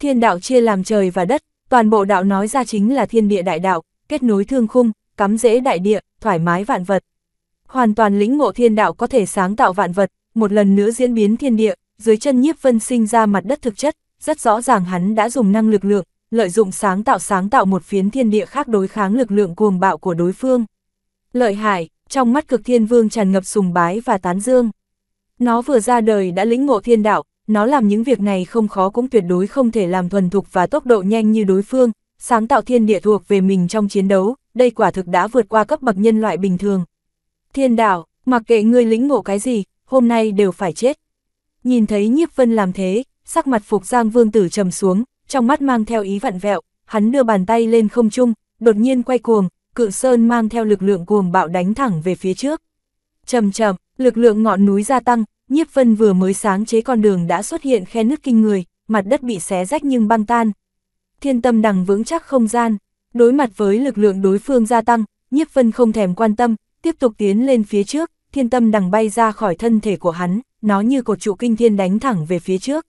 Thiên đạo chia làm trời và đất, toàn bộ đạo nói ra chính là thiên địa đại đạo, kết nối thương khung, cắm rễ đại địa, thoải mái vạn vật. Hoàn toàn lĩnh ngộ thiên đạo có thể sáng tạo vạn vật, một lần nữa diễn biến thiên địa, dưới chân nhiếp vân sinh ra mặt đất thực chất, rất rõ ràng hắn đã dùng năng lực lượng, lợi dụng sáng tạo sáng tạo một phiến thiên địa khác đối kháng lực lượng cuồng bạo của đối phương. Lợi hại, trong mắt cực thiên vương tràn ngập sùng bái và tán dương. Nó vừa ra đời đã lĩnh ngộ thiên đạo, nó làm những việc này không khó cũng tuyệt đối không thể làm thuần thục và tốc độ nhanh như đối phương, sáng tạo thiên địa thuộc về mình trong chiến đấu, đây quả thực đã vượt qua cấp bậc nhân loại bình thường. Thiên đạo, mặc kệ ngươi lĩnh ngộ cái gì, hôm nay đều phải chết. Nhìn thấy nhiếp vân làm thế, sắc mặt phục giang vương tử trầm xuống, trong mắt mang theo ý vặn vẹo, hắn đưa bàn tay lên không trung, đột nhiên quay cuồng, cự sơn mang theo lực lượng cuồng bạo đánh thẳng về phía trước. Chầm chậm, lực lượng ngọn núi gia tăng, nhiếp vân vừa mới sáng chế con đường đã xuất hiện khe nứt kinh người, mặt đất bị xé rách nhưng băng tan. Thiên tâm đằng vững chắc không gian, đối mặt với lực lượng đối phương gia tăng, nhiếp vân không thèm quan tâm, tiếp tục tiến lên phía trước, thiên tâm đằng bay ra khỏi thân thể của hắn, nó như cột trụ kinh thiên đánh thẳng về phía trước.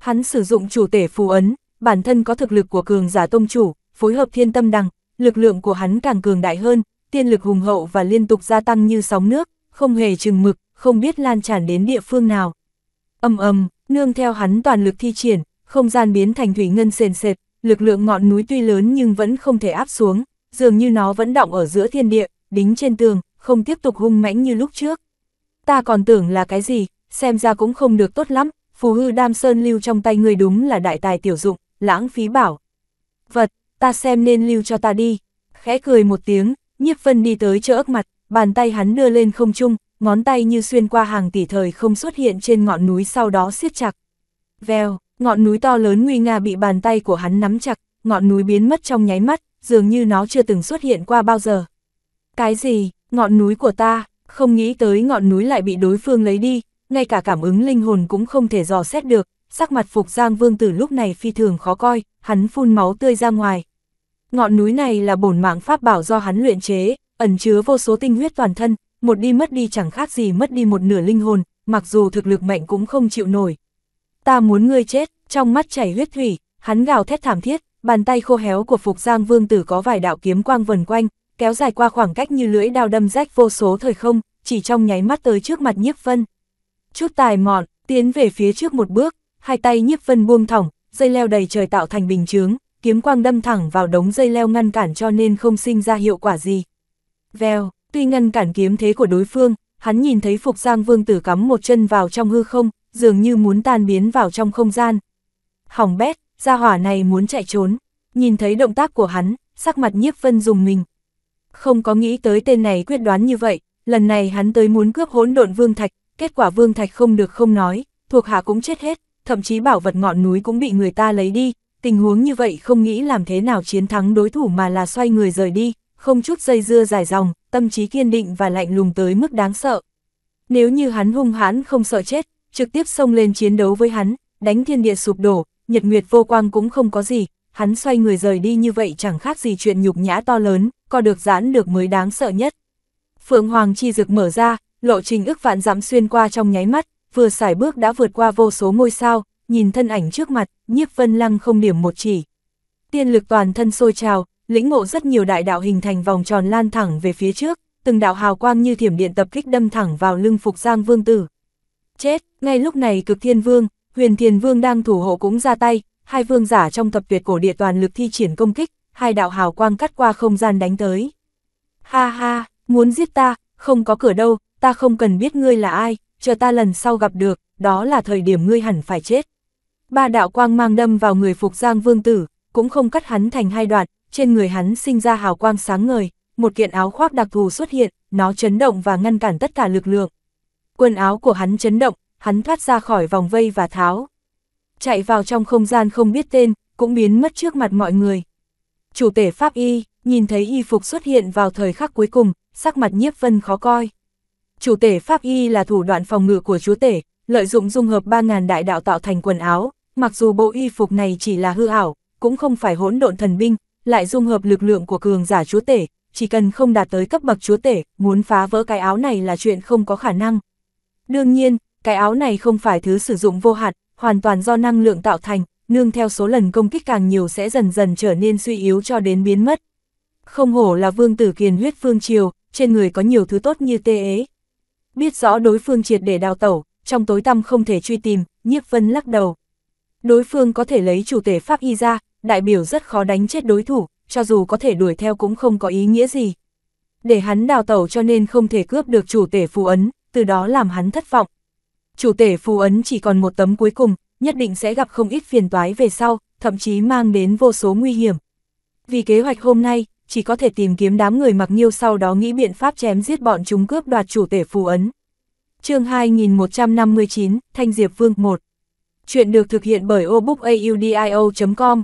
Hắn sử dụng chủ tể phù ấn, bản thân có thực lực của cường giả tông chủ, phối hợp thiên tâm đằng, lực lượng của hắn càng cường đại hơn, tiên lực hùng hậu và liên tục gia tăng như sóng nước, không hề chừng mực, không biết lan tràn đến địa phương nào. Âm âm, nương theo hắn toàn lực thi triển, không gian biến thành thủy ngân sền sệt, lực lượng ngọn núi tuy lớn nhưng vẫn không thể áp xuống, dường như nó vẫn động ở giữa thiên địa, đính trên tường, không tiếp tục hung mãnh như lúc trước. Ta còn tưởng là cái gì, xem ra cũng không được tốt lắm, phù hư đam sơn lưu trong tay người đúng là đại tài tiểu dụng, lãng phí bảo. Vật, ta xem nên lưu cho ta đi. Khẽ cười một tiếng, nhiếp Phân đi tới chỗ ức mặt, bàn tay hắn đưa lên không trung, ngón tay như xuyên qua hàng tỷ thời không xuất hiện trên ngọn núi sau đó siết chặt. Vèo, ngọn núi to lớn nguy nga bị bàn tay của hắn nắm chặt, ngọn núi biến mất trong nháy mắt, dường như nó chưa từng xuất hiện qua bao giờ. Cái gì, ngọn núi của ta, không nghĩ tới ngọn núi lại bị đối phương lấy đi, ngay cả cảm ứng linh hồn cũng không thể dò xét được, sắc mặt Phục Giang Vương Tử lúc này phi thường khó coi, hắn phun máu tươi ra ngoài. Ngọn núi này là bổn mạng pháp bảo do hắn luyện chế, ẩn chứa vô số tinh huyết toàn thân, một đi mất đi chẳng khác gì mất đi một nửa linh hồn, mặc dù thực lực mạnh cũng không chịu nổi. Ta muốn ngươi chết, trong mắt chảy huyết thủy, hắn gào thét thảm thiết, bàn tay khô héo của Phục Giang Vương Tử có vài đạo kiếm quang vần quanh, kéo dài qua khoảng cách như lưỡi đao đâm rách vô số thời không, chỉ trong nháy mắt tới trước mặt nhiếp vân chút tài mọn, tiến về phía trước một bước, hai tay nhiếp vân buông thỏng, dây leo đầy trời tạo thành bình chướng, kiếm quang đâm thẳng vào đống dây leo ngăn cản cho nên không sinh ra hiệu quả gì. Vèo, tuy ngăn cản kiếm thế của đối phương, hắn nhìn thấy Phục Giang Vương tử cắm một chân vào trong hư không, dường như muốn tan biến vào trong không gian. Hỏng bét, gia hỏa này muốn chạy trốn, nhìn thấy động tác của hắn, sắc mặt nhiếp vân dùng mình. Không có nghĩ tới tên này quyết đoán như vậy, lần này hắn tới muốn cướp hỗn độn vương thạch, kết quả Vương Thạch không được không nói, thuộc hạ cũng chết hết, thậm chí bảo vật ngọn núi cũng bị người ta lấy đi, tình huống như vậy không nghĩ làm thế nào chiến thắng đối thủ mà là xoay người rời đi, không chút dây dưa dài dòng, tâm trí kiên định và lạnh lùng tới mức đáng sợ. Nếu như hắn hung hãn không sợ chết, trực tiếp xông lên chiến đấu với hắn, đánh thiên địa sụp đổ, nhật nguyệt vô quang cũng không có gì, hắn xoay người rời đi như vậy chẳng khác gì chuyện nhục nhã to lớn, có được giãn được mới đáng sợ nhất. Phượng Hoàng chi dược mở ra, lộ trình ước vạn dặm xuyên qua trong nháy mắt, vừa xài bước đã vượt qua vô số ngôi sao, nhìn thân ảnh trước mặt, nhiếp vân lăng không điểm một chỉ. Tiên lực toàn thân sôi trào, lĩnh ngộ rất nhiều đại đạo hình thành vòng tròn lan thẳng về phía trước, từng đạo hào quang như thiểm điện tập kích đâm thẳng vào lưng phục giang vương tử. Chết, ngay lúc này cực thiên vương, huyền thiên vương đang thủ hộ cũng ra tay, hai vương giả trong thập tuyệt cổ địa toàn lực thi triển công kích, hai đạo hào quang cắt qua không gian đánh tới. Ha ha, muốn giết ta, không có cửa đâu, ta không cần biết ngươi là ai, chờ ta lần sau gặp được, đó là thời điểm ngươi hẳn phải chết. Ba đạo quang mang đâm vào người Phục Giang Vương Tử, cũng không cắt hắn thành hai đoạn, trên người hắn sinh ra hào quang sáng ngời, một kiện áo khoác đặc thù xuất hiện, nó chấn động và ngăn cản tất cả lực lượng. Quần áo của hắn chấn động, hắn thoát ra khỏi vòng vây và tháo. Chạy vào trong không gian không biết tên, cũng biến mất trước mặt mọi người. Chủ tể Pháp Y, nhìn thấy y phục xuất hiện vào thời khắc cuối cùng, sắc mặt nhiếp vân khó coi chủ tể Pháp Y là thủ đoạn phòng ngự của chúa tể, lợi dụng dung hợp 3.000 đại đạo tạo thành quần áo, mặc dù bộ y phục này chỉ là hư ảo, cũng không phải hỗn độn thần binh, lại dung hợp lực lượng của cường giả chúa tể, chỉ cần không đạt tới cấp bậc chúa tể, muốn phá vỡ cái áo này là chuyện không có khả năng. Đương nhiên, cái áo này không phải thứ sử dụng vô hạn, hoàn toàn do năng lượng tạo thành, nương theo số lần công kích càng nhiều sẽ dần dần trở nên suy yếu cho đến biến mất. Không hổ là vương tử kiền huyết phương triều, trên người có nhiều thứ tốt như tê ế, Biết rõ đối phương triệt để đào tẩu, trong tối tăm không thể truy tìm, nhiếp vân lắc đầu. Đối phương có thể lấy chủ tể Pháp Y ra, đại biểu rất khó đánh chết đối thủ, cho dù có thể đuổi theo cũng không có ý nghĩa gì. Để hắn đào tẩu cho nên không thể cướp được chủ tể phù ấn, từ đó làm hắn thất vọng. Chủ tể phù ấn chỉ còn một tấm cuối cùng, nhất định sẽ gặp không ít phiền toái về sau, thậm chí mang đến vô số nguy hiểm. Vì kế hoạch hôm nay, chỉ có thể tìm kiếm đám người mặc nghiêu sau đó nghĩ biện pháp chém giết bọn chúng cướp đoạt chủ tể phù ấn. chương 2159, Thanh Diệp Vương 1 Chuyện được thực hiện bởi obookaudio.com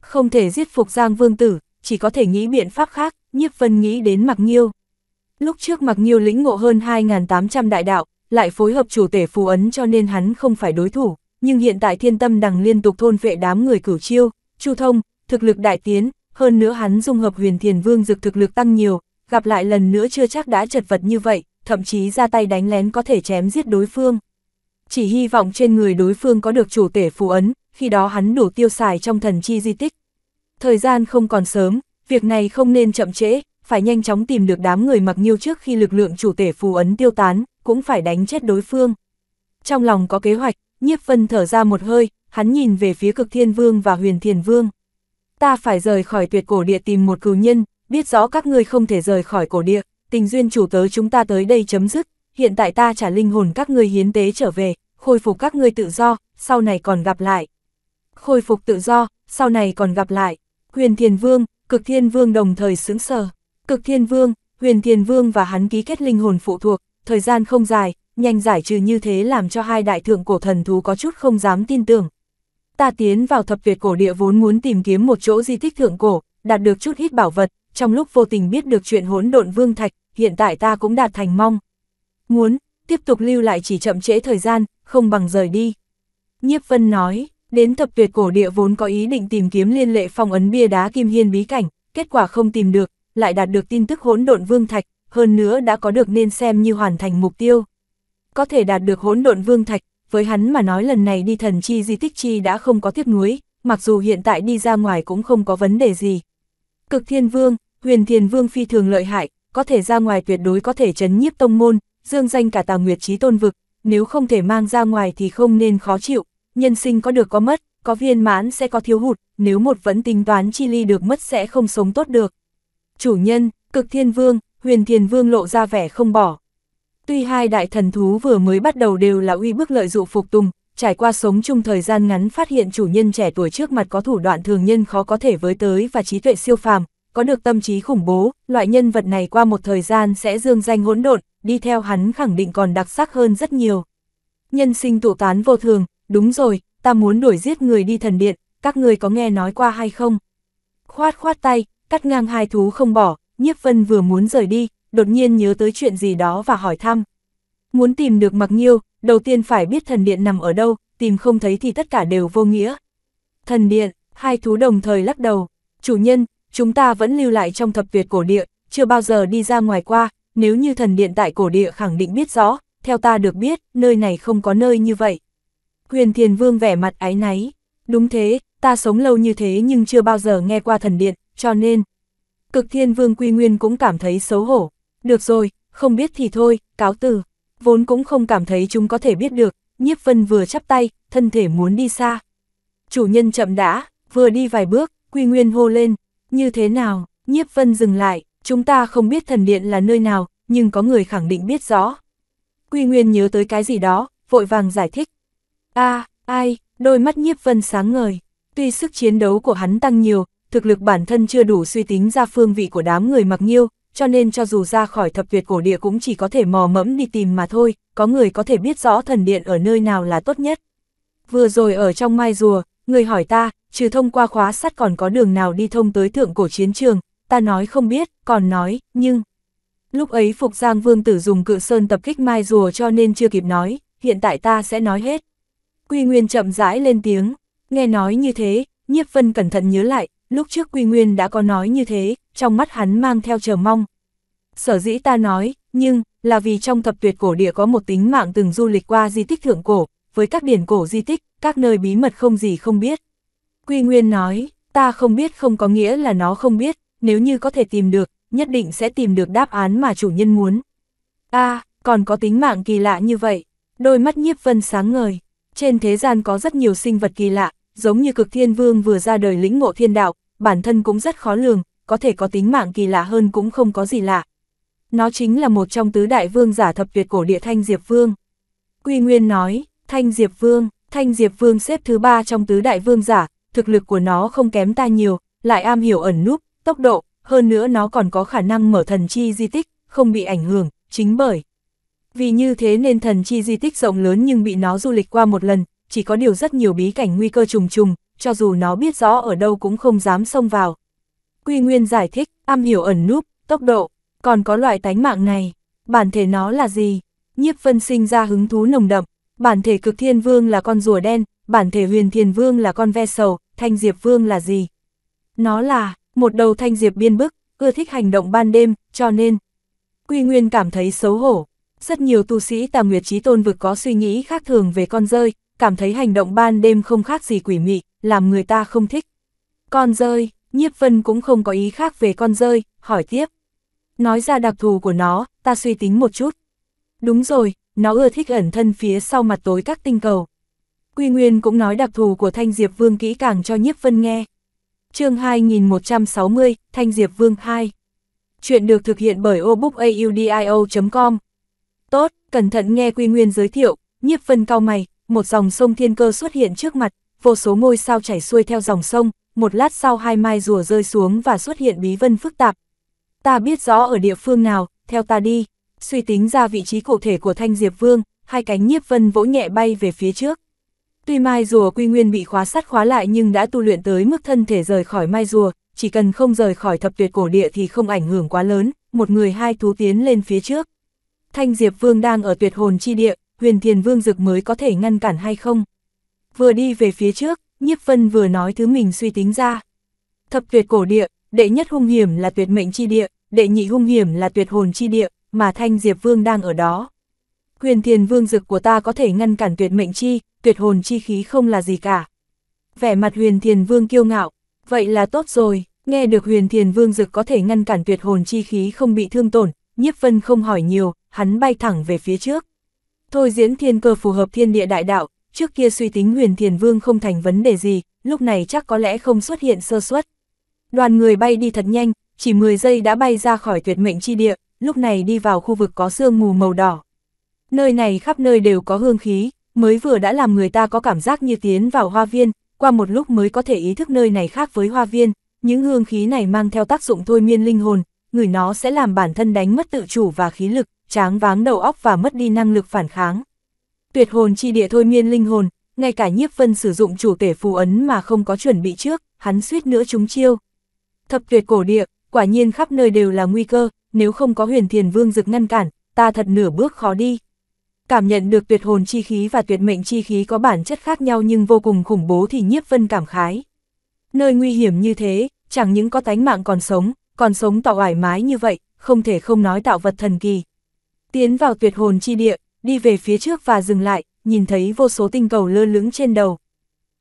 Không thể giết phục Giang Vương Tử, chỉ có thể nghĩ biện pháp khác, nhiếp vân nghĩ đến mặc nghiêu Lúc trước mặc nghiêu lĩnh ngộ hơn 2.800 đại đạo, lại phối hợp chủ tể phù ấn cho nên hắn không phải đối thủ, nhưng hiện tại thiên tâm đằng liên tục thôn vệ đám người cửu chiêu, chu thông, thực lực đại tiến, hơn nữa hắn dung hợp huyền thiền vương dực thực lực tăng nhiều, gặp lại lần nữa chưa chắc đã chật vật như vậy, thậm chí ra tay đánh lén có thể chém giết đối phương. Chỉ hy vọng trên người đối phương có được chủ tể phù ấn, khi đó hắn đủ tiêu xài trong thần chi di tích. Thời gian không còn sớm, việc này không nên chậm trễ, phải nhanh chóng tìm được đám người mặc nhiêu trước khi lực lượng chủ tể phù ấn tiêu tán, cũng phải đánh chết đối phương. Trong lòng có kế hoạch, nhiếp vân thở ra một hơi, hắn nhìn về phía cực thiên vương và huyền thiền vương ta phải rời khỏi tuyệt cổ địa tìm một cừu nhân, biết rõ các ngươi không thể rời khỏi cổ địa, tình duyên chủ tớ chúng ta tới đây chấm dứt, hiện tại ta trả linh hồn các ngươi hiến tế trở về, khôi phục các ngươi tự do, sau này còn gặp lại. Khôi phục tự do, sau này còn gặp lại. Huyền Thiên Vương, Cực Thiên Vương đồng thời sững sờ. Cực Thiên Vương, Huyền Thiên Vương và hắn ký kết linh hồn phụ thuộc, thời gian không dài, nhanh giải trừ như thế làm cho hai đại thượng cổ thần thú có chút không dám tin tưởng, ta tiến vào thập Việt cổ địa vốn muốn tìm kiếm một chỗ di tích thượng cổ, đạt được chút ít bảo vật, trong lúc vô tình biết được chuyện hỗn độn vương thạch, hiện tại ta cũng đạt thành mong. Muốn, tiếp tục lưu lại chỉ chậm trễ thời gian, không bằng rời đi. Nhiếp Vân nói, đến thập tuyệt cổ địa vốn có ý định tìm kiếm liên lệ phong ấn bia đá kim hiên bí cảnh, kết quả không tìm được, lại đạt được tin tức hỗn độn vương thạch, hơn nữa đã có được nên xem như hoàn thành mục tiêu. Có thể đạt được hỗn độn vương thạch, với hắn mà nói lần này đi thần chi di tích chi đã không có tiếc nuối, mặc dù hiện tại đi ra ngoài cũng không có vấn đề gì. Cực thiên vương, huyền thiên vương phi thường lợi hại, có thể ra ngoài tuyệt đối có thể chấn nhiếp tông môn, dương danh cả tà nguyệt trí tôn vực, nếu không thể mang ra ngoài thì không nên khó chịu, nhân sinh có được có mất, có viên mãn sẽ có thiếu hụt, nếu một vẫn tính toán chi ly được mất sẽ không sống tốt được. Chủ nhân, cực thiên vương, huyền thiên vương lộ ra vẻ không bỏ, Tuy hai đại thần thú vừa mới bắt đầu đều là uy bức lợi dụ phục tùng, trải qua sống chung thời gian ngắn phát hiện chủ nhân trẻ tuổi trước mặt có thủ đoạn thường nhân khó có thể với tới và trí tuệ siêu phàm, có được tâm trí khủng bố, loại nhân vật này qua một thời gian sẽ dương danh hỗn độn, đi theo hắn khẳng định còn đặc sắc hơn rất nhiều. Nhân sinh tụ tán vô thường, đúng rồi, ta muốn đuổi giết người đi thần điện, các người có nghe nói qua hay không? Khoát khoát tay, cắt ngang hai thú không bỏ, nhiếp vân vừa muốn rời đi, đột nhiên nhớ tới chuyện gì đó và hỏi thăm. Muốn tìm được Mặc Nhiêu, đầu tiên phải biết thần điện nằm ở đâu, tìm không thấy thì tất cả đều vô nghĩa. Thần điện, hai thú đồng thời lắc đầu. Chủ nhân, chúng ta vẫn lưu lại trong thập Việt cổ địa, chưa bao giờ đi ra ngoài qua, nếu như thần điện tại cổ địa khẳng định biết rõ, theo ta được biết, nơi này không có nơi như vậy. Huyền Thiền Vương vẻ mặt ái náy. Đúng thế, ta sống lâu như thế nhưng chưa bao giờ nghe qua thần điện, cho nên... Cực Thiên Vương Quy Nguyên cũng cảm thấy xấu hổ. Được rồi, không biết thì thôi, cáo từ. Vốn cũng không cảm thấy chúng có thể biết được, nhiếp vân vừa chắp tay, thân thể muốn đi xa. Chủ nhân chậm đã, vừa đi vài bước, quy nguyên hô lên, như thế nào, nhiếp vân dừng lại, chúng ta không biết thần điện là nơi nào, nhưng có người khẳng định biết rõ. Quy nguyên nhớ tới cái gì đó, vội vàng giải thích. a ai, đôi mắt nhiếp vân sáng ngời, tuy sức chiến đấu của hắn tăng nhiều, thực lực bản thân chưa đủ suy tính ra phương vị của đám người mặc nhiêu, cho nên cho dù ra khỏi thập tuyệt cổ địa cũng chỉ có thể mò mẫm đi tìm mà thôi, có người có thể biết rõ thần điện ở nơi nào là tốt nhất. Vừa rồi ở trong mai rùa, người hỏi ta, trừ thông qua khóa sắt còn có đường nào đi thông tới thượng cổ chiến trường, ta nói không biết, còn nói, nhưng... Lúc ấy Phục Giang Vương Tử dùng cự sơn tập kích mai rùa cho nên chưa kịp nói, hiện tại ta sẽ nói hết. Quy Nguyên chậm rãi lên tiếng, nghe nói như thế, Nhiếp Vân cẩn thận nhớ lại, lúc trước Quy Nguyên đã có nói như thế, trong mắt hắn mang theo chờ mong. Sở dĩ ta nói, nhưng, là vì trong thập tuyệt cổ địa có một tính mạng từng du lịch qua di tích thượng cổ, với các điển cổ di tích, các nơi bí mật không gì không biết. Quy Nguyên nói, ta không biết không có nghĩa là nó không biết, nếu như có thể tìm được, nhất định sẽ tìm được đáp án mà chủ nhân muốn. a còn có tính mạng kỳ lạ như vậy, đôi mắt nhiếp vân sáng ngời. Trên thế gian có rất nhiều sinh vật kỳ lạ, giống như cực thiên vương vừa ra đời lĩnh ngộ thiên đạo, bản thân cũng rất khó lường, có thể có tính mạng kỳ lạ hơn cũng không có gì lạ. Nó chính là một trong tứ đại vương giả thập tuyệt cổ địa Thanh Diệp Vương. Quy Nguyên nói, Thanh Diệp Vương, Thanh Diệp Vương xếp thứ ba trong tứ đại vương giả, thực lực của nó không kém ta nhiều, lại am hiểu ẩn núp, tốc độ, hơn nữa nó còn có khả năng mở thần chi di tích, không bị ảnh hưởng, chính bởi. Vì như thế nên thần chi di tích rộng lớn nhưng bị nó du lịch qua một lần, chỉ có điều rất nhiều bí cảnh nguy cơ trùng trùng, cho dù nó biết rõ ở đâu cũng không dám xông vào. Quy Nguyên giải thích, am hiểu ẩn núp, tốc độ, còn có loại tánh mạng này, bản thể nó là gì? Nhiếp Vân sinh ra hứng thú nồng đậm, bản thể cực thiên vương là con rùa đen, bản thể huyền thiên vương là con ve sầu, thanh diệp vương là gì? Nó là, một đầu thanh diệp biên bức, ưa thích hành động ban đêm, cho nên. Quy Nguyên cảm thấy xấu hổ. Rất nhiều tu sĩ tà nguyệt trí tôn vực có suy nghĩ khác thường về con rơi, cảm thấy hành động ban đêm không khác gì quỷ mị, làm người ta không thích. Con rơi, nhiếp vân cũng không có ý khác về con rơi, hỏi tiếp. Nói ra đặc thù của nó, ta suy tính một chút. Đúng rồi, nó ưa thích ẩn thân phía sau mặt tối các tinh cầu. Quy Nguyên cũng nói đặc thù của Thanh Diệp Vương kỹ càng cho nhiếp vân nghe. chương 2160, Thanh Diệp Vương 2. Chuyện được thực hiện bởi obookaudio.com Tốt, cẩn thận nghe Quy Nguyên giới thiệu, nhiếp vân cao mày, một dòng sông thiên cơ xuất hiện trước mặt, vô số ngôi sao chảy xuôi theo dòng sông, một lát sau hai mai rùa rơi xuống và xuất hiện bí vân phức tạp. Ta biết rõ ở địa phương nào, theo ta đi, suy tính ra vị trí cụ thể của Thanh Diệp Vương, hai cánh nhiếp vân vỗ nhẹ bay về phía trước. Tuy mai rùa quy nguyên bị khóa sắt khóa lại nhưng đã tu luyện tới mức thân thể rời khỏi mai rùa, chỉ cần không rời khỏi thập tuyệt cổ địa thì không ảnh hưởng quá lớn, một người hai thú tiến lên phía trước. Thanh Diệp Vương đang ở tuyệt hồn chi địa, huyền thiền vương dực mới có thể ngăn cản hay không. Vừa đi về phía trước, nhiếp vân vừa nói thứ mình suy tính ra. Thập tuyệt cổ địa, đệ nhất hung hiểm là tuyệt mệnh chi địa, đệ nhị hung hiểm là tuyệt hồn chi địa, mà thanh diệp vương đang ở đó. Huyền thiền vương dực của ta có thể ngăn cản tuyệt mệnh chi, tuyệt hồn chi khí không là gì cả. Vẻ mặt huyền thiền vương kiêu ngạo, vậy là tốt rồi, nghe được huyền thiền vương dực có thể ngăn cản tuyệt hồn chi khí không bị thương tổn, nhiếp vân không hỏi nhiều, hắn bay thẳng về phía trước. Thôi diễn thiên cơ phù hợp thiên địa đại đạo, trước kia suy tính huyền thiền vương không thành vấn đề gì, lúc này chắc có lẽ không xuất hiện sơ suất. Đoàn người bay đi thật nhanh, chỉ 10 giây đã bay ra khỏi tuyệt mệnh chi địa, lúc này đi vào khu vực có sương mù màu đỏ. Nơi này khắp nơi đều có hương khí, mới vừa đã làm người ta có cảm giác như tiến vào hoa viên, qua một lúc mới có thể ý thức nơi này khác với hoa viên, những hương khí này mang theo tác dụng thôi miên linh hồn, người nó sẽ làm bản thân đánh mất tự chủ và khí lực, tráng váng đầu óc và mất đi năng lực phản kháng. Tuyệt hồn chi địa thôi miên linh hồn, ngay cả nhiếp vân sử dụng chủ tể phù ấn mà không có chuẩn bị trước, hắn suýt nữa trúng chiêu. Thập tuyệt cổ địa, quả nhiên khắp nơi đều là nguy cơ, nếu không có huyền thiền vương dực ngăn cản, ta thật nửa bước khó đi. Cảm nhận được tuyệt hồn chi khí và tuyệt mệnh chi khí có bản chất khác nhau nhưng vô cùng khủng bố thì nhiếp vân cảm khái. Nơi nguy hiểm như thế, chẳng những có tánh mạng còn sống, còn sống tạo oải mái như vậy, không thể không nói tạo vật thần kỳ, Tiến vào tuyệt hồn chi địa, đi về phía trước và dừng lại, nhìn thấy vô số tinh cầu lơ lửng trên đầu.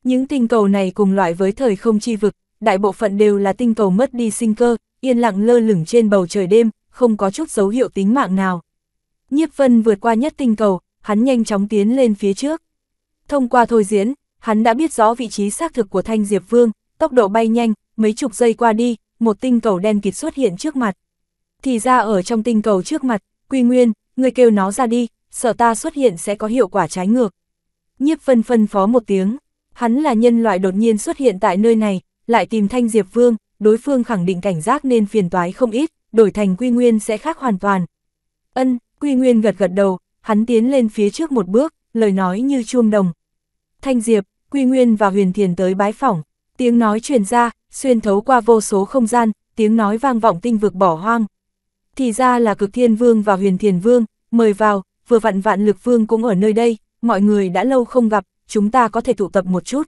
Những tinh cầu này cùng loại với thời không chi vực, đại bộ phận đều là tinh cầu mất đi sinh cơ, yên lặng lơ lửng trên bầu trời đêm, không có chút dấu hiệu tính mạng nào. Nhiếp Vân vượt qua nhất tinh cầu, hắn nhanh chóng tiến lên phía trước. Thông qua thôi diễn, hắn đã biết rõ vị trí xác thực của Thanh Diệp Vương, tốc độ bay nhanh, mấy chục giây qua đi, một tinh cầu đen kịt xuất hiện trước mặt. Thì ra ở trong tinh cầu trước mặt, Quy Nguyên, người kêu nó ra đi, sợ ta xuất hiện sẽ có hiệu quả trái ngược. Nhiếp phân phân phó một tiếng, hắn là nhân loại đột nhiên xuất hiện tại nơi này, lại tìm Thanh Diệp Vương, đối phương khẳng định cảnh giác nên phiền toái không ít, đổi thành Quy Nguyên sẽ khác hoàn toàn. Ân, Quy Nguyên gật gật đầu, hắn tiến lên phía trước một bước, lời nói như chuông đồng. Thanh Diệp, Quy Nguyên và Huyền Thiền tới bái phỏng, tiếng nói truyền ra, xuyên thấu qua vô số không gian, tiếng nói vang vọng tinh vực bỏ hoang, thì ra là cực thiên vương và huyền thiền vương, mời vào, vừa vặn vạn lực vương cũng ở nơi đây, mọi người đã lâu không gặp, chúng ta có thể tụ tập một chút.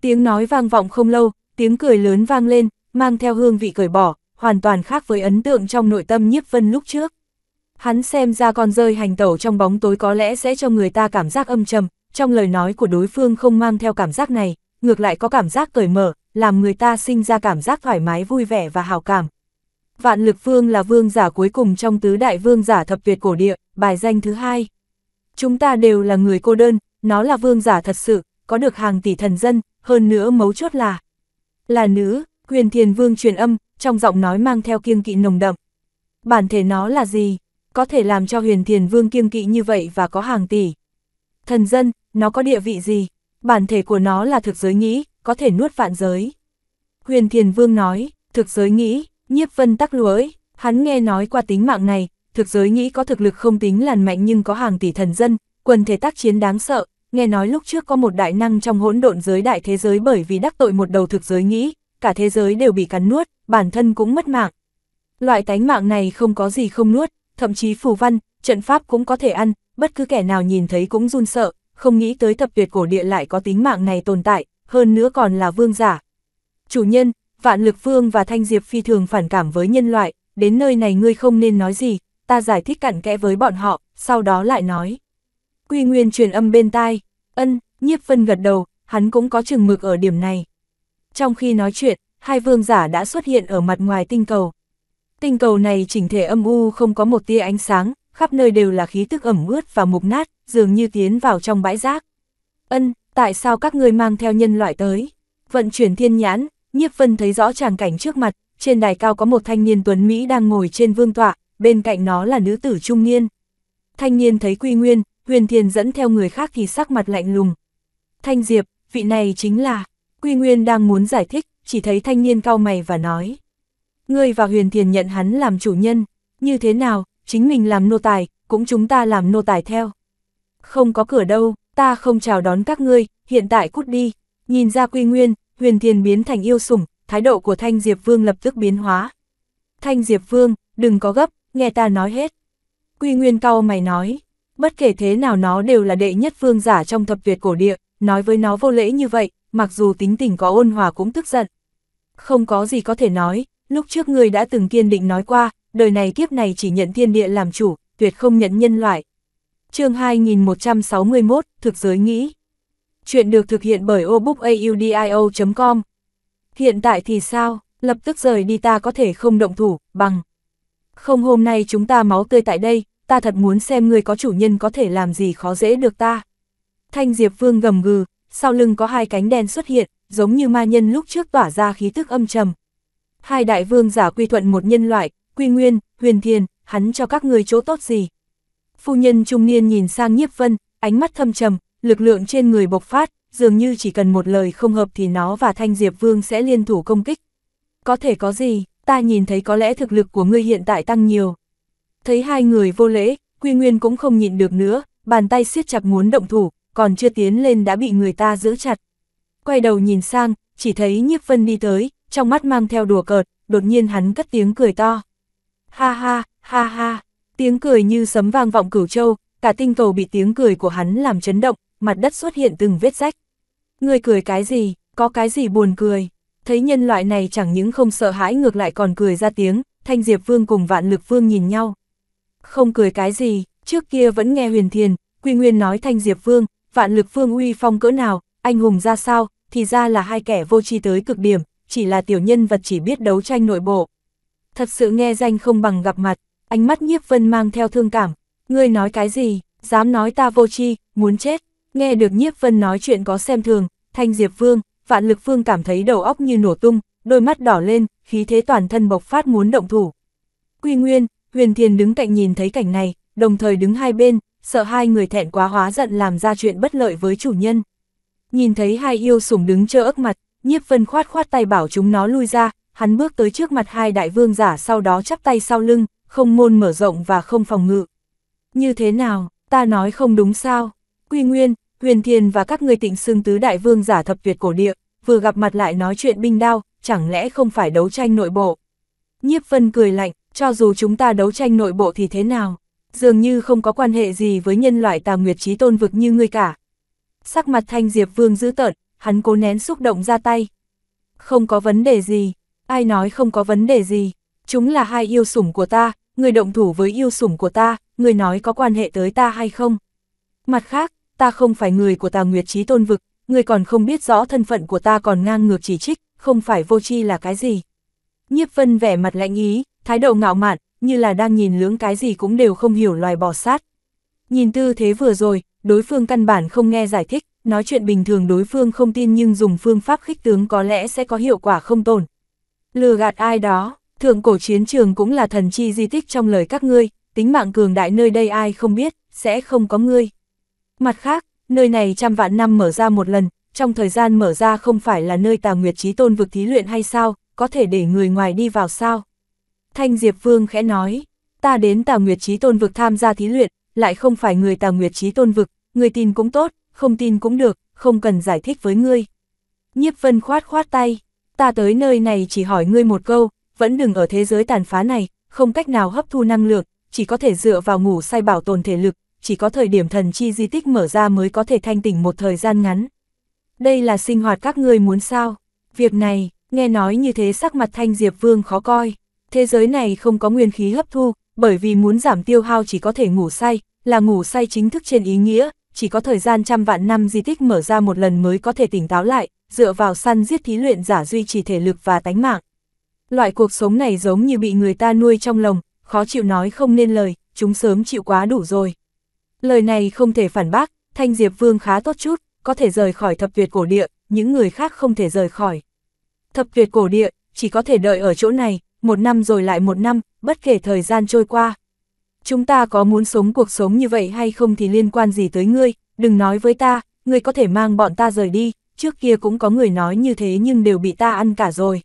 Tiếng nói vang vọng không lâu, tiếng cười lớn vang lên, mang theo hương vị cởi bỏ, hoàn toàn khác với ấn tượng trong nội tâm nhiếp vân lúc trước. Hắn xem ra con rơi hành tẩu trong bóng tối có lẽ sẽ cho người ta cảm giác âm trầm, trong lời nói của đối phương không mang theo cảm giác này, ngược lại có cảm giác cởi mở, làm người ta sinh ra cảm giác thoải mái vui vẻ và hào cảm, Vạn lực vương là vương giả cuối cùng trong tứ đại vương giả thập tuyệt cổ địa, bài danh thứ hai. Chúng ta đều là người cô đơn, nó là vương giả thật sự, có được hàng tỷ thần dân, hơn nữa mấu chốt là là nữ, quyền thiền vương truyền âm, trong giọng nói mang theo kiêng kỵ nồng đậm. Bản thể nó là gì? Có thể làm cho huyền thiền vương kiêng kỵ như vậy và có hàng tỷ. Thần dân, nó có địa vị gì? Bản thể của nó là thực giới nghĩ, có thể nuốt vạn giới. Huyền thiền vương nói, thực giới nghĩ, Nhiếp vân tắc lưỡi, hắn nghe nói qua tính mạng này, thực giới nghĩ có thực lực không tính làn mạnh nhưng có hàng tỷ thần dân, quần thể tác chiến đáng sợ, nghe nói lúc trước có một đại năng trong hỗn độn giới đại thế giới bởi vì đắc tội một đầu thực giới nghĩ, cả thế giới đều bị cắn nuốt, bản thân cũng mất mạng. Loại tánh mạng này không có gì không nuốt, thậm chí phù văn, trận pháp cũng có thể ăn, bất cứ kẻ nào nhìn thấy cũng run sợ, không nghĩ tới thập tuyệt cổ địa lại có tính mạng này tồn tại, hơn nữa còn là vương giả. Chủ nhân, Vạn Lực Vương và Thanh Diệp phi thường phản cảm với nhân loại, đến nơi này ngươi không nên nói gì, ta giải thích cặn kẽ với bọn họ, sau đó lại nói. Quy Nguyên truyền âm bên tai, ân, nhiếp phân gật đầu, hắn cũng có chừng mực ở điểm này. Trong khi nói chuyện, hai vương giả đã xuất hiện ở mặt ngoài tinh cầu. Tinh cầu này chỉnh thể âm u không có một tia ánh sáng, khắp nơi đều là khí tức ẩm ướt và mục nát, dường như tiến vào trong bãi rác. Ân, tại sao các ngươi mang theo nhân loại tới? Vận chuyển thiên nhãn, Nhiếp Vân thấy rõ tràng cảnh trước mặt, trên đài cao có một thanh niên tuấn Mỹ đang ngồi trên vương tọa, bên cạnh nó là nữ tử trung niên. Thanh niên thấy Quy Nguyên, Huyền Thiên dẫn theo người khác thì sắc mặt lạnh lùng. Thanh Diệp, vị này chính là, Quy Nguyên đang muốn giải thích, chỉ thấy thanh niên cao mày và nói. Ngươi và Huyền Thiền nhận hắn làm chủ nhân, như thế nào, chính mình làm nô tài, cũng chúng ta làm nô tài theo. Không có cửa đâu, ta không chào đón các ngươi, hiện tại cút đi. Nhìn ra Quy Nguyên, huyền thiền biến thành yêu sủng, thái độ của Thanh Diệp Vương lập tức biến hóa. Thanh Diệp Vương, đừng có gấp, nghe ta nói hết. Quy Nguyên cao mày nói, bất kể thế nào nó đều là đệ nhất vương giả trong thập việt cổ địa, nói với nó vô lễ như vậy, mặc dù tính tình có ôn hòa cũng tức giận. Không có gì có thể nói, lúc trước người đã từng kiên định nói qua, đời này kiếp này chỉ nhận thiên địa làm chủ, tuyệt không nhận nhân loại. chương 2161, thực giới nghĩ. Chuyện được thực hiện bởi obookaudio.com. Hiện tại thì sao, lập tức rời đi ta có thể không động thủ, bằng. Không hôm nay chúng ta máu tươi tại đây, ta thật muốn xem người có chủ nhân có thể làm gì khó dễ được ta. Thanh Diệp Vương gầm gừ, sau lưng có hai cánh đen xuất hiện, giống như ma nhân lúc trước tỏa ra khí tức âm trầm. Hai đại vương giả quy thuận một nhân loại, quy nguyên, huyền thiền, hắn cho các người chỗ tốt gì. Phu nhân trung niên nhìn sang nhiếp vân, ánh mắt thâm trầm, lực lượng trên người bộc phát, dường như chỉ cần một lời không hợp thì nó và Thanh Diệp Vương sẽ liên thủ công kích. Có thể có gì, ta nhìn thấy có lẽ thực lực của ngươi hiện tại tăng nhiều. Thấy hai người vô lễ, Quy Nguyên cũng không nhịn được nữa, bàn tay siết chặt muốn động thủ, còn chưa tiến lên đã bị người ta giữ chặt. Quay đầu nhìn sang, chỉ thấy Nhiếp Vân đi tới, trong mắt mang theo đùa cợt, đột nhiên hắn cất tiếng cười to. Ha ha, ha ha, tiếng cười như sấm vang vọng cửu châu, cả tinh cầu bị tiếng cười của hắn làm chấn động, mặt đất xuất hiện từng vết rách. Người cười cái gì, có cái gì buồn cười. Thấy nhân loại này chẳng những không sợ hãi ngược lại còn cười ra tiếng, Thanh Diệp Vương cùng Vạn Lực Vương nhìn nhau. Không cười cái gì, trước kia vẫn nghe huyền thiền, Quy Nguyên nói Thanh Diệp Vương, Vạn Lực Vương uy phong cỡ nào, anh hùng ra sao, thì ra là hai kẻ vô tri tới cực điểm, chỉ là tiểu nhân vật chỉ biết đấu tranh nội bộ. Thật sự nghe danh không bằng gặp mặt, ánh mắt nhiếp vân mang theo thương cảm, ngươi nói cái gì, dám nói ta vô tri, muốn chết, Nghe được nhiếp vân nói chuyện có xem thường, thanh diệp vương, vạn lực vương cảm thấy đầu óc như nổ tung, đôi mắt đỏ lên, khí thế toàn thân bộc phát muốn động thủ. Quy Nguyên, Huyền Thiền đứng cạnh nhìn thấy cảnh này, đồng thời đứng hai bên, sợ hai người thẹn quá hóa giận làm ra chuyện bất lợi với chủ nhân. Nhìn thấy hai yêu sủng đứng chơ ức mặt, nhiếp vân khoát khoát tay bảo chúng nó lui ra, hắn bước tới trước mặt hai đại vương giả sau đó chắp tay sau lưng, không môn mở rộng và không phòng ngự. Như thế nào, ta nói không đúng sao? Quy Nguyên, huyền thiên và các người tịnh xưng tứ đại vương giả thập tuyệt cổ địa, vừa gặp mặt lại nói chuyện binh đao, chẳng lẽ không phải đấu tranh nội bộ. Nhiếp vân cười lạnh, cho dù chúng ta đấu tranh nội bộ thì thế nào, dường như không có quan hệ gì với nhân loại tà nguyệt trí tôn vực như ngươi cả. Sắc mặt thanh diệp vương giữ tợn, hắn cố nén xúc động ra tay. Không có vấn đề gì, ai nói không có vấn đề gì, chúng là hai yêu sủng của ta, người động thủ với yêu sủng của ta, người nói có quan hệ tới ta hay không. Mặt khác, ta không phải người của tà nguyệt chí tôn vực, ngươi còn không biết rõ thân phận của ta còn ngang ngược chỉ trích, không phải vô tri là cái gì. Nhiếp vân vẻ mặt lạnh ý, thái độ ngạo mạn, như là đang nhìn lưỡng cái gì cũng đều không hiểu loài bò sát. Nhìn tư thế vừa rồi, đối phương căn bản không nghe giải thích, nói chuyện bình thường đối phương không tin nhưng dùng phương pháp khích tướng có lẽ sẽ có hiệu quả không tồn. Lừa gạt ai đó, thượng cổ chiến trường cũng là thần chi di tích trong lời các ngươi, tính mạng cường đại nơi đây ai không biết, sẽ không có ngươi. Mặt khác, nơi này trăm vạn năm mở ra một lần, trong thời gian mở ra không phải là nơi tà nguyệt trí tôn vực thí luyện hay sao, có thể để người ngoài đi vào sao? Thanh Diệp Vương khẽ nói, ta đến tà nguyệt trí tôn vực tham gia thí luyện, lại không phải người tà nguyệt trí tôn vực, người tin cũng tốt, không tin cũng được, không cần giải thích với ngươi. Nhiếp Vân khoát khoát tay, ta tới nơi này chỉ hỏi ngươi một câu, vẫn đừng ở thế giới tàn phá này, không cách nào hấp thu năng lượng, chỉ có thể dựa vào ngủ say bảo tồn thể lực, chỉ có thời điểm thần chi di tích mở ra mới có thể thanh tỉnh một thời gian ngắn. Đây là sinh hoạt các ngươi muốn sao? Việc này, nghe nói như thế sắc mặt thanh Diệp Vương khó coi. Thế giới này không có nguyên khí hấp thu, bởi vì muốn giảm tiêu hao chỉ có thể ngủ say, là ngủ say chính thức trên ý nghĩa, chỉ có thời gian trăm vạn năm di tích mở ra một lần mới có thể tỉnh táo lại, dựa vào săn giết thí luyện giả duy trì thể lực và tánh mạng. Loại cuộc sống này giống như bị người ta nuôi trong lồng, khó chịu nói không nên lời, chúng sớm chịu quá đủ rồi. Lời này không thể phản bác, Thanh Diệp Vương khá tốt chút, có thể rời khỏi thập tuyệt cổ địa, những người khác không thể rời khỏi. Thập tuyệt cổ địa, chỉ có thể đợi ở chỗ này, một năm rồi lại một năm, bất kể thời gian trôi qua. Chúng ta có muốn sống cuộc sống như vậy hay không thì liên quan gì tới ngươi, đừng nói với ta, ngươi có thể mang bọn ta rời đi, trước kia cũng có người nói như thế nhưng đều bị ta ăn cả rồi.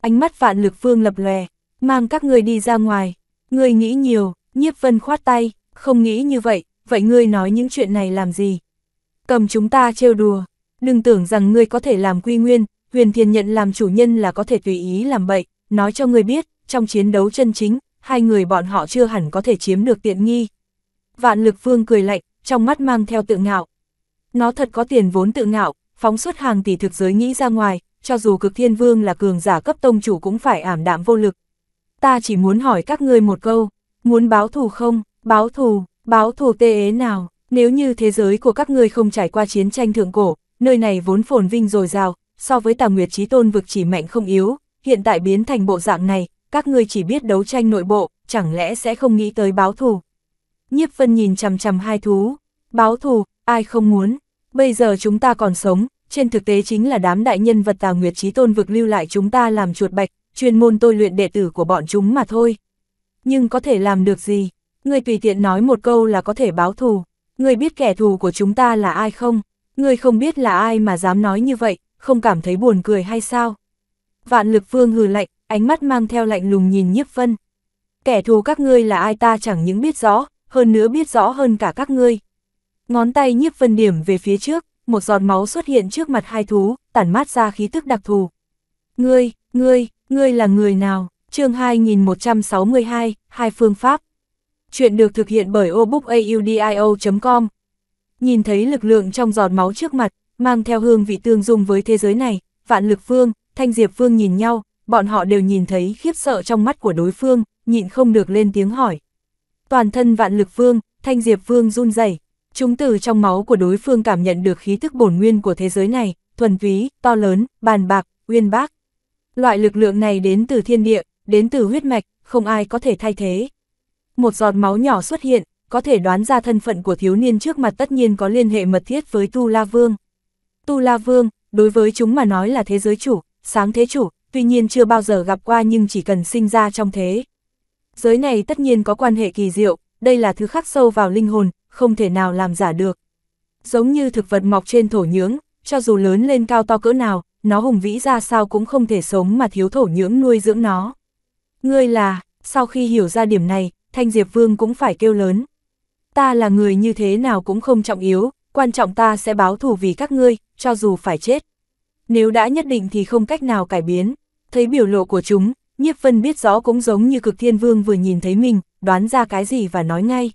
Ánh mắt vạn lực vương lập lè, mang các ngươi đi ra ngoài, ngươi nghĩ nhiều, nhiếp vân khoát tay, không nghĩ như vậy, vậy ngươi nói những chuyện này làm gì? Cầm chúng ta trêu đùa, đừng tưởng rằng ngươi có thể làm quy nguyên, huyền thiền nhận làm chủ nhân là có thể tùy ý làm bậy, nói cho ngươi biết, trong chiến đấu chân chính, hai người bọn họ chưa hẳn có thể chiếm được tiện nghi. Vạn lực vương cười lạnh, trong mắt mang theo tự ngạo. Nó thật có tiền vốn tự ngạo, phóng xuất hàng tỷ thực giới nghĩ ra ngoài, cho dù cực thiên vương là cường giả cấp tông chủ cũng phải ảm đạm vô lực. Ta chỉ muốn hỏi các ngươi một câu, muốn báo thù không, báo thù, Báo thù tê ế nào, nếu như thế giới của các ngươi không trải qua chiến tranh thượng cổ, nơi này vốn phồn vinh dồi dào, so với tà nguyệt trí tôn vực chỉ mạnh không yếu, hiện tại biến thành bộ dạng này, các ngươi chỉ biết đấu tranh nội bộ, chẳng lẽ sẽ không nghĩ tới báo thù. Nhiếp phân nhìn chằm chằm hai thú, báo thù, ai không muốn, bây giờ chúng ta còn sống, trên thực tế chính là đám đại nhân vật tà nguyệt trí tôn vực lưu lại chúng ta làm chuột bạch, chuyên môn tôi luyện đệ tử của bọn chúng mà thôi. Nhưng có thể làm được gì? ngươi tùy tiện nói một câu là có thể báo thù, ngươi biết kẻ thù của chúng ta là ai không? Ngươi không biết là ai mà dám nói như vậy, không cảm thấy buồn cười hay sao? Vạn lực vương hừ lạnh, ánh mắt mang theo lạnh lùng nhìn nhiếp vân. Kẻ thù các ngươi là ai ta chẳng những biết rõ, hơn nữa biết rõ hơn cả các ngươi. Ngón tay nhiếp vân điểm về phía trước, một giọt máu xuất hiện trước mặt hai thú, tản mát ra khí tức đặc thù. Ngươi, ngươi, ngươi là người nào? chương 2162, hai phương pháp chuyện được thực hiện bởi obookaudio.com. Nhìn thấy lực lượng trong giọt máu trước mặt, mang theo hương vị tương dung với thế giới này, Vạn Lực Phương, Thanh Diệp Phương nhìn nhau, bọn họ đều nhìn thấy khiếp sợ trong mắt của đối phương, nhịn không được lên tiếng hỏi. Toàn thân Vạn Lực Phương, Thanh Diệp Phương run rẩy, chúng từ trong máu của đối phương cảm nhận được khí thức bổn nguyên của thế giới này, thuần túy, to lớn, bàn bạc, uyên bác. Loại lực lượng này đến từ thiên địa, đến từ huyết mạch, không ai có thể thay thế một giọt máu nhỏ xuất hiện, có thể đoán ra thân phận của thiếu niên trước mặt tất nhiên có liên hệ mật thiết với Tu La Vương. Tu La Vương, đối với chúng mà nói là thế giới chủ, sáng thế chủ, tuy nhiên chưa bao giờ gặp qua nhưng chỉ cần sinh ra trong thế. Giới này tất nhiên có quan hệ kỳ diệu, đây là thứ khắc sâu vào linh hồn, không thể nào làm giả được. Giống như thực vật mọc trên thổ nhưỡng, cho dù lớn lên cao to cỡ nào, nó hùng vĩ ra sao cũng không thể sống mà thiếu thổ nhưỡng nuôi dưỡng nó. Ngươi là, sau khi hiểu ra điểm này, Thanh Diệp Vương cũng phải kêu lớn. Ta là người như thế nào cũng không trọng yếu, quan trọng ta sẽ báo thù vì các ngươi, cho dù phải chết. Nếu đã nhất định thì không cách nào cải biến. Thấy biểu lộ của chúng, Nhiếp Vân biết rõ cũng giống như cực thiên vương vừa nhìn thấy mình, đoán ra cái gì và nói ngay.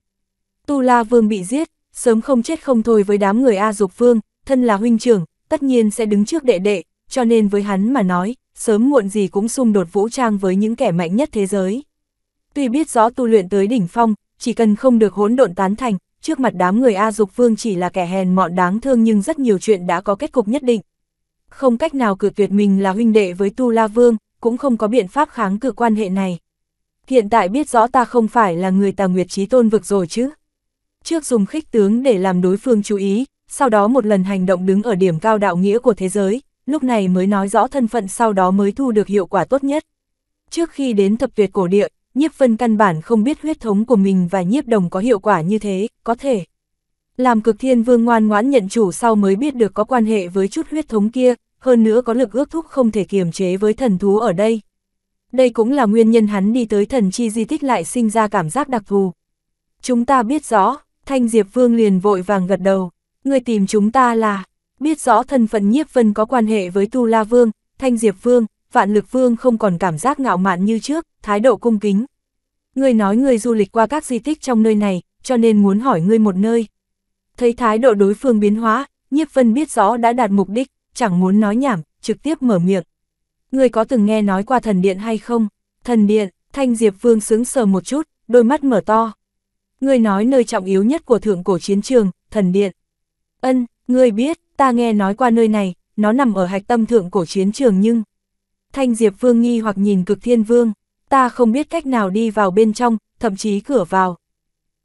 Tu La Vương bị giết, sớm không chết không thôi với đám người A Dục Vương, thân là huynh trưởng, tất nhiên sẽ đứng trước đệ đệ, cho nên với hắn mà nói, sớm muộn gì cũng xung đột vũ trang với những kẻ mạnh nhất thế giới. Tuy biết rõ tu luyện tới đỉnh phong, chỉ cần không được hỗn độn tán thành, trước mặt đám người A Dục Vương chỉ là kẻ hèn mọn đáng thương nhưng rất nhiều chuyện đã có kết cục nhất định. Không cách nào cử tuyệt mình là huynh đệ với Tu La Vương, cũng không có biện pháp kháng cự quan hệ này. Hiện tại biết rõ ta không phải là người tà nguyệt trí tôn vực rồi chứ. Trước dùng khích tướng để làm đối phương chú ý, sau đó một lần hành động đứng ở điểm cao đạo nghĩa của thế giới, lúc này mới nói rõ thân phận sau đó mới thu được hiệu quả tốt nhất. Trước khi đến thập tuyệt cổ địa, nhiếp vân căn bản không biết huyết thống của mình và nhiếp đồng có hiệu quả như thế, có thể. Làm cực thiên vương ngoan ngoãn nhận chủ sau mới biết được có quan hệ với chút huyết thống kia, hơn nữa có lực ước thúc không thể kiềm chế với thần thú ở đây. Đây cũng là nguyên nhân hắn đi tới thần chi di tích lại sinh ra cảm giác đặc thù. Chúng ta biết rõ, Thanh Diệp Vương liền vội vàng gật đầu, người tìm chúng ta là, biết rõ thân phận nhiếp vân có quan hệ với Tu La Vương, Thanh Diệp Vương, vạn lực vương không còn cảm giác ngạo mạn như trước, thái độ cung kính. Ngươi nói ngươi du lịch qua các di tích trong nơi này, cho nên muốn hỏi ngươi một nơi. Thấy thái độ đối phương biến hóa, nhiếp vân biết rõ đã đạt mục đích, chẳng muốn nói nhảm, trực tiếp mở miệng. Ngươi có từng nghe nói qua thần điện hay không? Thần điện, thanh diệp vương sướng sờ một chút, đôi mắt mở to. Ngươi nói nơi trọng yếu nhất của thượng cổ chiến trường, thần điện. Ân, ngươi biết, ta nghe nói qua nơi này, nó nằm ở hạch tâm thượng cổ chiến trường nhưng... Thanh Diệp Vương nghi hoặc nhìn cực thiên vương, ta không biết cách nào đi vào bên trong, thậm chí cửa vào.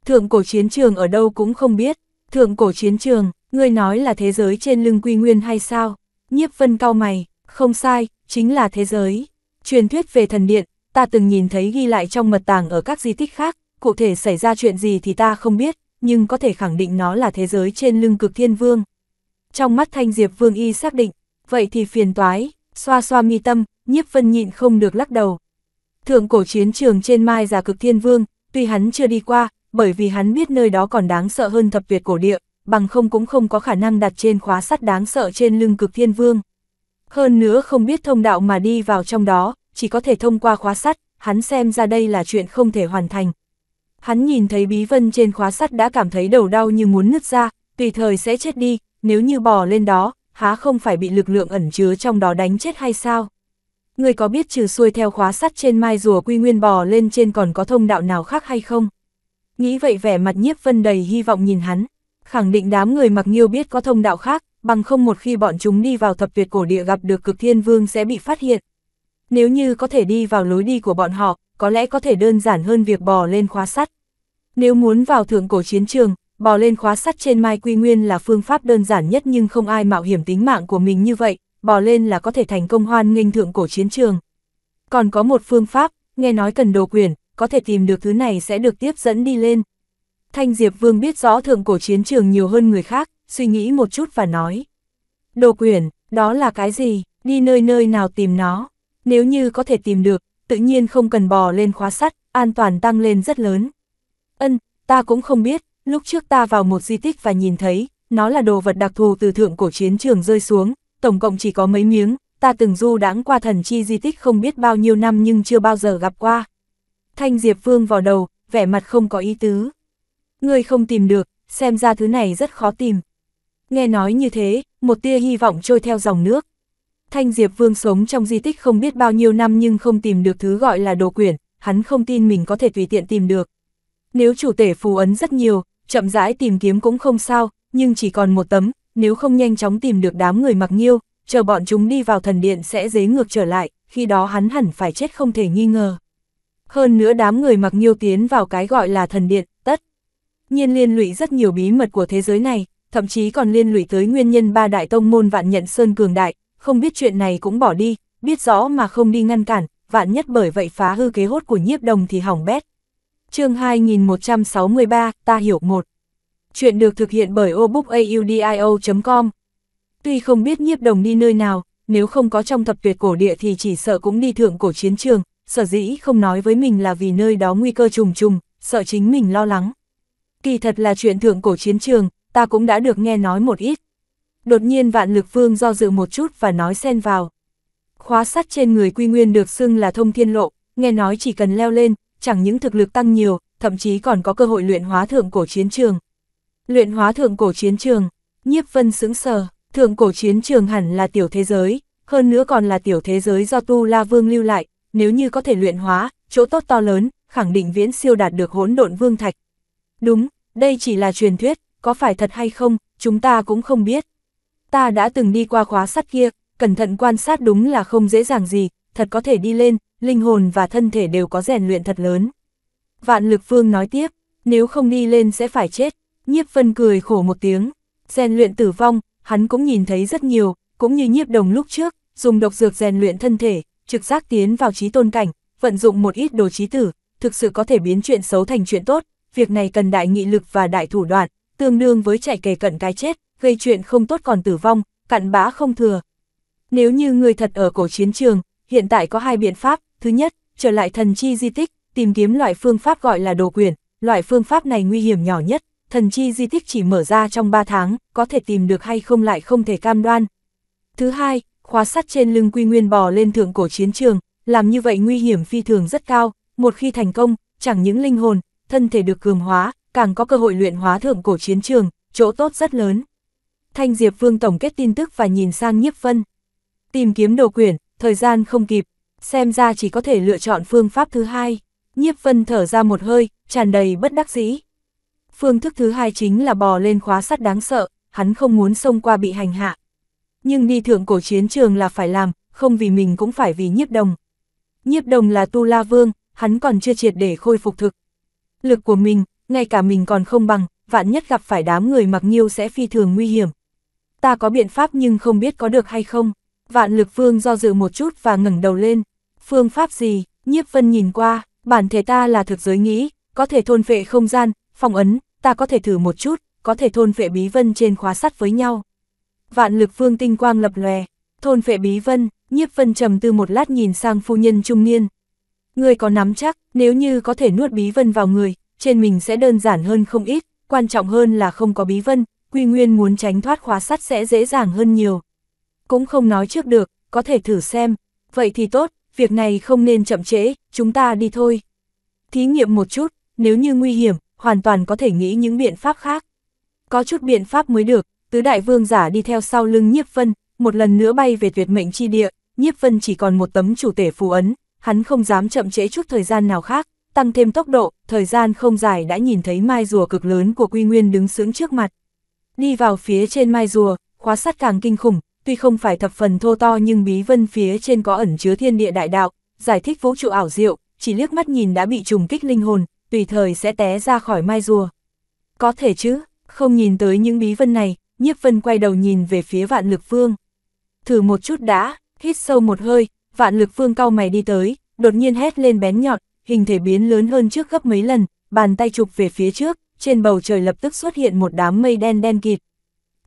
Thượng cổ chiến trường ở đâu cũng không biết, thượng cổ chiến trường, ngươi nói là thế giới trên lưng quy nguyên hay sao? Nhiếp vân cao mày, không sai, chính là thế giới. Truyền thuyết về thần điện, ta từng nhìn thấy ghi lại trong mật tàng ở các di tích khác, cụ thể xảy ra chuyện gì thì ta không biết, nhưng có thể khẳng định nó là thế giới trên lưng cực thiên vương. Trong mắt Thanh Diệp Vương Y xác định, vậy thì phiền toái, xoa xoa mi tâm, nhiếp vân nhịn không được lắc đầu. Thượng cổ chiến trường trên mai già cực thiên vương, tuy hắn chưa đi qua, bởi vì hắn biết nơi đó còn đáng sợ hơn thập Việt cổ địa, bằng không cũng không có khả năng đặt trên khóa sắt đáng sợ trên lưng cực thiên vương. Hơn nữa không biết thông đạo mà đi vào trong đó, chỉ có thể thông qua khóa sắt, hắn xem ra đây là chuyện không thể hoàn thành. Hắn nhìn thấy bí vân trên khóa sắt đã cảm thấy đầu đau như muốn nứt ra, tùy thời sẽ chết đi, nếu như bỏ lên đó, há không phải bị lực lượng ẩn chứa trong đó đánh chết hay sao? Ngươi có biết trừ xuôi theo khóa sắt trên mai rùa quy nguyên bò lên trên còn có thông đạo nào khác hay không? Nghĩ vậy vẻ mặt nhiếp vân đầy hy vọng nhìn hắn, khẳng định đám người mặc nghiêu biết có thông đạo khác, bằng không một khi bọn chúng đi vào thập tuyệt cổ địa gặp được cực thiên vương sẽ bị phát hiện. Nếu như có thể đi vào lối đi của bọn họ, có lẽ có thể đơn giản hơn việc bò lên khóa sắt. Nếu muốn vào thượng cổ chiến trường, bò lên khóa sắt trên Mai Quy Nguyên là phương pháp đơn giản nhất nhưng không ai mạo hiểm tính mạng của mình như vậy, bò lên là có thể thành công hoan nghênh thượng cổ chiến trường. Còn có một phương pháp, nghe nói cần đồ quyển, có thể tìm được thứ này sẽ được tiếp dẫn đi lên. Thanh Diệp Vương biết rõ thượng cổ chiến trường nhiều hơn người khác, suy nghĩ một chút và nói. Đồ quyển, đó là cái gì, đi nơi nơi nào tìm nó, nếu như có thể tìm được, tự nhiên không cần bò lên khóa sắt, an toàn tăng lên rất lớn. Ân, ta cũng không biết, Lúc trước ta vào một di tích và nhìn thấy, nó là đồ vật đặc thù từ thượng cổ chiến trường rơi xuống, tổng cộng chỉ có mấy miếng, ta từng du đãng qua thần chi di tích không biết bao nhiêu năm nhưng chưa bao giờ gặp qua. Thanh Diệp vương vào đầu, vẻ mặt không có ý tứ. Người không tìm được, xem ra thứ này rất khó tìm. Nghe nói như thế, một tia hy vọng trôi theo dòng nước. Thanh Diệp Vương sống trong di tích không biết bao nhiêu năm nhưng không tìm được thứ gọi là đồ quyển, hắn không tin mình có thể tùy tiện tìm được. Nếu chủ tể phù ấn rất nhiều, chậm rãi tìm kiếm cũng không sao, nhưng chỉ còn một tấm, nếu không nhanh chóng tìm được đám người mặc nghiêu, chờ bọn chúng đi vào thần điện sẽ dế ngược trở lại, khi đó hắn hẳn phải chết không thể nghi ngờ. Hơn nữa đám người mặc nghiêu tiến vào cái gọi là thần điện, tất. Nhiên liên lụy rất nhiều bí mật của thế giới này, thậm chí còn liên lụy tới nguyên nhân ba đại tông môn vạn nhận sơn cường đại, không biết chuyện này cũng bỏ đi, biết rõ mà không đi ngăn cản, vạn nhất bởi vậy phá hư kế hốt của nhiếp đồng thì hỏng bét chương 2163, ta hiểu một. Chuyện được thực hiện bởi obookaudio.com. Tuy không biết nhiếp đồng đi nơi nào, nếu không có trong thập tuyệt cổ địa thì chỉ sợ cũng đi thượng cổ chiến trường, sở dĩ không nói với mình là vì nơi đó nguy cơ trùng trùng, sợ chính mình lo lắng. Kỳ thật là chuyện thượng cổ chiến trường, ta cũng đã được nghe nói một ít. Đột nhiên vạn lực vương do dự một chút và nói xen vào. Khóa sắt trên người quy nguyên được xưng là thông thiên lộ, nghe nói chỉ cần leo lên, chẳng những thực lực tăng nhiều, thậm chí còn có cơ hội luyện hóa thượng cổ chiến trường. Luyện hóa thượng cổ chiến trường, nhiếp vân sững sờ, thượng cổ chiến trường hẳn là tiểu thế giới, hơn nữa còn là tiểu thế giới do Tu La Vương lưu lại, nếu như có thể luyện hóa, chỗ tốt to lớn, khẳng định viễn siêu đạt được hỗn độn vương thạch. Đúng, đây chỉ là truyền thuyết, có phải thật hay không, chúng ta cũng không biết. Ta đã từng đi qua khóa sắt kia, cẩn thận quan sát đúng là không dễ dàng gì, thật có thể đi lên, linh hồn và thân thể đều có rèn luyện thật lớn. Vạn lực vương nói tiếp, nếu không đi lên sẽ phải chết, nhiếp vân cười khổ một tiếng, rèn luyện tử vong, hắn cũng nhìn thấy rất nhiều, cũng như nhiếp đồng lúc trước, dùng độc dược rèn luyện thân thể, trực giác tiến vào trí tôn cảnh, vận dụng một ít đồ trí tử, thực sự có thể biến chuyện xấu thành chuyện tốt, việc này cần đại nghị lực và đại thủ đoạn, tương đương với chạy kề cận cái chết, gây chuyện không tốt còn tử vong, cặn bã không thừa. Nếu như người thật ở cổ chiến trường, hiện tại có hai biện pháp, Thứ nhất, trở lại thần chi di tích, tìm kiếm loại phương pháp gọi là đồ quyển, loại phương pháp này nguy hiểm nhỏ nhất, thần chi di tích chỉ mở ra trong 3 tháng, có thể tìm được hay không lại không thể cam đoan. Thứ hai, khóa sắt trên lưng quy nguyên bò lên thượng cổ chiến trường, làm như vậy nguy hiểm phi thường rất cao, một khi thành công, chẳng những linh hồn, thân thể được cường hóa, càng có cơ hội luyện hóa thượng cổ chiến trường, chỗ tốt rất lớn. Thanh Diệp Vương tổng kết tin tức và nhìn sang Nhiếp phân Tìm kiếm đồ quyển, thời gian không kịp, xem ra chỉ có thể lựa chọn phương pháp thứ hai. Nhiếp vân thở ra một hơi, tràn đầy bất đắc dĩ. Phương thức thứ hai chính là bò lên khóa sắt đáng sợ, hắn không muốn xông qua bị hành hạ. Nhưng đi thượng cổ chiến trường là phải làm, không vì mình cũng phải vì nhiếp đồng. Nhiếp đồng là tu la vương, hắn còn chưa triệt để khôi phục thực. Lực của mình, ngay cả mình còn không bằng, vạn nhất gặp phải đám người mặc nhiêu sẽ phi thường nguy hiểm. Ta có biện pháp nhưng không biết có được hay không. Vạn lực vương do dự một chút và ngẩng đầu lên phương pháp gì, nhiếp vân nhìn qua, bản thể ta là thực giới nghĩ, có thể thôn vệ không gian, phong ấn, ta có thể thử một chút, có thể thôn vệ bí vân trên khóa sắt với nhau. Vạn lực phương tinh quang lập lòe, thôn vệ bí vân, nhiếp vân trầm tư một lát nhìn sang phu nhân trung niên. Người có nắm chắc, nếu như có thể nuốt bí vân vào người, trên mình sẽ đơn giản hơn không ít, quan trọng hơn là không có bí vân, quy nguyên muốn tránh thoát khóa sắt sẽ dễ dàng hơn nhiều. Cũng không nói trước được, có thể thử xem, vậy thì tốt, việc này không nên chậm trễ, chúng ta đi thôi. Thí nghiệm một chút, nếu như nguy hiểm, hoàn toàn có thể nghĩ những biện pháp khác. Có chút biện pháp mới được, tứ đại vương giả đi theo sau lưng nhiếp vân, một lần nữa bay về tuyệt mệnh chi địa, nhiếp vân chỉ còn một tấm chủ tể phù ấn, hắn không dám chậm trễ chút thời gian nào khác, tăng thêm tốc độ, thời gian không dài đã nhìn thấy mai rùa cực lớn của quy nguyên đứng sướng trước mặt. Đi vào phía trên mai rùa, khóa sắt càng kinh khủng, tuy không phải thập phần thô to nhưng bí vân phía trên có ẩn chứa thiên địa đại đạo, giải thích vũ trụ ảo diệu, chỉ liếc mắt nhìn đã bị trùng kích linh hồn, tùy thời sẽ té ra khỏi mai rùa. Có thể chứ, không nhìn tới những bí vân này, nhiếp vân quay đầu nhìn về phía vạn lực Phương. Thử một chút đã, hít sâu một hơi, vạn lực Phương cau mày đi tới, đột nhiên hét lên bén nhọn, hình thể biến lớn hơn trước gấp mấy lần, bàn tay chụp về phía trước, trên bầu trời lập tức xuất hiện một đám mây đen đen kịt.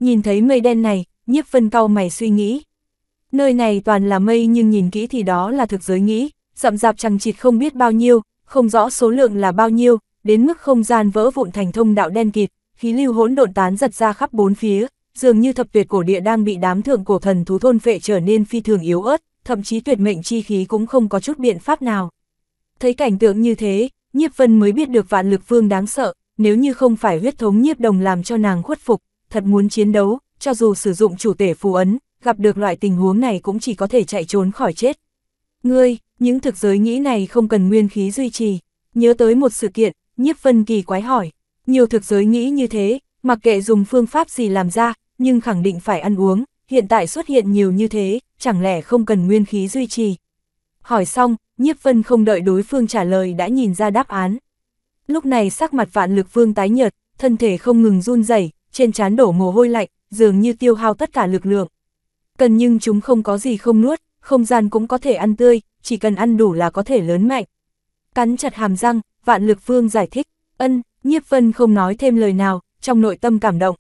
Nhìn thấy mây đen này, nhiếp vân cau mày suy nghĩ. Nơi này toàn là mây nhưng nhìn kỹ thì đó là thực giới nghĩ, rậm rạp chẳng chịt không biết bao nhiêu, không rõ số lượng là bao nhiêu, đến mức không gian vỡ vụn thành thông đạo đen kịt, khí lưu hỗn độn tán giật ra khắp bốn phía, dường như thập tuyệt cổ địa đang bị đám thượng cổ thần thú thôn vệ trở nên phi thường yếu ớt, thậm chí tuyệt mệnh chi khí cũng không có chút biện pháp nào. Thấy cảnh tượng như thế, Nhiếp Vân mới biết được vạn lực vương đáng sợ, nếu như không phải huyết thống Nhiếp Đồng làm cho nàng khuất phục, thật muốn chiến đấu, cho dù sử dụng chủ tể phù ấn, gặp được loại tình huống này cũng chỉ có thể chạy trốn khỏi chết. Ngươi, những thực giới nghĩ này không cần nguyên khí duy trì. Nhớ tới một sự kiện, nhiếp vân kỳ quái hỏi. Nhiều thực giới nghĩ như thế, mặc kệ dùng phương pháp gì làm ra, nhưng khẳng định phải ăn uống, hiện tại xuất hiện nhiều như thế, chẳng lẽ không cần nguyên khí duy trì. Hỏi xong, nhiếp vân không đợi đối phương trả lời đã nhìn ra đáp án. Lúc này sắc mặt vạn lực vương tái nhợt, thân thể không ngừng run rẩy trên trán đổ mồ hôi lạnh, dường như tiêu hao tất cả lực lượng. Cần nhưng chúng không có gì không nuốt, không gian cũng có thể ăn tươi, chỉ cần ăn đủ là có thể lớn mạnh. Cắn chặt hàm răng, vạn lực phương giải thích, ân, nhiếp vân không nói thêm lời nào, trong nội tâm cảm động.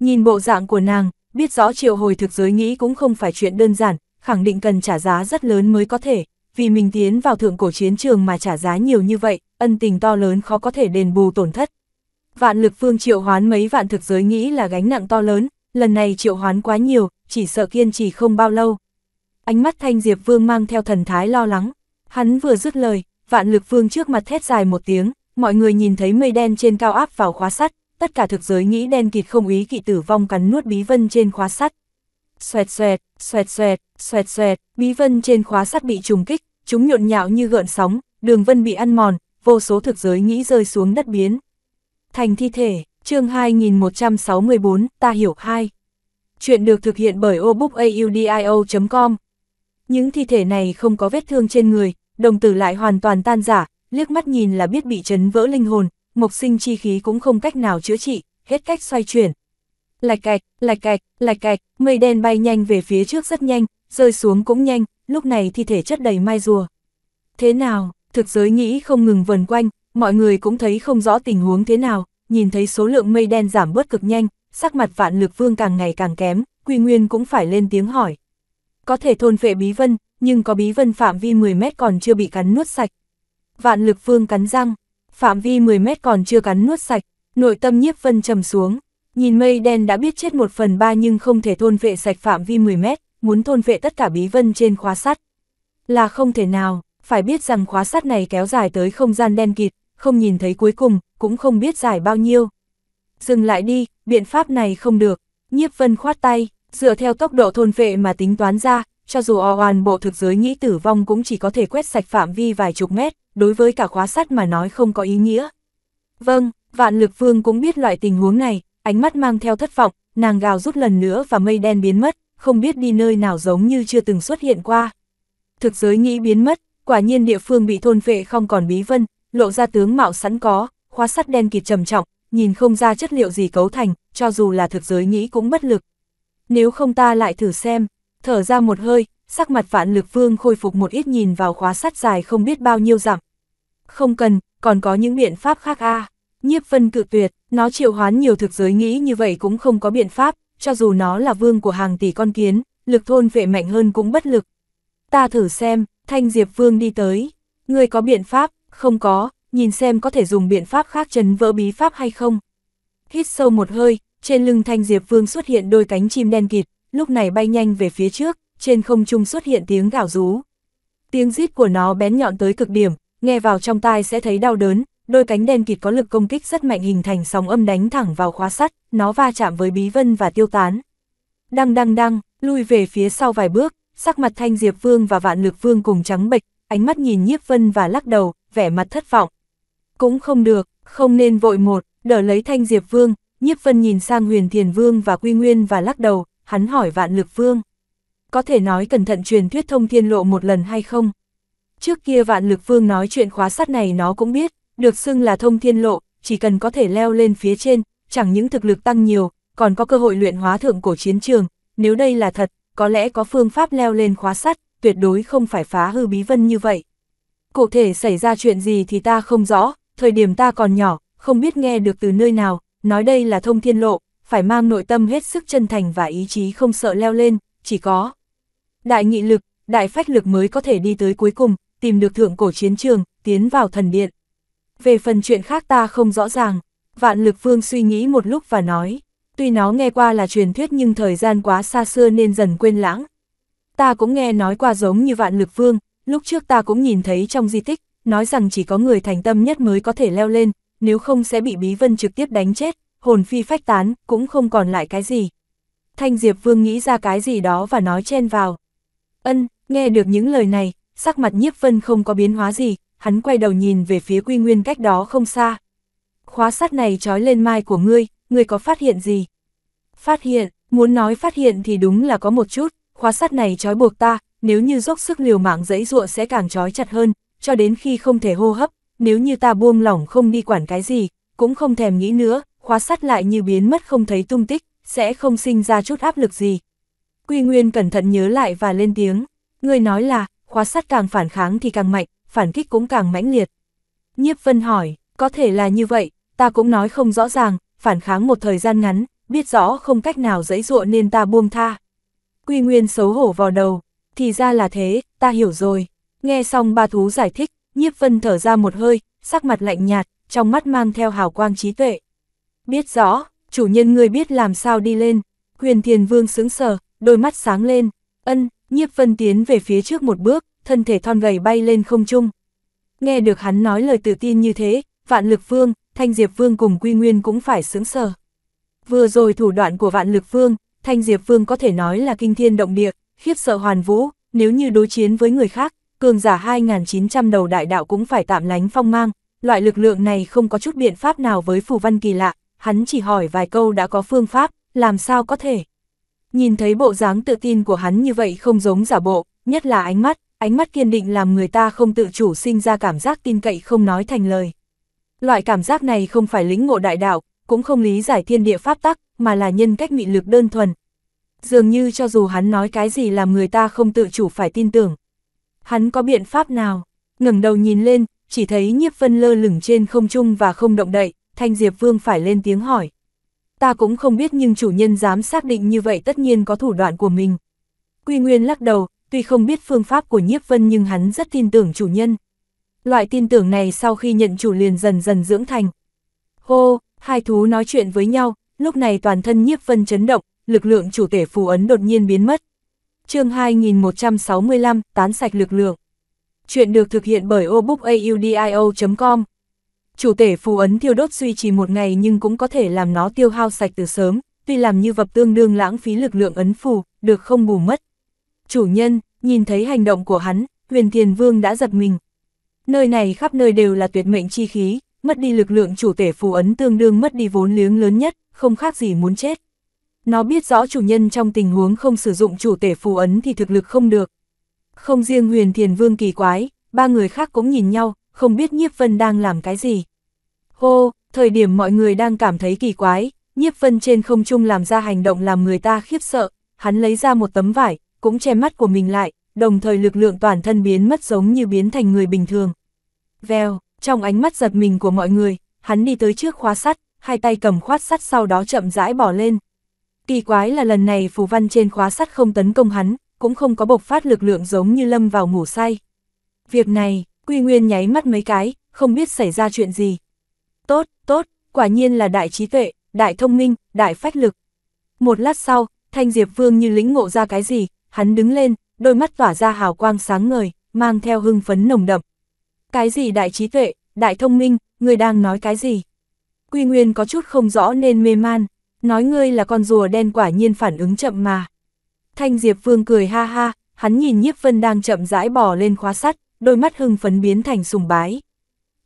Nhìn bộ dạng của nàng, biết rõ triệu hồi thực giới nghĩ cũng không phải chuyện đơn giản, khẳng định cần trả giá rất lớn mới có thể, vì mình tiến vào thượng cổ chiến trường mà trả giá nhiều như vậy, ân tình to lớn khó có thể đền bù tổn thất. Vạn lực phương triệu hoán mấy vạn thực giới nghĩ là gánh nặng to lớn, lần này triệu hoán quá nhiều, chỉ sợ kiên trì không bao lâu. Ánh mắt thanh diệp vương mang theo thần thái lo lắng. Hắn vừa dứt lời, vạn lực vương trước mặt thét dài một tiếng, mọi người nhìn thấy mây đen trên cao áp vào khóa sắt, tất cả thực giới nghĩ đen kịt không ý kỵ tử vong cắn nuốt bí vân trên khóa sắt. Xoẹt xoẹt, xoẹt xoẹt, xoẹt xoẹt, bí vân trên khóa sắt bị trùng kích, chúng nhộn nhạo như gợn sóng, đường vân bị ăn mòn, vô số thực giới nghĩ rơi xuống đất biến. Thành thi thể, chương 2164, ta hiểu hai Chuyện được thực hiện bởi obookaudio.com. Những thi thể này không có vết thương trên người, đồng tử lại hoàn toàn tan giả, liếc mắt nhìn là biết bị chấn vỡ linh hồn, mộc sinh chi khí cũng không cách nào chữa trị, hết cách xoay chuyển. Lạch cạch, lạch cạch, lạch cạch, mây đen bay nhanh về phía trước rất nhanh, rơi xuống cũng nhanh, lúc này thi thể chất đầy mai rùa. Thế nào, thực giới nghĩ không ngừng vần quanh, mọi người cũng thấy không rõ tình huống thế nào, nhìn thấy số lượng mây đen giảm bớt cực nhanh, sắc mặt vạn lực vương càng ngày càng kém, Quy Nguyên cũng phải lên tiếng hỏi. Có thể thôn vệ bí vân, nhưng có bí vân phạm vi 10 mét còn chưa bị cắn nuốt sạch. Vạn lực vương cắn răng, phạm vi 10 mét còn chưa cắn nuốt sạch, nội tâm nhiếp vân trầm xuống. Nhìn mây đen đã biết chết một phần ba nhưng không thể thôn vệ sạch phạm vi 10 mét, muốn thôn vệ tất cả bí vân trên khóa sắt. Là không thể nào, phải biết rằng khóa sắt này kéo dài tới không gian đen kịt, không nhìn thấy cuối cùng, cũng không biết dài bao nhiêu. Dừng lại đi, biện pháp này không được, nhiếp vân khoát tay, dựa theo tốc độ thôn vệ mà tính toán ra, cho dù oan bộ thực giới nghĩ tử vong cũng chỉ có thể quét sạch phạm vi vài chục mét, đối với cả khóa sắt mà nói không có ý nghĩa. Vâng, vạn lực vương cũng biết loại tình huống này, ánh mắt mang theo thất vọng, nàng gào rút lần nữa và mây đen biến mất, không biết đi nơi nào giống như chưa từng xuất hiện qua. Thực giới nghĩ biến mất, Quả nhiên địa phương bị thôn vệ không còn bí vân, lộ ra tướng mạo sẵn có, khóa sắt đen kịt trầm trọng, nhìn không ra chất liệu gì cấu thành, cho dù là thực giới nghĩ cũng bất lực. Nếu không ta lại thử xem, thở ra một hơi, sắc mặt vạn lực vương khôi phục một ít nhìn vào khóa sắt dài không biết bao nhiêu dặm. Không cần, còn có những biện pháp khác a Nhiếp vân cự tuyệt, nó triệu hoán nhiều thực giới nghĩ như vậy cũng không có biện pháp, cho dù nó là vương của hàng tỷ con kiến, lực thôn vệ mạnh hơn cũng bất lực. Ta thử xem, Thanh Diệp Vương đi tới, ngươi có biện pháp, không có, nhìn xem có thể dùng biện pháp khác chấn vỡ bí pháp hay không. Hít sâu một hơi, trên lưng Thanh Diệp Vương xuất hiện đôi cánh chim đen kịt, lúc này bay nhanh về phía trước, trên không trung xuất hiện tiếng gào rú. Tiếng rít của nó bén nhọn tới cực điểm, nghe vào trong tai sẽ thấy đau đớn, đôi cánh đen kịt có lực công kích rất mạnh hình thành sóng âm đánh thẳng vào khóa sắt, nó va chạm với bí vân và tiêu tán. Đăng đăng đăng, lui về phía sau vài bước, sắc mặt Thanh Diệp Vương và Vạn Lược Vương cùng trắng bệch, ánh mắt nhìn Nhiếp Vân và lắc đầu, vẻ mặt thất vọng. Cũng không được, không nên vội một, đỡ lấy Thanh Diệp Vương, Nhiếp Vân nhìn sang Huyền Thiền Vương và Quy Nguyên và lắc đầu, hắn hỏi Vạn Lược Vương. Có thể nói cẩn thận truyền thuyết thông thiên lộ một lần hay không? Trước kia Vạn Lược Vương nói chuyện khóa sắt này nó cũng biết, được xưng là thông thiên lộ, chỉ cần có thể leo lên phía trên, chẳng những thực lực tăng nhiều, còn có cơ hội luyện hóa thượng cổ chiến trường, nếu đây là thật, có lẽ có phương pháp leo lên khóa sắt, tuyệt đối không phải phá hư bí vân như vậy. Cụ thể xảy ra chuyện gì thì ta không rõ, thời điểm ta còn nhỏ, không biết nghe được từ nơi nào, nói đây là thông thiên lộ, phải mang nội tâm hết sức chân thành và ý chí không sợ leo lên, chỉ có. Đại nghị lực, đại phách lực mới có thể đi tới cuối cùng, tìm được thượng cổ chiến trường, tiến vào thần điện. Về phần chuyện khác ta không rõ ràng, vạn lực vương suy nghĩ một lúc và nói. Tuy nó nghe qua là truyền thuyết nhưng thời gian quá xa xưa nên dần quên lãng. Ta cũng nghe nói qua giống như vạn lực vương, lúc trước ta cũng nhìn thấy trong di tích, nói rằng chỉ có người thành tâm nhất mới có thể leo lên, nếu không sẽ bị bí vân trực tiếp đánh chết, hồn phi phách tán, cũng không còn lại cái gì. Thanh Diệp Vương nghĩ ra cái gì đó và nói chen vào. Ân, nghe được những lời này, sắc mặt nhiếp vân không có biến hóa gì, hắn quay đầu nhìn về phía quy nguyên cách đó không xa. Khóa sắt này trói lên mai của ngươi, người có phát hiện gì? Phát hiện, muốn nói phát hiện thì đúng là có một chút, khóa sắt này trói buộc ta, nếu như dốc sức liều mạng dẫy dụa sẽ càng trói chặt hơn, cho đến khi không thể hô hấp, nếu như ta buông lỏng không đi quản cái gì, cũng không thèm nghĩ nữa, khóa sắt lại như biến mất không thấy tung tích, sẽ không sinh ra chút áp lực gì. Quy Nguyên cẩn thận nhớ lại và lên tiếng, người nói là, khóa sắt càng phản kháng thì càng mạnh, phản kích cũng càng mãnh liệt. Nhiếp Vân hỏi, có thể là như vậy, ta cũng nói không rõ ràng, phản kháng một thời gian ngắn, biết rõ không cách nào dễ dụa nên ta buông tha. Quy Nguyên xấu hổ vào đầu, thì ra là thế, ta hiểu rồi. Nghe xong ba thú giải thích, nhiếp vân thở ra một hơi, sắc mặt lạnh nhạt, trong mắt mang theo hào quang trí tuệ. Biết rõ, chủ nhân người biết làm sao đi lên. Huyền Thiền Vương sững sờ, đôi mắt sáng lên. Ân, nhiếp vân tiến về phía trước một bước, thân thể thon gầy bay lên không trung. Nghe được hắn nói lời tự tin như thế, vạn lực vương, Thanh Diệp Vương cùng Quy Nguyên cũng phải sướng sờ. Vừa rồi thủ đoạn của Vạn Lực Vương, Thanh Diệp Vương có thể nói là kinh thiên động địa, khiếp sợ hoàn vũ, nếu như đối chiến với người khác, cường giả 2.900 đầu đại đạo cũng phải tạm lánh phong mang, loại lực lượng này không có chút biện pháp nào với phù văn kỳ lạ, hắn chỉ hỏi vài câu đã có phương pháp, làm sao có thể. Nhìn thấy bộ dáng tự tin của hắn như vậy không giống giả bộ, nhất là ánh mắt, ánh mắt kiên định làm người ta không tự chủ sinh ra cảm giác tin cậy không nói thành lời. Loại cảm giác này không phải lính ngộ đại đạo, cũng không lý giải thiên địa pháp tắc, mà là nhân cách mị lực đơn thuần. Dường như cho dù hắn nói cái gì làm người ta không tự chủ phải tin tưởng. Hắn có biện pháp nào? ngẩng đầu nhìn lên, chỉ thấy nhiếp vân lơ lửng trên không trung và không động đậy, Thanh Diệp Vương phải lên tiếng hỏi. Ta cũng không biết nhưng chủ nhân dám xác định như vậy tất nhiên có thủ đoạn của mình. Quy Nguyên lắc đầu, tuy không biết phương pháp của nhiếp vân nhưng hắn rất tin tưởng chủ nhân. Loại tin tưởng này sau khi nhận chủ liền dần dần dưỡng thành. Hô, hai thú nói chuyện với nhau, lúc này toàn thân nhiếp vân chấn động, lực lượng chủ tể phù ấn đột nhiên biến mất. chương 2165, tán sạch lực lượng. Chuyện được thực hiện bởi obookaudio.com. Chủ tể phù ấn thiêu đốt duy trì một ngày nhưng cũng có thể làm nó tiêu hao sạch từ sớm, tuy làm như vập tương đương lãng phí lực lượng ấn phù, được không bù mất. Chủ nhân, nhìn thấy hành động của hắn, huyền thiền vương đã giật mình, Nơi này khắp nơi đều là tuyệt mệnh chi khí, mất đi lực lượng chủ tể phù ấn tương đương mất đi vốn liếng lớn nhất, không khác gì muốn chết. Nó biết rõ chủ nhân trong tình huống không sử dụng chủ tể phù ấn thì thực lực không được. Không riêng huyền thiền vương kỳ quái, ba người khác cũng nhìn nhau, không biết Nhiếp Vân đang làm cái gì. Hô, thời điểm mọi người đang cảm thấy kỳ quái, Nhiếp Vân trên không trung làm ra hành động làm người ta khiếp sợ, hắn lấy ra một tấm vải, cũng che mắt của mình lại, đồng thời lực lượng toàn thân biến mất giống như biến thành người bình thường. Vèo, trong ánh mắt giật mình của mọi người, hắn đi tới trước khóa sắt, hai tay cầm khoát sắt sau đó chậm rãi bỏ lên. Kỳ quái là lần này phù văn trên khóa sắt không tấn công hắn, cũng không có bộc phát lực lượng giống như lâm vào ngủ say. Việc này, Quy Nguyên nháy mắt mấy cái, không biết xảy ra chuyện gì. Tốt, tốt, quả nhiên là đại trí tuệ, đại thông minh, đại phách lực. Một lát sau, Thanh Diệp Vương như lĩnh ngộ ra cái gì, hắn đứng lên, đôi mắt tỏa ra hào quang sáng ngời, mang theo hưng phấn nồng đậm. Cái gì đại trí tuệ, đại thông minh, người đang nói cái gì? Quy Nguyên có chút không rõ nên mê man, nói ngươi là con rùa đen quả nhiên phản ứng chậm mà. Thanh Diệp Vương cười ha ha, hắn nhìn Nhiếp Vân đang chậm rãi bò lên khóa sắt, đôi mắt hưng phấn biến thành sùng bái.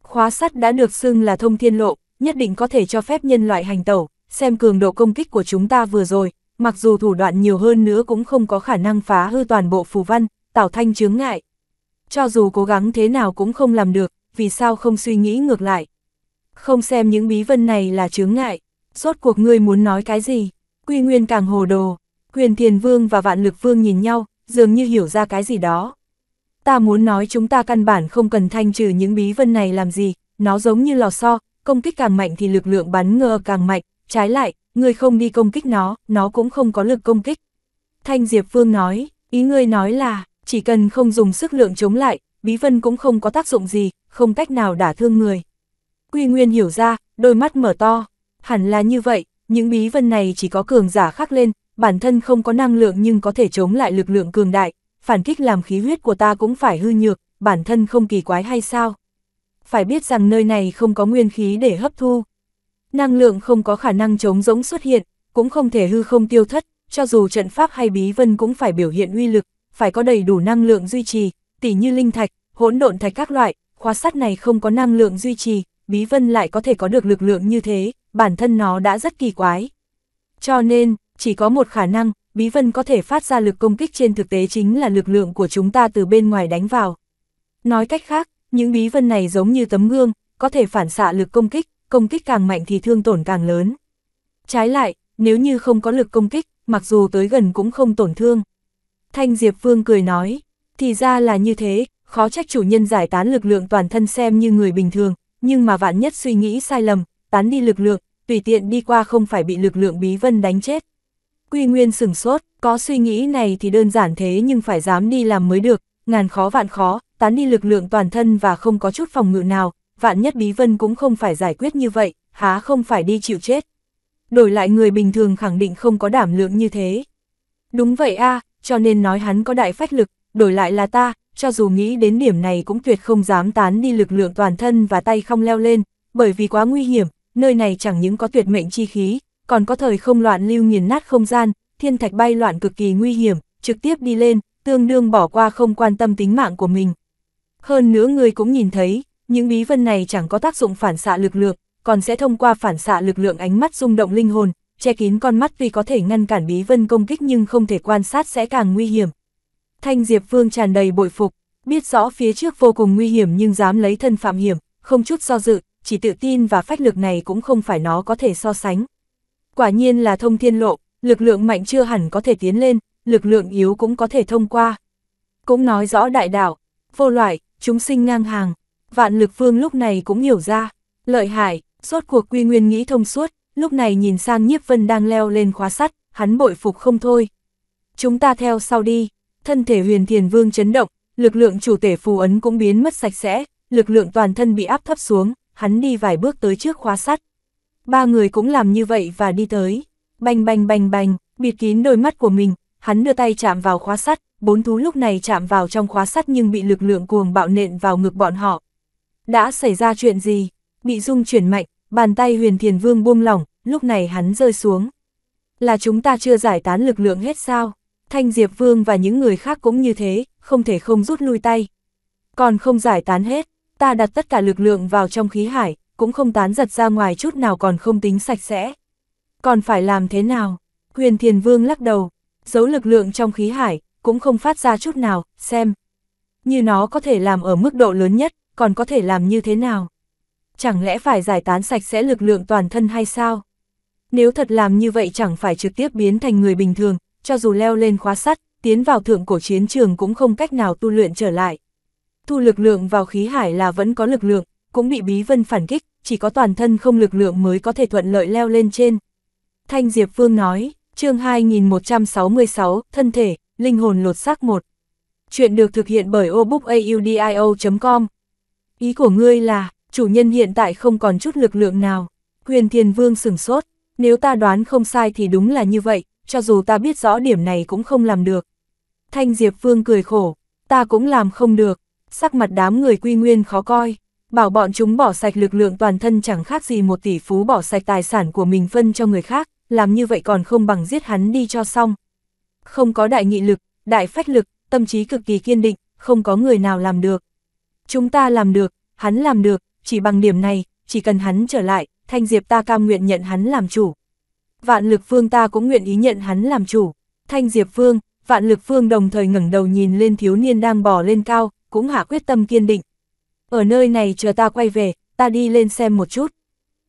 Khóa sắt đã được xưng là thông thiên lộ, nhất định có thể cho phép nhân loại hành tẩu, xem cường độ công kích của chúng ta vừa rồi, mặc dù thủ đoạn nhiều hơn nữa cũng không có khả năng phá hư toàn bộ phù văn, tạo thanh chướng ngại, cho dù cố gắng thế nào cũng không làm được, vì sao không suy nghĩ ngược lại. Không xem những bí vân này là chướng ngại, rốt cuộc ngươi muốn nói cái gì, quy nguyên càng hồ đồ, huyền thiền vương và vạn lực vương nhìn nhau, dường như hiểu ra cái gì đó. Ta muốn nói chúng ta căn bản không cần thanh trừ những bí vân này làm gì, nó giống như lò xo, công kích càng mạnh thì lực lượng bắn ngơ càng mạnh, trái lại, ngươi không đi công kích nó, nó cũng không có lực công kích. Thanh Diệp Vương nói, ý ngươi nói là, chỉ cần không dùng sức lượng chống lại, bí vân cũng không có tác dụng gì, không cách nào đả thương người. Quy Nguyên hiểu ra, đôi mắt mở to, hẳn là như vậy, những bí vân này chỉ có cường giả khắc lên, bản thân không có năng lượng nhưng có thể chống lại lực lượng cường đại, phản kích làm khí huyết của ta cũng phải hư nhược, bản thân không kỳ quái hay sao? Phải biết rằng nơi này không có nguyên khí để hấp thu. Năng lượng không có khả năng chống rỗng xuất hiện, cũng không thể hư không tiêu thất, cho dù trận pháp hay bí vân cũng phải biểu hiện uy lực, phải có đầy đủ năng lượng duy trì, tỉ như linh thạch, hỗn độn thạch các loại, khóa sắt này không có năng lượng duy trì, Bí Vân lại có thể có được lực lượng như thế, bản thân nó đã rất kỳ quái. Cho nên, chỉ có một khả năng, Bí Vân có thể phát ra lực công kích trên thực tế chính là lực lượng của chúng ta từ bên ngoài đánh vào. Nói cách khác, những Bí Vân này giống như tấm gương, có thể phản xạ lực công kích, công kích càng mạnh thì thương tổn càng lớn. Trái lại, nếu như không có lực công kích, mặc dù tới gần cũng không tổn thương. Thanh Diệp Vương cười nói, thì ra là như thế, khó trách chủ nhân giải tán lực lượng toàn thân xem như người bình thường, nhưng mà vạn nhất suy nghĩ sai lầm, tán đi lực lượng, tùy tiện đi qua không phải bị lực lượng bí vân đánh chết. Quy Nguyên sửng sốt, có suy nghĩ này thì đơn giản thế nhưng phải dám đi làm mới được, ngàn khó vạn khó, tán đi lực lượng toàn thân và không có chút phòng ngự nào, vạn nhất bí vân cũng không phải giải quyết như vậy, há không phải đi chịu chết. Đổi lại người bình thường khẳng định không có đảm lượng như thế. Đúng vậy a cho nên nói hắn có đại phách lực, đổi lại là ta, cho dù nghĩ đến điểm này cũng tuyệt không dám tán đi lực lượng toàn thân và tay không leo lên, bởi vì quá nguy hiểm, nơi này chẳng những có tuyệt mệnh chi khí, còn có thời không loạn lưu nghiền nát không gian, thiên thạch bay loạn cực kỳ nguy hiểm, trực tiếp đi lên, tương đương bỏ qua không quan tâm tính mạng của mình. Hơn nữa người cũng nhìn thấy, những bí vân này chẳng có tác dụng phản xạ lực lượng, còn sẽ thông qua phản xạ lực lượng ánh mắt rung động linh hồn, che kín con mắt vì có thể ngăn cản Bí Vân công kích nhưng không thể quan sát sẽ càng nguy hiểm. Thanh Diệp Vương tràn đầy bội phục, biết rõ phía trước vô cùng nguy hiểm nhưng dám lấy thân phạm hiểm, không chút do dự, chỉ tự tin và phách lực này cũng không phải nó có thể so sánh. Quả nhiên là thông thiên lộ, lực lượng mạnh chưa hẳn có thể tiến lên, lực lượng yếu cũng có thể thông qua. Cũng nói rõ đại đạo, vô loại, chúng sinh ngang hàng, vạn lực vương lúc này cũng hiểu ra, lợi hại, suốt cuộc quy nguyên nghĩ thông suốt, lúc này nhìn sang nhiếp vân đang leo lên khóa sắt, hắn bội phục không thôi. Chúng ta theo sau đi, thân thể huyền thiền vương chấn động, lực lượng chủ tể phù ấn cũng biến mất sạch sẽ, lực lượng toàn thân bị áp thấp xuống, hắn đi vài bước tới trước khóa sắt. Ba người cũng làm như vậy và đi tới, bành bành bành bành, bịt kín đôi mắt của mình, hắn đưa tay chạm vào khóa sắt, bốn thú lúc này chạm vào trong khóa sắt nhưng bị lực lượng cuồng bạo nện vào ngực bọn họ. Đã xảy ra chuyện gì? Bị dung chuyển mạnh, Bàn tay huyền thiền vương buông lỏng, lúc này hắn rơi xuống. Là chúng ta chưa giải tán lực lượng hết sao? Thanh Diệp Vương và những người khác cũng như thế, không thể không rút lui tay. Còn không giải tán hết, ta đặt tất cả lực lượng vào trong khí hải, cũng không tán giật ra ngoài chút nào còn không tính sạch sẽ. Còn phải làm thế nào? Huyền Thiền Vương lắc đầu, giấu lực lượng trong khí hải, cũng không phát ra chút nào, xem. Như nó có thể làm ở mức độ lớn nhất, còn có thể làm như thế nào? chẳng lẽ phải giải tán sạch sẽ lực lượng toàn thân hay sao? Nếu thật làm như vậy chẳng phải trực tiếp biến thành người bình thường, cho dù leo lên khóa sắt, tiến vào thượng cổ chiến trường cũng không cách nào tu luyện trở lại. Thu lực lượng vào khí hải là vẫn có lực lượng, cũng bị bí vân phản kích, chỉ có toàn thân không lực lượng mới có thể thuận lợi leo lên trên. Thanh Diệp Phương nói, chương 2166, thân thể, linh hồn lột xác 1. Chuyện được thực hiện bởi obookaudio.com. Ý của ngươi là, chủ nhân hiện tại không còn chút lực lượng nào. Huyền Thiên Vương sửng sốt, nếu ta đoán không sai thì đúng là như vậy, cho dù ta biết rõ điểm này cũng không làm được. Thanh Diệp Vương cười khổ, ta cũng làm không được, sắc mặt đám người quy nguyên khó coi, bảo bọn chúng bỏ sạch lực lượng toàn thân chẳng khác gì một tỷ phú bỏ sạch tài sản của mình phân cho người khác, làm như vậy còn không bằng giết hắn đi cho xong. Không có đại nghị lực, đại phách lực, tâm trí cực kỳ kiên định, không có người nào làm được. Chúng ta làm được, hắn làm được, chỉ bằng điểm này, chỉ cần hắn trở lại, Thanh Diệp ta cam nguyện nhận hắn làm chủ. Vạn Lực Vương ta cũng nguyện ý nhận hắn làm chủ. Thanh Diệp Vương, Vạn Lực Vương đồng thời ngẩng đầu nhìn lên thiếu niên đang bò lên cao, cũng hạ quyết tâm kiên định. Ở nơi này chờ ta quay về, ta đi lên xem một chút.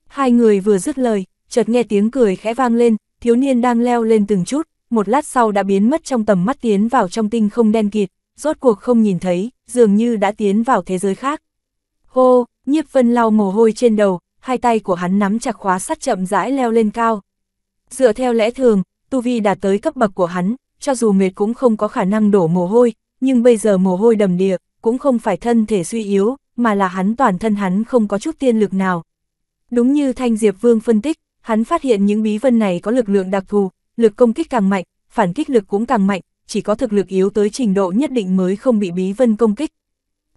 Hai người vừa dứt lời, chợt nghe tiếng cười khẽ vang lên, thiếu niên đang leo lên từng chút, một lát sau đã biến mất trong tầm mắt tiến vào trong tinh không đen kịt, rốt cuộc không nhìn thấy, dường như đã tiến vào thế giới khác. Ô, nhiếp vân lau mồ hôi trên đầu, hai tay của hắn nắm chặt khóa sắt chậm rãi leo lên cao. Dựa theo lẽ thường, tu vi đạt tới cấp bậc của hắn, cho dù mệt cũng không có khả năng đổ mồ hôi, nhưng bây giờ mồ hôi đầm đìa, cũng không phải thân thể suy yếu, mà là hắn toàn thân hắn không có chút tiên lực nào. Đúng như Thanh Diệp Vương phân tích, hắn phát hiện những bí vân này có lực lượng đặc thù, lực công kích càng mạnh, phản kích lực cũng càng mạnh, chỉ có thực lực yếu tới trình độ nhất định mới không bị bí vân công kích.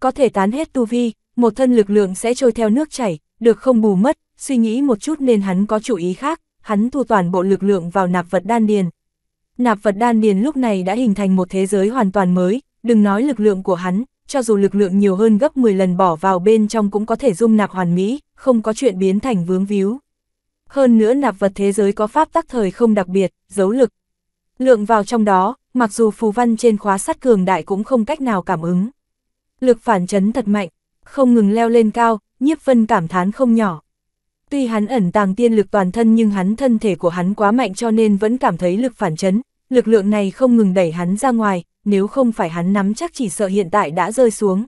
Có thể tán hết tu vi, một thân lực lượng sẽ trôi theo nước chảy, được không bù mất, suy nghĩ một chút nên hắn có chủ ý khác, hắn thu toàn bộ lực lượng vào nạp vật đan điền. Nạp vật đan điền lúc này đã hình thành một thế giới hoàn toàn mới, đừng nói lực lượng của hắn, cho dù lực lượng nhiều hơn gấp 10 lần bỏ vào bên trong cũng có thể dung nạp hoàn mỹ, không có chuyện biến thành vướng víu. Hơn nữa nạp vật thế giới có pháp tắc thời không đặc biệt, dấu lực. Lượng vào trong đó, mặc dù phù văn trên khóa sắt cường đại cũng không cách nào cảm ứng. Lực phản chấn thật mạnh, không ngừng leo lên cao, nhiếp vân cảm thán không nhỏ. Tuy hắn ẩn tàng tiên lực toàn thân nhưng hắn thân thể của hắn quá mạnh cho nên vẫn cảm thấy lực phản chấn, lực lượng này không ngừng đẩy hắn ra ngoài, nếu không phải hắn nắm chắc chỉ sợ hiện tại đã rơi xuống.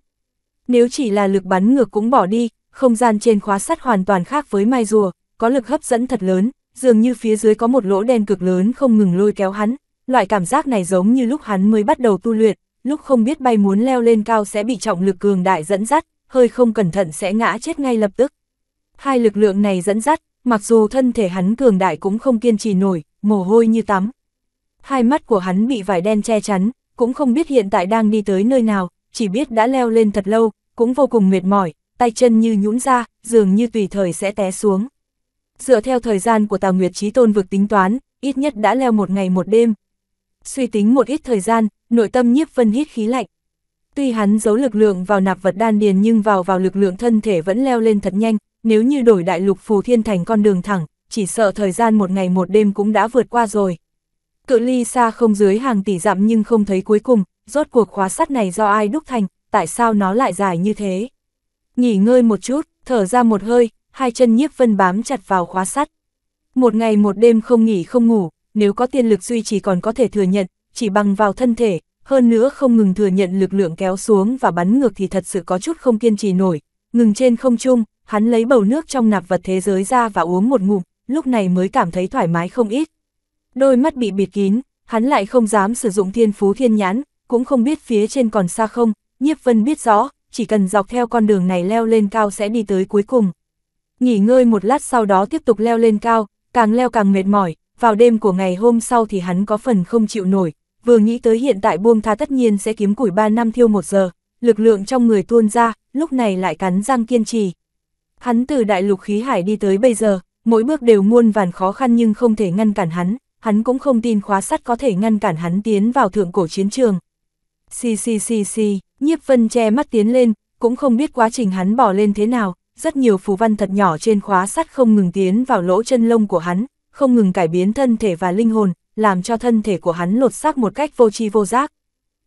Nếu chỉ là lực bắn ngược cũng bỏ đi, không gian trên khóa sắt hoàn toàn khác với mai rùa, có lực hấp dẫn thật lớn, dường như phía dưới có một lỗ đen cực lớn không ngừng lôi kéo hắn, loại cảm giác này giống như lúc hắn mới bắt đầu tu luyện, lúc không biết bay muốn leo lên cao sẽ bị trọng lực cường đại dẫn dắt, hơi không cẩn thận sẽ ngã chết ngay lập tức. Hai lực lượng này dẫn dắt, mặc dù thân thể hắn cường đại cũng không kiên trì nổi, mồ hôi như tắm. Hai mắt của hắn bị vải đen che chắn, cũng không biết hiện tại đang đi tới nơi nào, chỉ biết đã leo lên thật lâu, cũng vô cùng mệt mỏi, tay chân như nhũn ra, dường như tùy thời sẽ té xuống. Dựa theo thời gian của Tào Nguyệt Trí Tôn vực tính toán, ít nhất đã leo một ngày một đêm. Suy tính một ít thời gian, nội tâm nhiếp vân hít khí lạnh. Tuy hắn giấu lực lượng vào nạp vật đan điền nhưng vào vào lực lượng thân thể vẫn leo lên thật nhanh, nếu như đổi đại lục phù thiên thành con đường thẳng, chỉ sợ thời gian một ngày một đêm cũng đã vượt qua rồi. Cự ly xa không dưới hàng tỷ dặm nhưng không thấy cuối cùng, rốt cuộc khóa sắt này do ai đúc thành, tại sao nó lại dài như thế. Nghỉ ngơi một chút, thở ra một hơi, hai chân nhiếp vân bám chặt vào khóa sắt. Một ngày một đêm không nghỉ không ngủ, nếu có tiên lực duy trì còn có thể thừa nhận, chỉ bằng vào thân thể, hơn nữa không ngừng thừa nhận lực lượng kéo xuống và bắn ngược thì thật sự có chút không kiên trì nổi, ngừng trên không trung, hắn lấy bầu nước trong nạp vật thế giới ra và uống một ngụm, lúc này mới cảm thấy thoải mái không ít. Đôi mắt bị bịt kín, hắn lại không dám sử dụng thiên phú thiên nhãn, cũng không biết phía trên còn xa không, nhiếp vân biết rõ, chỉ cần dọc theo con đường này leo lên cao sẽ đi tới cuối cùng. Nghỉ ngơi một lát sau đó tiếp tục leo lên cao, càng leo càng mệt mỏi, vào đêm của ngày hôm sau thì hắn có phần không chịu nổi, vừa nghĩ tới hiện tại buông tha tất nhiên sẽ kiếm củi 3 năm thiêu một giờ, lực lượng trong người tuôn ra, lúc này lại cắn răng kiên trì. Hắn từ đại lục khí hải đi tới bây giờ, mỗi bước đều muôn vàn khó khăn nhưng không thể ngăn cản hắn, hắn cũng không tin khóa sắt có thể ngăn cản hắn tiến vào thượng cổ chiến trường. Xì xì xì xì, nhiếp vân che mắt tiến lên, cũng không biết quá trình hắn bỏ lên thế nào, rất nhiều phù văn thật nhỏ trên khóa sắt không ngừng tiến vào lỗ chân lông của hắn, không ngừng cải biến thân thể và linh hồn, làm cho thân thể của hắn lột xác một cách vô tri vô giác.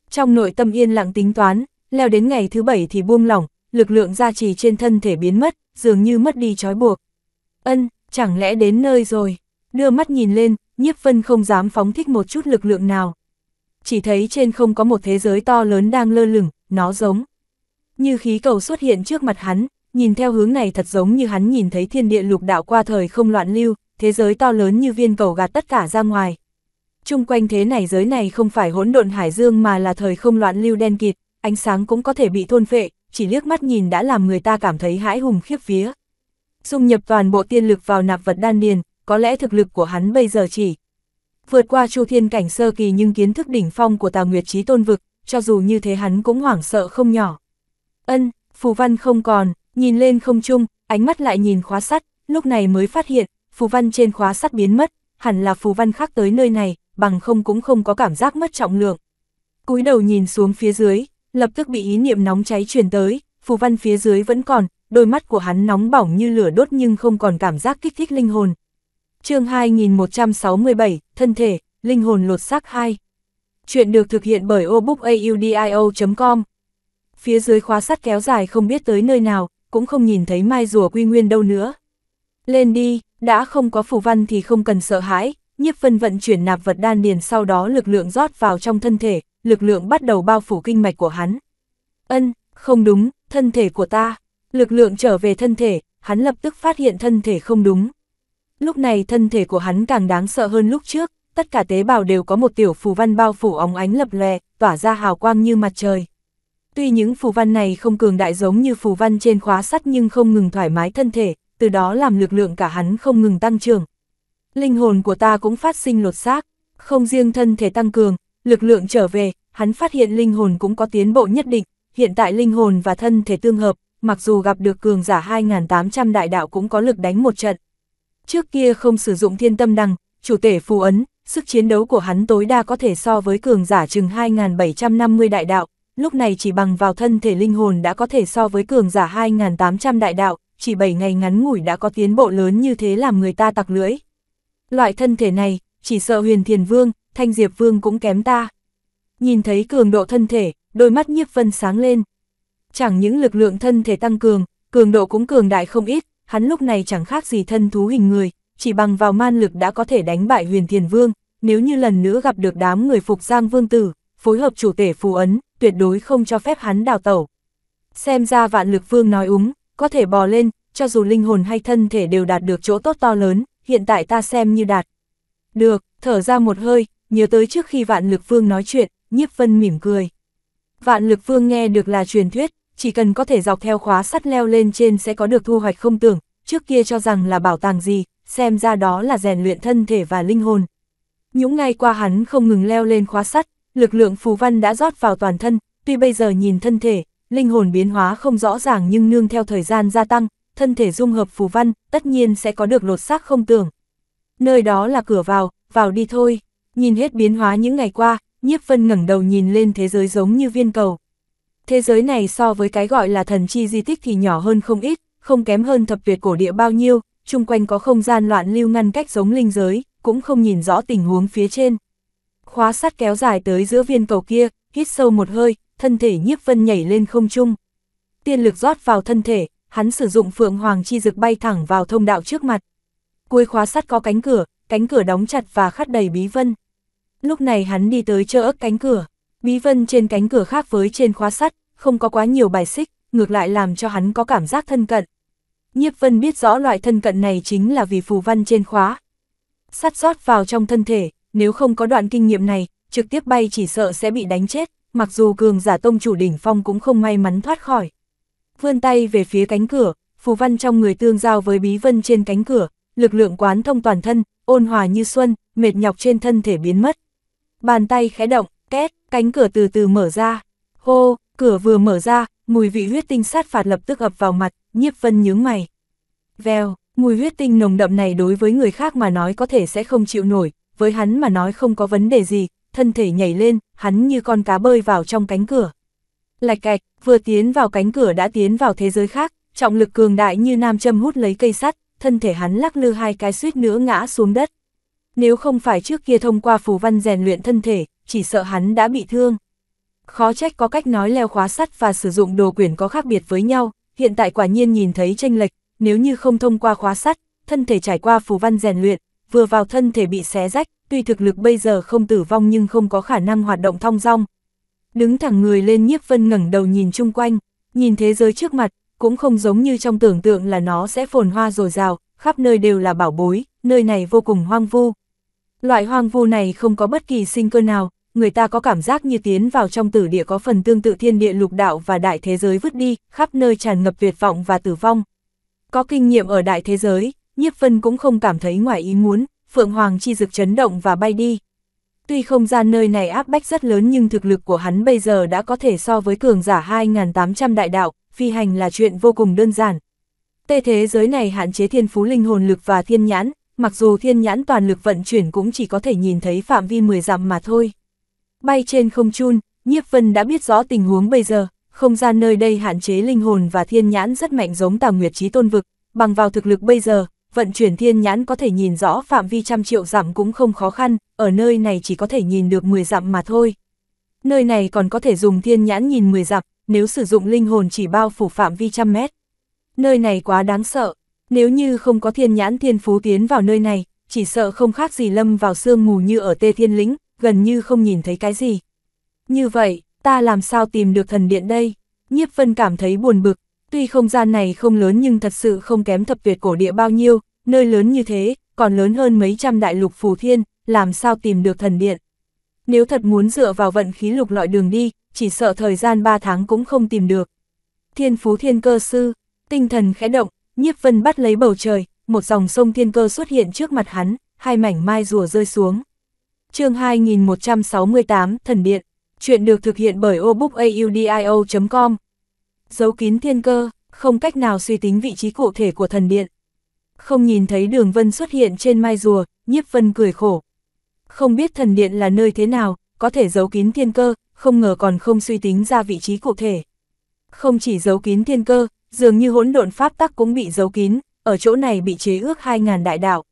Trong nội tâm yên lặng tính toán, leo đến ngày thứ bảy thì buông lỏng, lực lượng gia trì trên thân thể biến mất, dường như mất đi trói buộc. Ân, chẳng lẽ đến nơi rồi? Đưa mắt nhìn lên, nhiếp vân không dám phóng thích một chút lực lượng nào. Chỉ thấy trên không có một thế giới to lớn đang lơ lửng, nó giống. Như khí cầu xuất hiện trước mặt hắn, nhìn theo hướng này thật giống như hắn nhìn thấy thiên địa lục đạo qua thời không loạn lưu, thế giới to lớn như viên cầu gạt tất cả ra ngoài chung quanh thế này giới này không phải hỗn độn hải dương mà là thời không loạn lưu đen kịt, ánh sáng cũng có thể bị thôn phệ, chỉ liếc mắt nhìn đã làm người ta cảm thấy hãi hùng khiếp vía. Dung nhập toàn bộ tiên lực vào nạp vật đan điền, có lẽ thực lực của hắn bây giờ chỉ vượt qua chu thiên cảnh sơ kỳ nhưng kiến thức đỉnh phong của Tào Nguyệt Chí Tôn vực, cho dù như thế hắn cũng hoảng sợ không nhỏ. Ân, phù văn không còn, nhìn lên không trung, ánh mắt lại nhìn khóa sắt, lúc này mới phát hiện, phù văn trên khóa sắt biến mất, hẳn là phù văn khác tới nơi này, bằng không cũng không có cảm giác mất trọng lượng. cúi đầu nhìn xuống phía dưới, lập tức bị ý niệm nóng cháy truyền tới, phù văn phía dưới vẫn còn, đôi mắt của hắn nóng bỏng như lửa đốt nhưng không còn cảm giác kích thích linh hồn. chương 2167, Thân thể, Linh hồn lột xác 2 Chuyện được thực hiện bởi obookaudio.com Phía dưới khóa sắt kéo dài không biết tới nơi nào, cũng không nhìn thấy mai rùa quy nguyên đâu nữa. Lên đi, đã không có phù văn thì không cần sợ hãi, nhiếp phân vận chuyển nạp vật đan điền sau đó lực lượng rót vào trong thân thể, lực lượng bắt đầu bao phủ kinh mạch của hắn. Ân, không đúng, thân thể của ta. Lực lượng trở về thân thể, hắn lập tức phát hiện thân thể không đúng. Lúc này thân thể của hắn càng đáng sợ hơn lúc trước, tất cả tế bào đều có một tiểu phù văn bao phủ óng ánh lập lè, tỏa ra hào quang như mặt trời. Tuy những phù văn này không cường đại giống như phù văn trên khóa sắt nhưng không ngừng thoải mái thân thể, từ đó làm lực lượng cả hắn không ngừng tăng trưởng, linh hồn của ta cũng phát sinh lột xác, không riêng thân thể tăng cường, lực lượng trở về, hắn phát hiện linh hồn cũng có tiến bộ nhất định, hiện tại linh hồn và thân thể tương hợp, mặc dù gặp được cường giả 2.800 đại đạo cũng có lực đánh một trận. Trước kia không sử dụng thiên tâm đăng, chủ tể phù ấn, sức chiến đấu của hắn tối đa có thể so với cường giả chừng 2.750 đại đạo, lúc này chỉ bằng vào thân thể linh hồn đã có thể so với cường giả 2.800 đại đạo, chỉ 7 ngày ngắn ngủi đã có tiến bộ lớn như thế làm người ta tặc lưỡi. Loại thân thể này, chỉ sợ huyền thiền vương, thanh diệp vương cũng kém ta. Nhìn thấy cường độ thân thể, đôi mắt nhiếp vân sáng lên. Chẳng những lực lượng thân thể tăng cường, cường độ cũng cường đại không ít, hắn lúc này chẳng khác gì thân thú hình người, chỉ bằng vào man lực đã có thể đánh bại huyền thiền vương, nếu như lần nữa gặp được đám người phục giang vương tử, phối hợp chủ tể phù ấn, tuyệt đối không cho phép hắn đào tẩu. Xem ra vạn lực vương nói úng, có thể bò lên, cho dù linh hồn hay thân thể đều đạt được chỗ tốt to lớn, hiện tại ta xem như đạt. Được, thở ra một hơi, nhớ tới trước khi Vạn Lực Vương nói chuyện, Nhiếp Vân mỉm cười. Vạn Lực Vương nghe được là truyền thuyết, chỉ cần có thể dọc theo khóa sắt leo lên trên sẽ có được thu hoạch không tưởng, trước kia cho rằng là bảo tàng gì, xem ra đó là rèn luyện thân thể và linh hồn. Những ngày qua hắn không ngừng leo lên khóa sắt, lực lượng phù văn đã rót vào toàn thân, tuy bây giờ nhìn thân thể, linh hồn biến hóa không rõ ràng nhưng nương theo thời gian gia tăng, thân thể dung hợp phù văn, tất nhiên sẽ có được lột xác không tưởng. Nơi đó là cửa vào, vào đi thôi. Nhìn hết biến hóa những ngày qua, nhiếp vân ngẩng đầu nhìn lên thế giới giống như viên cầu. Thế giới này so với cái gọi là thần chi di tích thì nhỏ hơn không ít, không kém hơn thập tuyệt cổ địa bao nhiêu, chung quanh có không gian loạn lưu ngăn cách giống linh giới, cũng không nhìn rõ tình huống phía trên. Khóa sắt kéo dài tới giữa viên cầu kia, hít sâu một hơi, thân thể nhiếp vân nhảy lên không trung. Tiên lực rót vào thân thể, hắn sử dụng phượng hoàng chi dực bay thẳng vào thông đạo trước mặt. Cuối khóa sắt có cánh cửa, cánh cửa đóng chặt và khắt đầy bí vân. Lúc này hắn đi tới chợ ức cánh cửa, bí vân trên cánh cửa khác với trên khóa sắt, không có quá nhiều bài xích, ngược lại làm cho hắn có cảm giác thân cận. Nhiếp vân biết rõ loại thân cận này chính là vì phù văn trên khóa. Sắt rót vào trong thân thể, nếu không có đoạn kinh nghiệm này, trực tiếp bay chỉ sợ sẽ bị đánh chết, mặc dù cường giả tông chủ đỉnh phong cũng không may mắn thoát khỏi vươn tay về phía cánh cửa, phù văn trong người tương giao với bí vân trên cánh cửa, lực lượng quán thông toàn thân, ôn hòa như xuân, mệt nhọc trên thân thể biến mất. Bàn tay khẽ động, két, cánh cửa từ từ mở ra. Hô, cửa vừa mở ra, mùi vị huyết tinh sát phạt lập tức ập vào mặt, nhiếp vân nhướng mày. Vèo, mùi huyết tinh nồng đậm này đối với người khác mà nói có thể sẽ không chịu nổi, với hắn mà nói không có vấn đề gì, thân thể nhảy lên, hắn như con cá bơi vào trong cánh cửa lạch cạch, vừa tiến vào cánh cửa đã tiến vào thế giới khác, trọng lực cường đại như nam châm hút lấy cây sắt, thân thể hắn lắc lư hai cái suýt nữa ngã xuống đất. Nếu không phải trước kia thông qua phù văn rèn luyện thân thể, chỉ sợ hắn đã bị thương. Khó trách có cách nói leo khóa sắt và sử dụng đồ quyển có khác biệt với nhau, hiện tại quả nhiên nhìn thấy tranh lệch, nếu như không thông qua khóa sắt, thân thể trải qua phù văn rèn luyện, vừa vào thân thể bị xé rách, tuy thực lực bây giờ không tử vong nhưng không có khả năng hoạt động thong dong, Đứng thẳng người lên nhiếp vân ngẩng đầu nhìn chung quanh, nhìn thế giới trước mặt, cũng không giống như trong tưởng tượng là nó sẽ phồn hoa rồi rào, khắp nơi đều là bảo bối, nơi này vô cùng hoang vu. Loại hoang vu này không có bất kỳ sinh cơ nào, người ta có cảm giác như tiến vào trong tử địa có phần tương tự thiên địa lục đạo và đại thế giới vứt đi, khắp nơi tràn ngập tuyệt vọng và tử vong. Có kinh nghiệm ở đại thế giới, Nhiếp Vân cũng không cảm thấy ngoài ý muốn, Phượng Hoàng chi dực chấn động và bay đi. Tuy không gian nơi này áp bách rất lớn nhưng thực lực của hắn bây giờ đã có thể so với cường giả 2.800 đại đạo, phi hành là chuyện vô cùng đơn giản. Tê thế giới này hạn chế thiên phú linh hồn lực và thiên nhãn, mặc dù thiên nhãn toàn lực vận chuyển cũng chỉ có thể nhìn thấy phạm vi 10 dặm mà thôi. Bay trên không chun, Nhiếp Vân đã biết rõ tình huống bây giờ, không gian nơi đây hạn chế linh hồn và thiên nhãn rất mạnh giống Tà Nguyệt Chí Tôn vực, bằng vào thực lực bây giờ, vận chuyển thiên nhãn có thể nhìn rõ phạm vi trăm triệu dặm cũng không khó khăn, ở nơi này chỉ có thể nhìn được 10 dặm mà thôi. Nơi này còn có thể dùng thiên nhãn nhìn 10 dặm, nếu sử dụng linh hồn chỉ bao phủ phạm vi trăm mét. Nơi này quá đáng sợ, nếu như không có thiên nhãn thiên phú tiến vào nơi này, chỉ sợ không khác gì lâm vào sương mù như ở tê thiên lĩnh, gần như không nhìn thấy cái gì. Như vậy, ta làm sao tìm được thần điện đây? Nhiếp Vân cảm thấy buồn bực, Tuy không gian này không lớn nhưng thật sự không kém thập tuyệt cổ địa bao nhiêu, nơi lớn như thế, còn lớn hơn mấy trăm đại lục phù thiên, làm sao tìm được thần điện. Nếu thật muốn dựa vào vận khí lục lọi đường đi, chỉ sợ thời gian 3 tháng cũng không tìm được. Thiên phú thiên cơ sư, tinh thần khẽ động, nhiếp vân bắt lấy bầu trời, một dòng sông thiên cơ xuất hiện trước mặt hắn, hai mảnh mai rùa rơi xuống. chương 2168, Thần Điện, chuyện được thực hiện bởi obookaudio.com, giấu kín thiên cơ, không cách nào suy tính vị trí cụ thể của thần điện. Không nhìn thấy đường vân xuất hiện trên mai rùa, nhiếp vân cười khổ. Không biết thần điện là nơi thế nào, có thể giấu kín thiên cơ, không ngờ còn không suy tính ra vị trí cụ thể. Không chỉ giấu kín thiên cơ, dường như hỗn độn pháp tắc cũng bị giấu kín, ở chỗ này bị chế ước 2.000 đại đạo.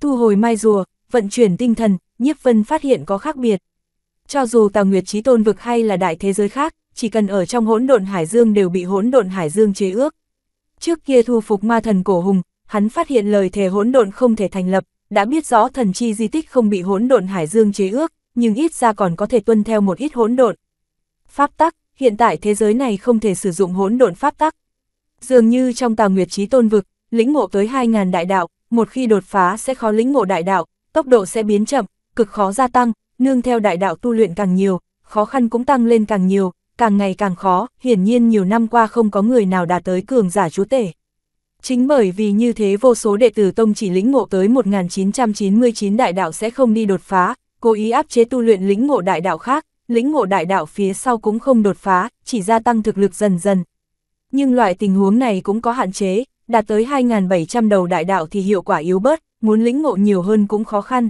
Thu hồi mai rùa, vận chuyển tinh thần, nhiếp vân phát hiện có khác biệt. Cho dù tà nguyệt trí tôn vực hay là đại thế giới khác, chỉ cần ở trong hỗn độn hải dương đều bị hỗn độn hải dương chế ước. Trước kia thu phục ma thần cổ hùng, hắn phát hiện lời thề hỗn độn không thể thành lập, đã biết rõ thần chi di tích không bị hỗn độn hải dương chế ước, nhưng ít ra còn có thể tuân theo một ít hỗn độn. Pháp tắc, hiện tại thế giới này không thể sử dụng hỗn độn pháp tắc. Dường như trong Tà Nguyệt Chí Tôn vực, lĩnh ngộ tới 2000 đại đạo, một khi đột phá sẽ khó lĩnh ngộ đại đạo, tốc độ sẽ biến chậm, cực khó gia tăng, nương theo đại đạo tu luyện càng nhiều, khó khăn cũng tăng lên càng nhiều, càng ngày càng khó, hiển nhiên nhiều năm qua không có người nào đạt tới cường giả chúa tể. Chính bởi vì như thế vô số đệ tử tông chỉ lĩnh ngộ tới 1999 đại đạo sẽ không đi đột phá, cố ý áp chế tu luyện lĩnh ngộ đại đạo khác, lĩnh ngộ đại đạo phía sau cũng không đột phá, chỉ gia tăng thực lực dần dần. Nhưng loại tình huống này cũng có hạn chế, đạt tới 2.700 đầu đại đạo thì hiệu quả yếu bớt, muốn lĩnh ngộ nhiều hơn cũng khó khăn,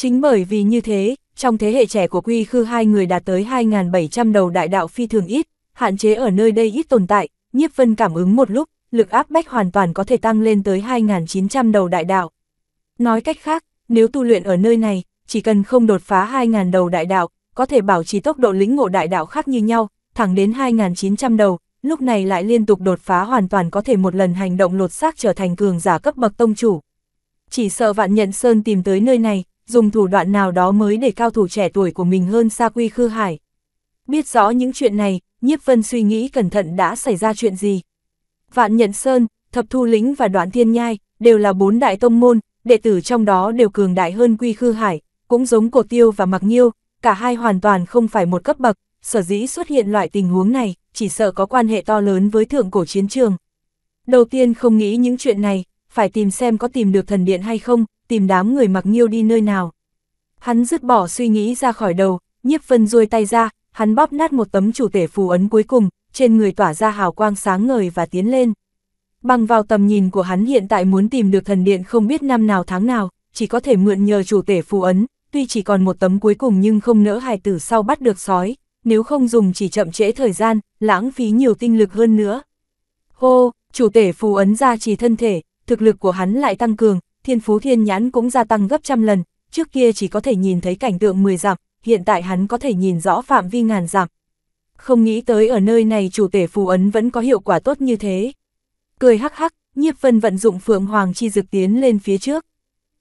Chính bởi vì như thế, trong thế hệ trẻ của quy khư hai người đạt tới 2.700 đầu đại đạo phi thường ít, hạn chế ở nơi đây ít tồn tại, nhiếp vân cảm ứng một lúc, lực áp bách hoàn toàn có thể tăng lên tới 2.900 đầu đại đạo. Nói cách khác, nếu tu luyện ở nơi này, chỉ cần không đột phá 2.000 đầu đại đạo, có thể bảo trì tốc độ lĩnh ngộ đại đạo khác như nhau, thẳng đến 2.900 đầu, lúc này lại liên tục đột phá hoàn toàn có thể một lần hành động lột xác trở thành cường giả cấp bậc tông chủ. Chỉ sợ vạn nhận Sơn tìm tới nơi này, dùng thủ đoạn nào đó mới để cao thủ trẻ tuổi của mình hơn xa quy khư hải. Biết rõ những chuyện này, nhiếp vân suy nghĩ cẩn thận đã xảy ra chuyện gì. Vạn Nhận Sơn, Thập Thu Lĩnh và Đoạn Thiên Nhai đều là bốn đại tông môn, đệ tử trong đó đều cường đại hơn quy khư hải, cũng giống cổ tiêu và mặc nhiêu, cả hai hoàn toàn không phải một cấp bậc, sở dĩ xuất hiện loại tình huống này, chỉ sợ có quan hệ to lớn với thượng cổ chiến trường. Đầu tiên không nghĩ những chuyện này, phải tìm xem có tìm được thần điện hay không, tìm đám người mặc nghiêu đi nơi nào. Hắn dứt bỏ suy nghĩ ra khỏi đầu, nhiếp vân ruôi tay ra, hắn bóp nát một tấm chủ tể phù ấn cuối cùng, trên người tỏa ra hào quang sáng ngời và tiến lên. Bằng vào tầm nhìn của hắn hiện tại muốn tìm được thần điện không biết năm nào tháng nào, chỉ có thể mượn nhờ chủ tể phù ấn, tuy chỉ còn một tấm cuối cùng nhưng không nỡ hài tử sau bắt được sói, nếu không dùng chỉ chậm trễ thời gian, lãng phí nhiều tinh lực hơn nữa. Hô, chủ tể phù ấn ra chỉ thân thể, thực lực của hắn lại tăng cường, thiên phú thiên nhãn cũng gia tăng gấp trăm lần, trước kia chỉ có thể nhìn thấy cảnh tượng 10 dặm, hiện tại hắn có thể nhìn rõ phạm vi ngàn dặm. Không nghĩ tới ở nơi này chủ tể phù ấn vẫn có hiệu quả tốt như thế. Cười hắc hắc, nhiếp vân vận dụng phượng hoàng chi dực tiến lên phía trước.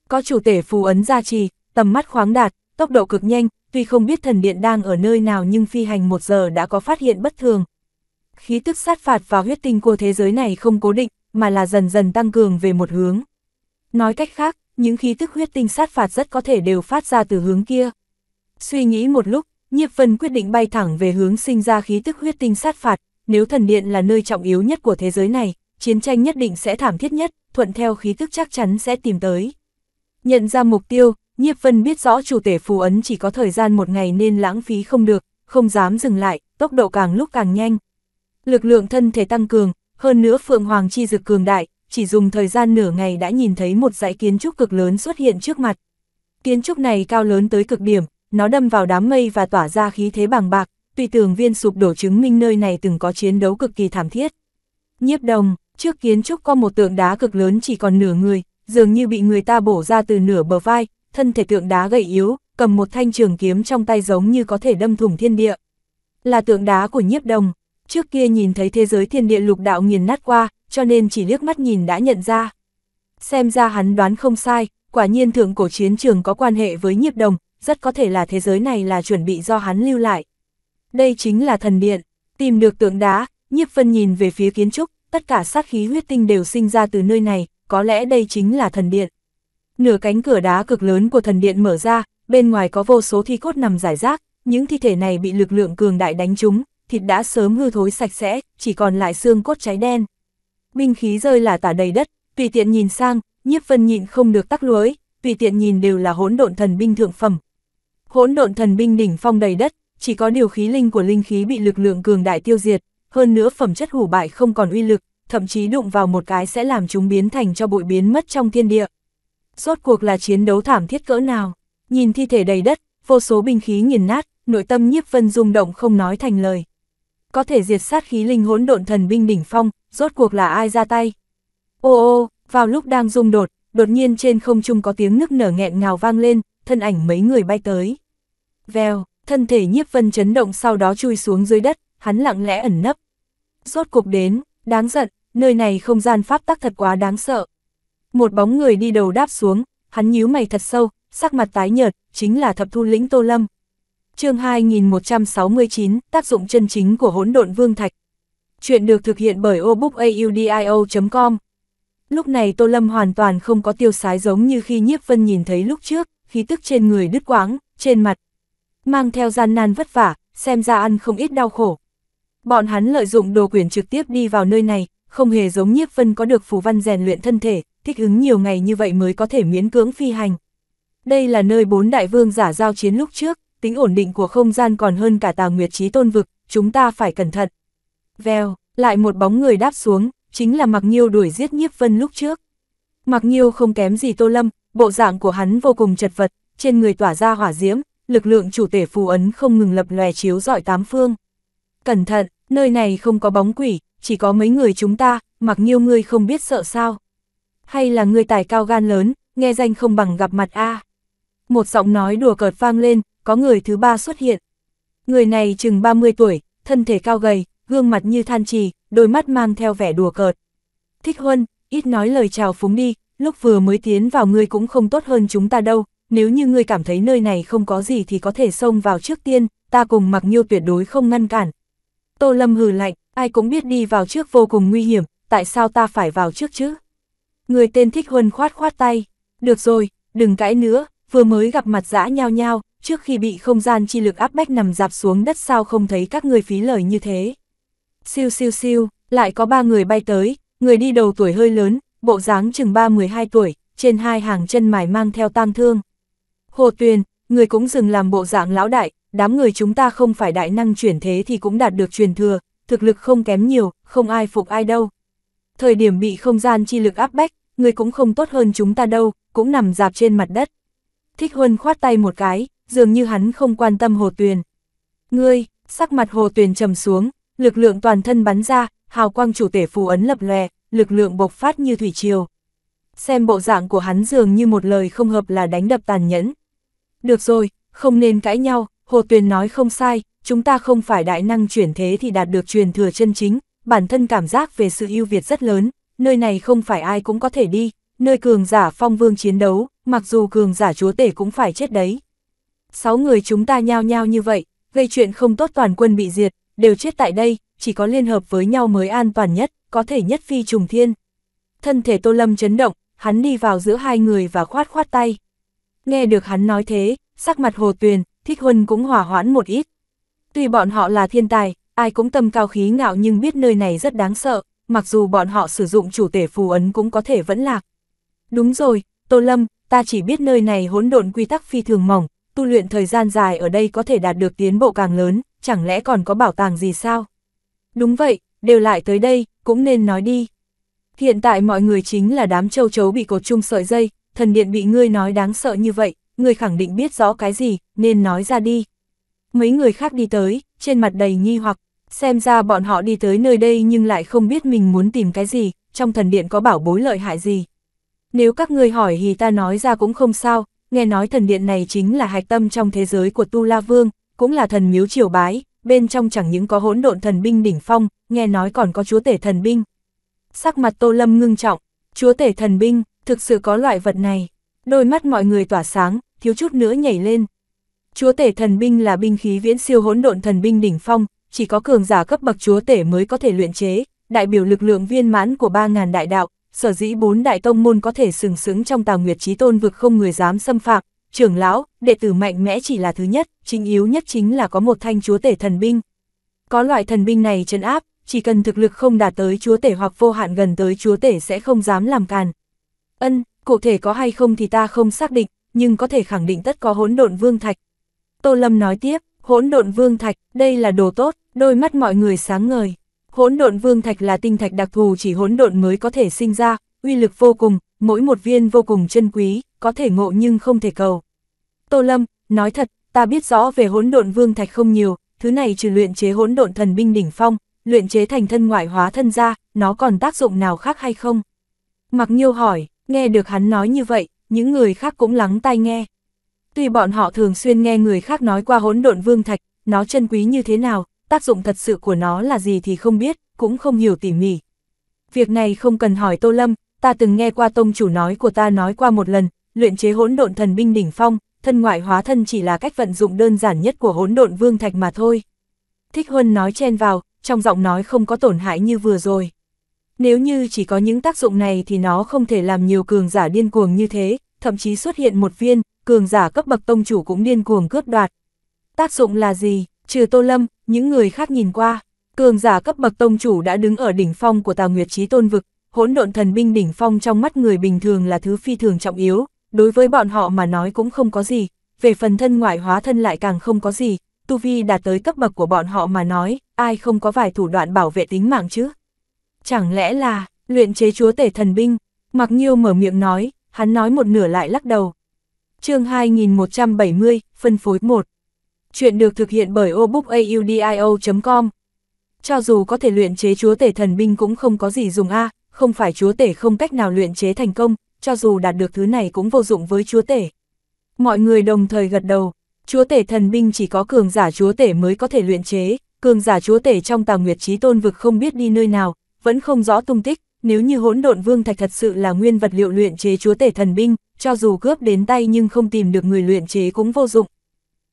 Có chủ tể phù ấn gia trì, tầm mắt khoáng đạt, tốc độ cực nhanh, tuy không biết thần điện đang ở nơi nào nhưng phi hành một giờ đã có phát hiện bất thường. Khí tức sát phạt và huyết tinh của thế giới này không cố định, mà là dần dần tăng cường về một hướng. Nói cách khác, những khí tức huyết tinh sát phạt rất có thể đều phát ra từ hướng kia. Suy nghĩ một lúc, Nhiếp Vân quyết định bay thẳng về hướng sinh ra khí tức huyết tinh sát phạt, nếu thần điện là nơi trọng yếu nhất của thế giới này, chiến tranh nhất định sẽ thảm thiết nhất, thuận theo khí tức chắc chắn sẽ tìm tới. Nhận ra mục tiêu, Nhiếp Vân biết rõ chủ tể phù ấn chỉ có thời gian một ngày nên lãng phí không được, không dám dừng lại, tốc độ càng lúc càng nhanh. Lực lượng thân thể tăng cường, hơn nữa Phượng Hoàng chi dực cường đại, chỉ dùng thời gian nửa ngày đã nhìn thấy một dãy kiến trúc cực lớn xuất hiện trước mặt. Kiến trúc này cao lớn tới cực điểm, nó đâm vào đám mây và tỏa ra khí thế bằng bạc, tùy tường viên sụp đổ chứng minh nơi này từng có chiến đấu cực kỳ thảm thiết. Nhiếp đồng, trước kiến trúc có một tượng đá cực lớn chỉ còn nửa người, dường như bị người ta bổ ra từ nửa bờ vai, thân thể tượng đá gầy yếu, cầm một thanh trường kiếm trong tay giống như có thể đâm thủng thiên địa. Là tượng đá của nhiếp đồng, trước kia nhìn thấy thế giới thiên địa lục đạo nghiền nát qua, cho nên chỉ liếc mắt nhìn đã nhận ra. Xem ra hắn đoán không sai, quả nhiên thượng cổ chiến trường có quan hệ với nhiếp đồng, rất có thể là thế giới này là chuẩn bị do hắn lưu lại. Đây chính là thần điện, tìm được tượng đá, nhiếp phân nhìn về phía kiến trúc, tất cả sát khí huyết tinh đều sinh ra từ nơi này, có lẽ đây chính là thần điện. Nửa cánh cửa đá cực lớn của thần điện mở ra, bên ngoài có vô số thi cốt nằm giải rác, những thi thể này bị lực lượng cường đại đánh trúng, thịt đã sớm hư thối sạch sẽ, chỉ còn lại xương cốt cháy đen. binh khí rơi là tả đầy đất, tùy tiện nhìn sang, nhiếp vân nhịn không được tắc lưới, tùy tiện nhìn đều là hỗn độn thần binh thượng phẩm. Hỗn độn thần binh đỉnh phong đầy đất, chỉ có điều khí linh của linh khí bị lực lượng cường đại tiêu diệt, hơn nữa phẩm chất hủ bại không còn uy lực, thậm chí đụng vào một cái sẽ làm chúng biến thành cho bụi biến mất trong thiên địa. Rốt cuộc là chiến đấu thảm thiết cỡ nào, nhìn thi thể đầy đất, vô số binh khí nghiền nát, nội tâm nhiếp vân rung động không nói thành lời có thể diệt sát khí linh hỗn độn thần binh đỉnh phong, rốt cuộc là ai ra tay. Ô ô, vào lúc đang rung đột, đột nhiên trên không trung có tiếng nức nở nghẹn ngào vang lên, thân ảnh mấy người bay tới. Vèo, thân thể nhiếp vân chấn động sau đó chui xuống dưới đất, hắn lặng lẽ ẩn nấp. Rốt cuộc đến, đáng giận, nơi này không gian pháp tắc thật quá đáng sợ. Một bóng người đi đầu đáp xuống, hắn nhíu mày thật sâu, sắc mặt tái nhợt, chính là thập thu lĩnh Tô Lâm, chương 2169, tác dụng chân chính của hỗn độn vương thạch. Chuyện được thực hiện bởi obookaudio.com. Lúc này Tô Lâm hoàn toàn không có tiêu sái giống như khi Nhiếp Vân nhìn thấy lúc trước, khí tức trên người đứt quãng, trên mặt. Mang theo gian nan vất vả, xem ra ăn không ít đau khổ. Bọn hắn lợi dụng đồ quyển trực tiếp đi vào nơi này, không hề giống Nhiếp Vân có được phù văn rèn luyện thân thể, thích ứng nhiều ngày như vậy mới có thể miễn cưỡng phi hành. Đây là nơi bốn đại vương giả giao chiến lúc trước, tính ổn định của không gian còn hơn cả tà nguyệt trí tôn vực, chúng ta phải cẩn thận. Vèo, lại một bóng người đáp xuống, chính là Mạc Nhiêu đuổi giết nhiếp vân lúc trước. Mạc Nhiêu không kém gì Tô Lâm, bộ dạng của hắn vô cùng chật vật, trên người tỏa ra hỏa diễm, lực lượng chủ tể phù ấn không ngừng lập lòe chiếu dọi tám phương. Cẩn thận, nơi này không có bóng quỷ, chỉ có mấy người chúng ta, Mạc Nhiêu ngươi không biết sợ sao. Hay là ngươi tài cao gan lớn, nghe danh không bằng gặp mặt a. Một giọng nói đùa cợt vang lên, có người thứ ba xuất hiện. Người này chừng 30 tuổi, thân thể cao gầy, gương mặt như than trì, đôi mắt mang theo vẻ đùa cợt. Thích Huân, ít nói lời chào phúng đi, lúc vừa mới tiến vào ngươi cũng không tốt hơn chúng ta đâu, nếu như ngươi cảm thấy nơi này không có gì thì có thể xông vào trước tiên, ta cùng mặc nhiêu tuyệt đối không ngăn cản. Tô Lâm hừ lạnh, ai cũng biết đi vào trước vô cùng nguy hiểm, tại sao ta phải vào trước chứ? Người tên Thích Huân khoát khoát tay, được rồi, đừng cãi nữa, vừa mới gặp mặt dã nhao nhao, trước khi bị không gian chi lực áp bách nằm dạp xuống đất sao không thấy các người phí lời như thế. Siêu siêu siêu, lại có ba người bay tới, người đi đầu tuổi hơi lớn, bộ dáng chừng ba 12 tuổi, trên hai hàng chân mải mang theo tang thương. Hồ Tuyền, người cũng dừng làm bộ dạng lão đại, đám người chúng ta không phải đại năng chuyển thế thì cũng đạt được truyền thừa, thực lực không kém nhiều, không ai phục ai đâu. Thời điểm bị không gian chi lực áp bách, người cũng không tốt hơn chúng ta đâu, cũng nằm dạp trên mặt đất. Thích Huân khoát tay một cái, dường như hắn không quan tâm Hồ Tuyền. Ngươi, sắc mặt Hồ Tuyền trầm xuống, lực lượng toàn thân bắn ra, hào quang chủ tể phù ấn lập lòe, lực lượng bộc phát như thủy triều. Xem bộ dạng của hắn dường như một lời không hợp là đánh đập tàn nhẫn. Được rồi, không nên cãi nhau, Hồ Tuyền nói không sai, chúng ta không phải đại năng chuyển thế thì đạt được truyền thừa chân chính, bản thân cảm giác về sự ưu việt rất lớn, nơi này không phải ai cũng có thể đi, nơi cường giả phong vương chiến đấu, mặc dù cường giả chúa tể cũng phải chết đấy sáu người chúng ta nhao nhao như vậy, gây chuyện không tốt toàn quân bị diệt, đều chết tại đây, chỉ có liên hợp với nhau mới an toàn nhất, có thể nhất phi trùng thiên. Thân thể Tô Lâm chấn động, hắn đi vào giữa hai người và khoát khoát tay. Nghe được hắn nói thế, sắc mặt Hồ Tuyền, Thích Huân cũng hỏa hoãn một ít. Tuy bọn họ là thiên tài, ai cũng tâm cao khí ngạo nhưng biết nơi này rất đáng sợ, mặc dù bọn họ sử dụng chủ tể phù ấn cũng có thể vẫn lạc. Đúng rồi, Tô Lâm, ta chỉ biết nơi này hỗn độn quy tắc phi thường mỏng, tu luyện thời gian dài ở đây có thể đạt được tiến bộ càng lớn, chẳng lẽ còn có bảo tàng gì sao? Đúng vậy, đều lại tới đây, cũng nên nói đi. Hiện tại mọi người chính là đám châu chấu bị cột chung sợi dây, thần điện bị ngươi nói đáng sợ như vậy, ngươi khẳng định biết rõ cái gì, nên nói ra đi. Mấy người khác đi tới, trên mặt đầy nghi hoặc, xem ra bọn họ đi tới nơi đây nhưng lại không biết mình muốn tìm cái gì, trong thần điện có bảo bối lợi hại gì. Nếu các ngươi hỏi thì ta nói ra cũng không sao, nghe nói thần điện này chính là hạch tâm trong thế giới của Tu La Vương, cũng là thần miếu triều bái, bên trong chẳng những có hỗn độn thần binh đỉnh phong, nghe nói còn có chúa tể thần binh. Sắc mặt Tô Lâm ngưng trọng, chúa tể thần binh, thực sự có loại vật này. Đôi mắt mọi người tỏa sáng, thiếu chút nữa nhảy lên. Chúa tể thần binh là binh khí viễn siêu hỗn độn thần binh đỉnh phong, chỉ có cường giả cấp bậc chúa tể mới có thể luyện chế, đại biểu lực lượng viên mãn của 3.000 đại đạo, sở dĩ bốn đại tông môn có thể sừng sững trong tào nguyệt trí tôn vực không người dám xâm phạm, trưởng lão, đệ tử mạnh mẽ chỉ là thứ nhất, chính yếu nhất chính là có một thanh chúa tể thần binh. Có loại thần binh này chấn áp, chỉ cần thực lực không đạt tới chúa tể hoặc vô hạn gần tới chúa tể sẽ không dám làm càn. Ân, cụ thể có hay không thì ta không xác định, nhưng có thể khẳng định tất có hỗn độn vương thạch. Tô Lâm nói tiếp, hỗn độn vương thạch, đây là đồ tốt, đôi mắt mọi người sáng ngời. Hỗn độn vương thạch là tinh thạch đặc thù chỉ hỗn độn mới có thể sinh ra, uy lực vô cùng, mỗi một viên vô cùng chân quý, có thể ngộ nhưng không thể cầu. Tô Lâm, nói thật, ta biết rõ về hỗn độn vương thạch không nhiều, thứ này trừ luyện chế hỗn độn thần binh đỉnh phong, luyện chế thành thân ngoại hóa thân ra, nó còn tác dụng nào khác hay không? Mặc Nhiêu hỏi, nghe được hắn nói như vậy, những người khác cũng lắng tai nghe. Tuy bọn họ thường xuyên nghe người khác nói qua hỗn độn vương thạch, nó chân quý như thế nào, tác dụng thật sự của nó là gì thì không biết, cũng không hiểu tỉ mỉ. Việc này không cần hỏi Tô Lâm, ta từng nghe qua tông chủ nói của ta nói qua một lần, luyện chế hỗn độn thần binh đỉnh phong, thân ngoại hóa thân chỉ là cách vận dụng đơn giản nhất của hỗn độn vương thạch mà thôi. Thích Huân nói chen vào, trong giọng nói không có tổn hại như vừa rồi. Nếu như chỉ có những tác dụng này thì nó không thể làm nhiều cường giả điên cuồng như thế, thậm chí xuất hiện một viên, cường giả cấp bậc tông chủ cũng điên cuồng cướp đoạt. Tác dụng là gì? trừ Tô Lâm, những người khác nhìn qua, cường giả cấp bậc tông chủ đã đứng ở đỉnh phong của Tào Nguyệt Chí Tôn vực, hỗn độn thần binh đỉnh phong trong mắt người bình thường là thứ phi thường trọng yếu, đối với bọn họ mà nói cũng không có gì, về phần thân ngoại hóa thân lại càng không có gì, tu vi đạt tới cấp bậc của bọn họ mà nói, ai không có vài thủ đoạn bảo vệ tính mạng chứ? Chẳng lẽ là, luyện chế chúa tể thần binh, Mặc Nhiêu mở miệng nói, hắn nói một nửa lại lắc đầu. chương 2170, phân phối 1 Chuyện được thực hiện bởi obookaudio.com Cho dù có thể luyện chế chúa tể thần binh cũng không có gì dùng A, không phải chúa tể không cách nào luyện chế thành công, cho dù đạt được thứ này cũng vô dụng với chúa tể. Mọi người đồng thời gật đầu, chúa tể thần binh chỉ có cường giả chúa tể mới có thể luyện chế, cường giả chúa tể trong tà nguyệt trí tôn vực không biết đi nơi nào, vẫn không rõ tung tích, nếu như hỗn độn vương thạch thật sự là nguyên vật liệu luyện chế chúa tể thần binh, cho dù cướp đến tay nhưng không tìm được người luyện chế cũng vô dụng.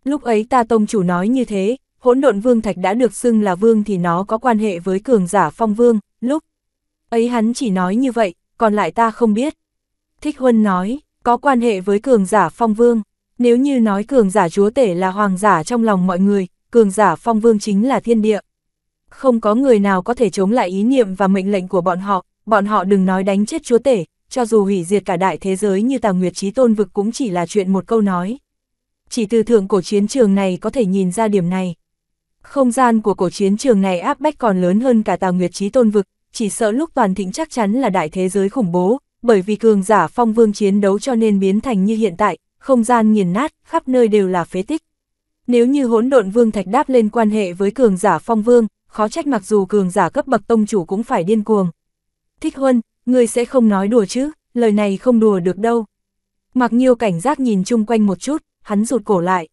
Lúc ấy ta tông chủ nói như thế, hỗn độn vương thạch đã được xưng là vương thì nó có quan hệ với cường giả phong vương, lúc ấy hắn chỉ nói như vậy, còn lại ta không biết. Thích Huân nói, có quan hệ với cường giả phong vương, nếu như nói cường giả chúa tể là hoàng giả trong lòng mọi người, cường giả phong vương chính là thiên địa. Không có người nào có thể chống lại ý niệm và mệnh lệnh của bọn họ, bọn họ đừng nói đánh chết chúa tể, cho dù hủy diệt cả đại thế giới như tà nguyệt trí tôn vực cũng chỉ là chuyện một câu nói chỉ từ thượng cổ chiến trường này có thể nhìn ra điểm này. Không gian của cổ chiến trường này áp bách còn lớn hơn cả tào nguyệt trí tôn vực, chỉ sợ lúc toàn thịnh chắc chắn là đại thế giới khủng bố, bởi vì cường giả phong vương chiến đấu cho nên biến thành như hiện tại, không gian nghiền nát, khắp nơi đều là phế tích. Nếu như hỗn độn vương thạch đáp lên quan hệ với cường giả phong vương, khó trách mặc dù cường giả cấp bậc tông chủ cũng phải điên cuồng. Thích huân, ngươi sẽ không nói đùa chứ, lời này không đùa được đâu. Mặc nhiều cảnh giác nhìn chung quanh một chút, hắn rụt cổ lại.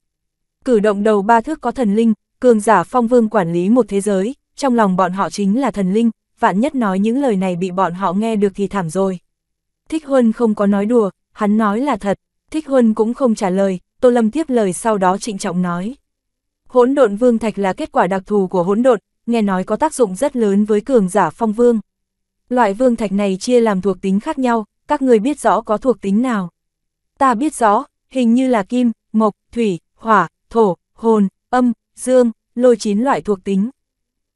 Cử động đầu ba thước có thần linh, cường giả phong vương quản lý một thế giới, trong lòng bọn họ chính là thần linh, vạn nhất nói những lời này bị bọn họ nghe được thì thảm rồi. Thích Huân không có nói đùa, hắn nói là thật, Thích Huân cũng không trả lời, Tô Lâm tiếp lời sau đó trịnh trọng nói. Hỗn độn vương thạch là kết quả đặc thù của hỗn độn, nghe nói có tác dụng rất lớn với cường giả phong vương. Loại vương thạch này chia làm thuộc tính khác nhau, các người biết rõ có thuộc tính nào. Ta biết rõ, hình như là kim, mộc, thủy, hỏa, thổ, hồn, âm, dương, lôi chín loại thuộc tính.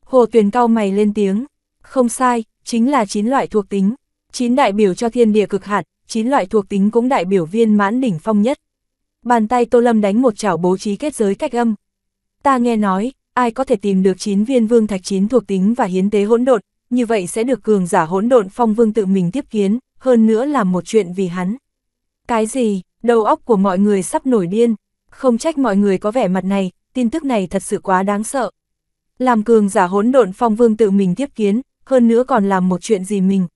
Hồ Tuyền cao mày lên tiếng, không sai, chính là chín loại thuộc tính, chín đại biểu cho thiên địa cực hạn, chín loại thuộc tính cũng đại biểu viên mãn đỉnh phong nhất. Bàn tay Tô Lâm đánh một chảo bố trí kết giới cách âm. Ta nghe nói, ai có thể tìm được chín viên vương thạch chín thuộc tính và hiến tế hỗn độn, như vậy sẽ được cường giả hỗn độn phong vương tự mình tiếp kiến, hơn nữa là một chuyện vì hắn. Cái gì, Đầu óc của mọi người sắp nổi điên, không trách mọi người có vẻ mặt này, tin tức này thật sự quá đáng sợ. Làm cường giả hỗn độn phong vương tự mình tiếp kiến, hơn nữa còn làm một chuyện gì mình.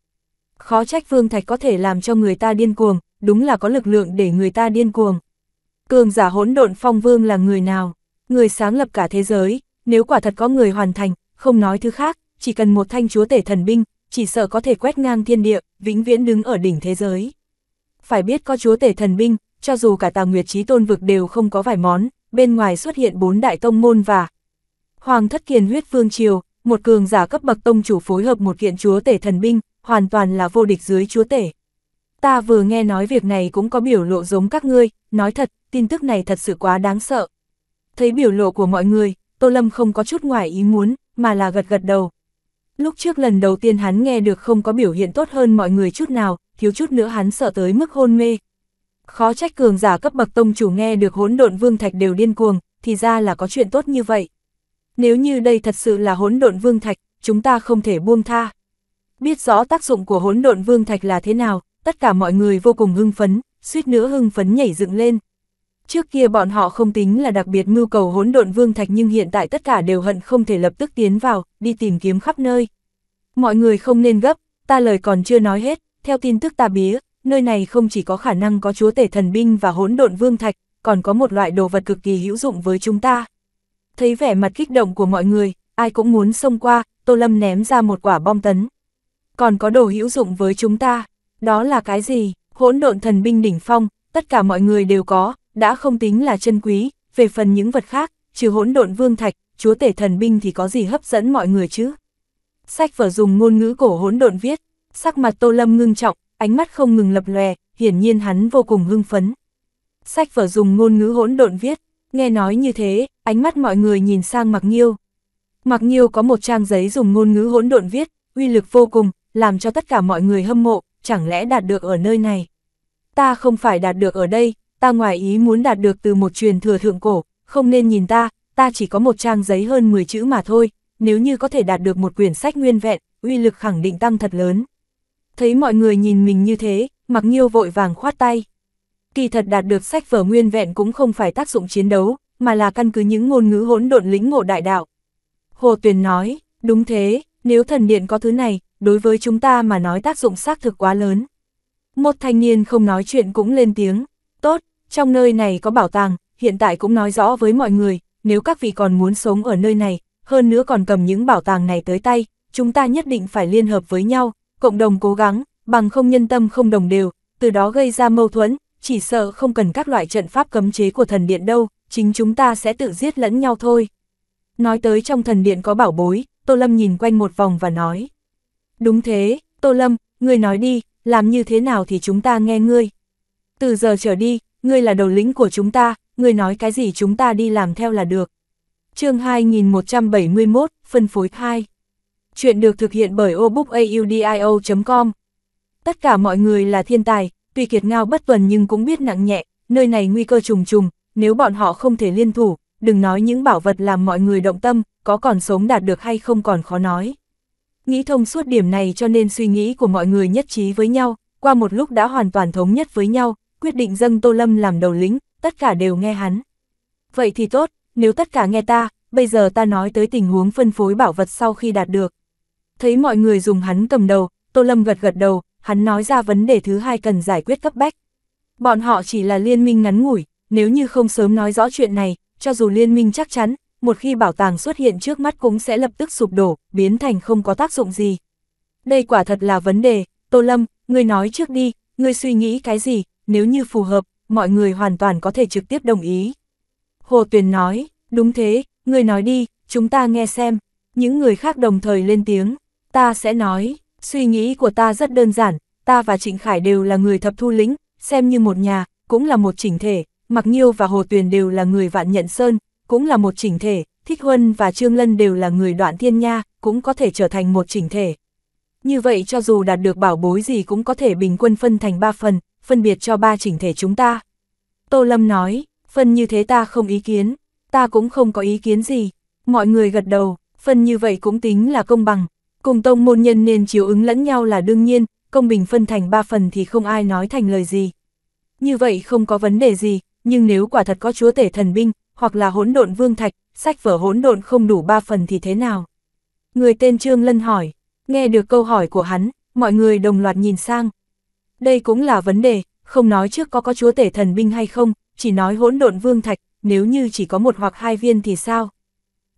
Khó trách vương thạch có thể làm cho người ta điên cuồng, đúng là có lực lượng để người ta điên cuồng. Cường giả hỗn độn phong vương là người nào? Người sáng lập cả thế giới, nếu quả thật có người hoàn thành, không nói thứ khác, chỉ cần một thanh chúa tể thần binh, chỉ sợ có thể quét ngang thiên địa, vĩnh viễn đứng ở đỉnh thế giới phải biết có chúa tể thần binh, cho dù cả tà nguyệt trí tôn vực đều không có vài món, bên ngoài xuất hiện bốn đại tông môn và Hoàng thất kiền huyết vương triều, một cường giả cấp bậc tông chủ phối hợp một kiện chúa tể thần binh, hoàn toàn là vô địch dưới chúa tể. Ta vừa nghe nói việc này cũng có biểu lộ giống các ngươi, nói thật, tin tức này thật sự quá đáng sợ. Thấy biểu lộ của mọi người, Tô Lâm không có chút ngoài ý muốn, mà là gật gật đầu. Lúc trước lần đầu tiên hắn nghe được không có biểu hiện tốt hơn mọi người chút nào, thiếu chút nữa hắn sợ tới mức hôn mê. Khó trách cường giả cấp bậc tông chủ nghe được hỗn độn vương thạch đều điên cuồng, thì ra là có chuyện tốt như vậy. Nếu như đây thật sự là hỗn độn vương thạch, chúng ta không thể buông tha. Biết rõ tác dụng của hỗn độn vương thạch là thế nào, tất cả mọi người vô cùng hưng phấn, suýt nữa hưng phấn nhảy dựng lên. Trước kia bọn họ không tính là đặc biệt mưu cầu hỗn độn vương thạch nhưng hiện tại tất cả đều hận không thể lập tức tiến vào, đi tìm kiếm khắp nơi. Mọi người không nên gấp, ta lời còn chưa nói hết, theo tin tức ta bía, nơi này không chỉ có khả năng có chúa tể thần binh và hỗn độn vương thạch, còn có một loại đồ vật cực kỳ hữu dụng với chúng ta. Thấy vẻ mặt kích động của mọi người, ai cũng muốn xông qua, Tô Lâm ném ra một quả bom tấn. Còn có đồ hữu dụng với chúng ta, đó là cái gì? Hỗn độn thần binh đỉnh phong, tất cả mọi người đều có, đã không tính là chân quý, về phần những vật khác, trừ hỗn độn vương thạch, chúa tể thần binh thì có gì hấp dẫn mọi người chứ? Sách vở dùng ngôn ngữ cổ hỗn độn viết, Sắc mặt Tô Lâm ngưng trọng, ánh mắt không ngừng lập lòe, hiển nhiên hắn vô cùng hưng phấn. Sách vở dùng ngôn ngữ hỗn độn viết, nghe nói như thế, ánh mắt mọi người nhìn sang Mạc Nghiêu. Mạc Nghiêu có một trang giấy dùng ngôn ngữ hỗn độn viết, uy lực vô cùng, làm cho tất cả mọi người hâm mộ, chẳng lẽ đạt được ở nơi này. Ta không phải đạt được ở đây, ta ngoài ý muốn đạt được từ một truyền thừa thượng cổ, không nên nhìn ta, ta chỉ có một trang giấy hơn 10 chữ mà thôi, nếu như có thể đạt được một quyển sách nguyên vẹn, uy lực khẳng định tăng thật lớn. Thấy mọi người nhìn mình như thế, Mặc Nhiêu vội vàng khoát tay. Kỳ thật đạt được sách vở nguyên vẹn cũng không phải tác dụng chiến đấu, mà là căn cứ những ngôn ngữ hỗn độn lĩnh ngộ đại đạo. Hồ Tuyền nói, đúng thế, nếu thần điện có thứ này, đối với chúng ta mà nói tác dụng xác thực quá lớn. Một thanh niên không nói chuyện cũng lên tiếng, tốt, trong nơi này có bảo tàng, hiện tại cũng nói rõ với mọi người, nếu các vị còn muốn sống ở nơi này, hơn nữa còn cầm những bảo tàng này tới tay, chúng ta nhất định phải liên hợp với nhau, cộng đồng cố gắng, bằng không nhân tâm không đồng đều, từ đó gây ra mâu thuẫn, chỉ sợ không cần các loại trận pháp cấm chế của thần điện đâu, chính chúng ta sẽ tự giết lẫn nhau thôi. Nói tới trong thần điện có bảo bối, Tô Lâm nhìn quanh một vòng và nói. Đúng thế, Tô Lâm, ngươi nói đi, làm như thế nào thì chúng ta nghe ngươi. Từ giờ trở đi, ngươi là đầu lĩnh của chúng ta, ngươi nói cái gì chúng ta đi làm theo là được. chương 2171, phân phối 2 Chuyện được thực hiện bởi obookaudio.com. Tất cả mọi người là thiên tài, tuy kiệt ngao bất tuần nhưng cũng biết nặng nhẹ, nơi này nguy cơ trùng trùng, nếu bọn họ không thể liên thủ, đừng nói những bảo vật làm mọi người động tâm, có còn sống đạt được hay không còn khó nói. Nghĩ thông suốt điểm này cho nên suy nghĩ của mọi người nhất trí với nhau, qua một lúc đã hoàn toàn thống nhất với nhau, quyết định dâng Tô Lâm làm đầu lĩnh, tất cả đều nghe hắn. Vậy thì tốt, nếu tất cả nghe ta, bây giờ ta nói tới tình huống phân phối bảo vật sau khi đạt được thấy mọi người dùng hắn cầm đầu, Tô Lâm gật gật đầu, hắn nói ra vấn đề thứ hai cần giải quyết cấp bách. Bọn họ chỉ là liên minh ngắn ngủi, nếu như không sớm nói rõ chuyện này, cho dù liên minh chắc chắn, một khi bảo tàng xuất hiện trước mắt cũng sẽ lập tức sụp đổ, biến thành không có tác dụng gì. Đây quả thật là vấn đề, Tô Lâm, ngươi nói trước đi, ngươi suy nghĩ cái gì, nếu như phù hợp, mọi người hoàn toàn có thể trực tiếp đồng ý. Hồ Tuyền nói, đúng thế, ngươi nói đi, chúng ta nghe xem, những người khác đồng thời lên tiếng. Ta sẽ nói, suy nghĩ của ta rất đơn giản, ta và Trịnh Khải đều là người thập thu lĩnh, xem như một nhà, cũng là một chỉnh thể, mặc Nhiêu và Hồ Tuyền đều là người vạn nhận sơn, cũng là một chỉnh thể, Thích Huân và Trương Lân đều là người đoạn thiên nha, cũng có thể trở thành một chỉnh thể. Như vậy cho dù đạt được bảo bối gì cũng có thể bình quân phân thành ba phần, phân biệt cho ba chỉnh thể chúng ta. Tô Lâm nói, phân như thế ta không ý kiến, ta cũng không có ý kiến gì. Mọi người gật đầu, phân như vậy cũng tính là công bằng, Cùng tông môn nhân nên chiếu ứng lẫn nhau là đương nhiên, công bình phân thành ba phần thì không ai nói thành lời gì. Như vậy không có vấn đề gì, nhưng nếu quả thật có chúa tể thần binh, hoặc là hỗn độn vương thạch, sách vở hỗn độn không đủ ba phần thì thế nào? Người tên Trương Lân hỏi, nghe được câu hỏi của hắn, mọi người đồng loạt nhìn sang. Đây cũng là vấn đề, không nói trước có có chúa tể thần binh hay không, chỉ nói hỗn độn vương thạch, nếu như chỉ có một hoặc hai viên thì sao?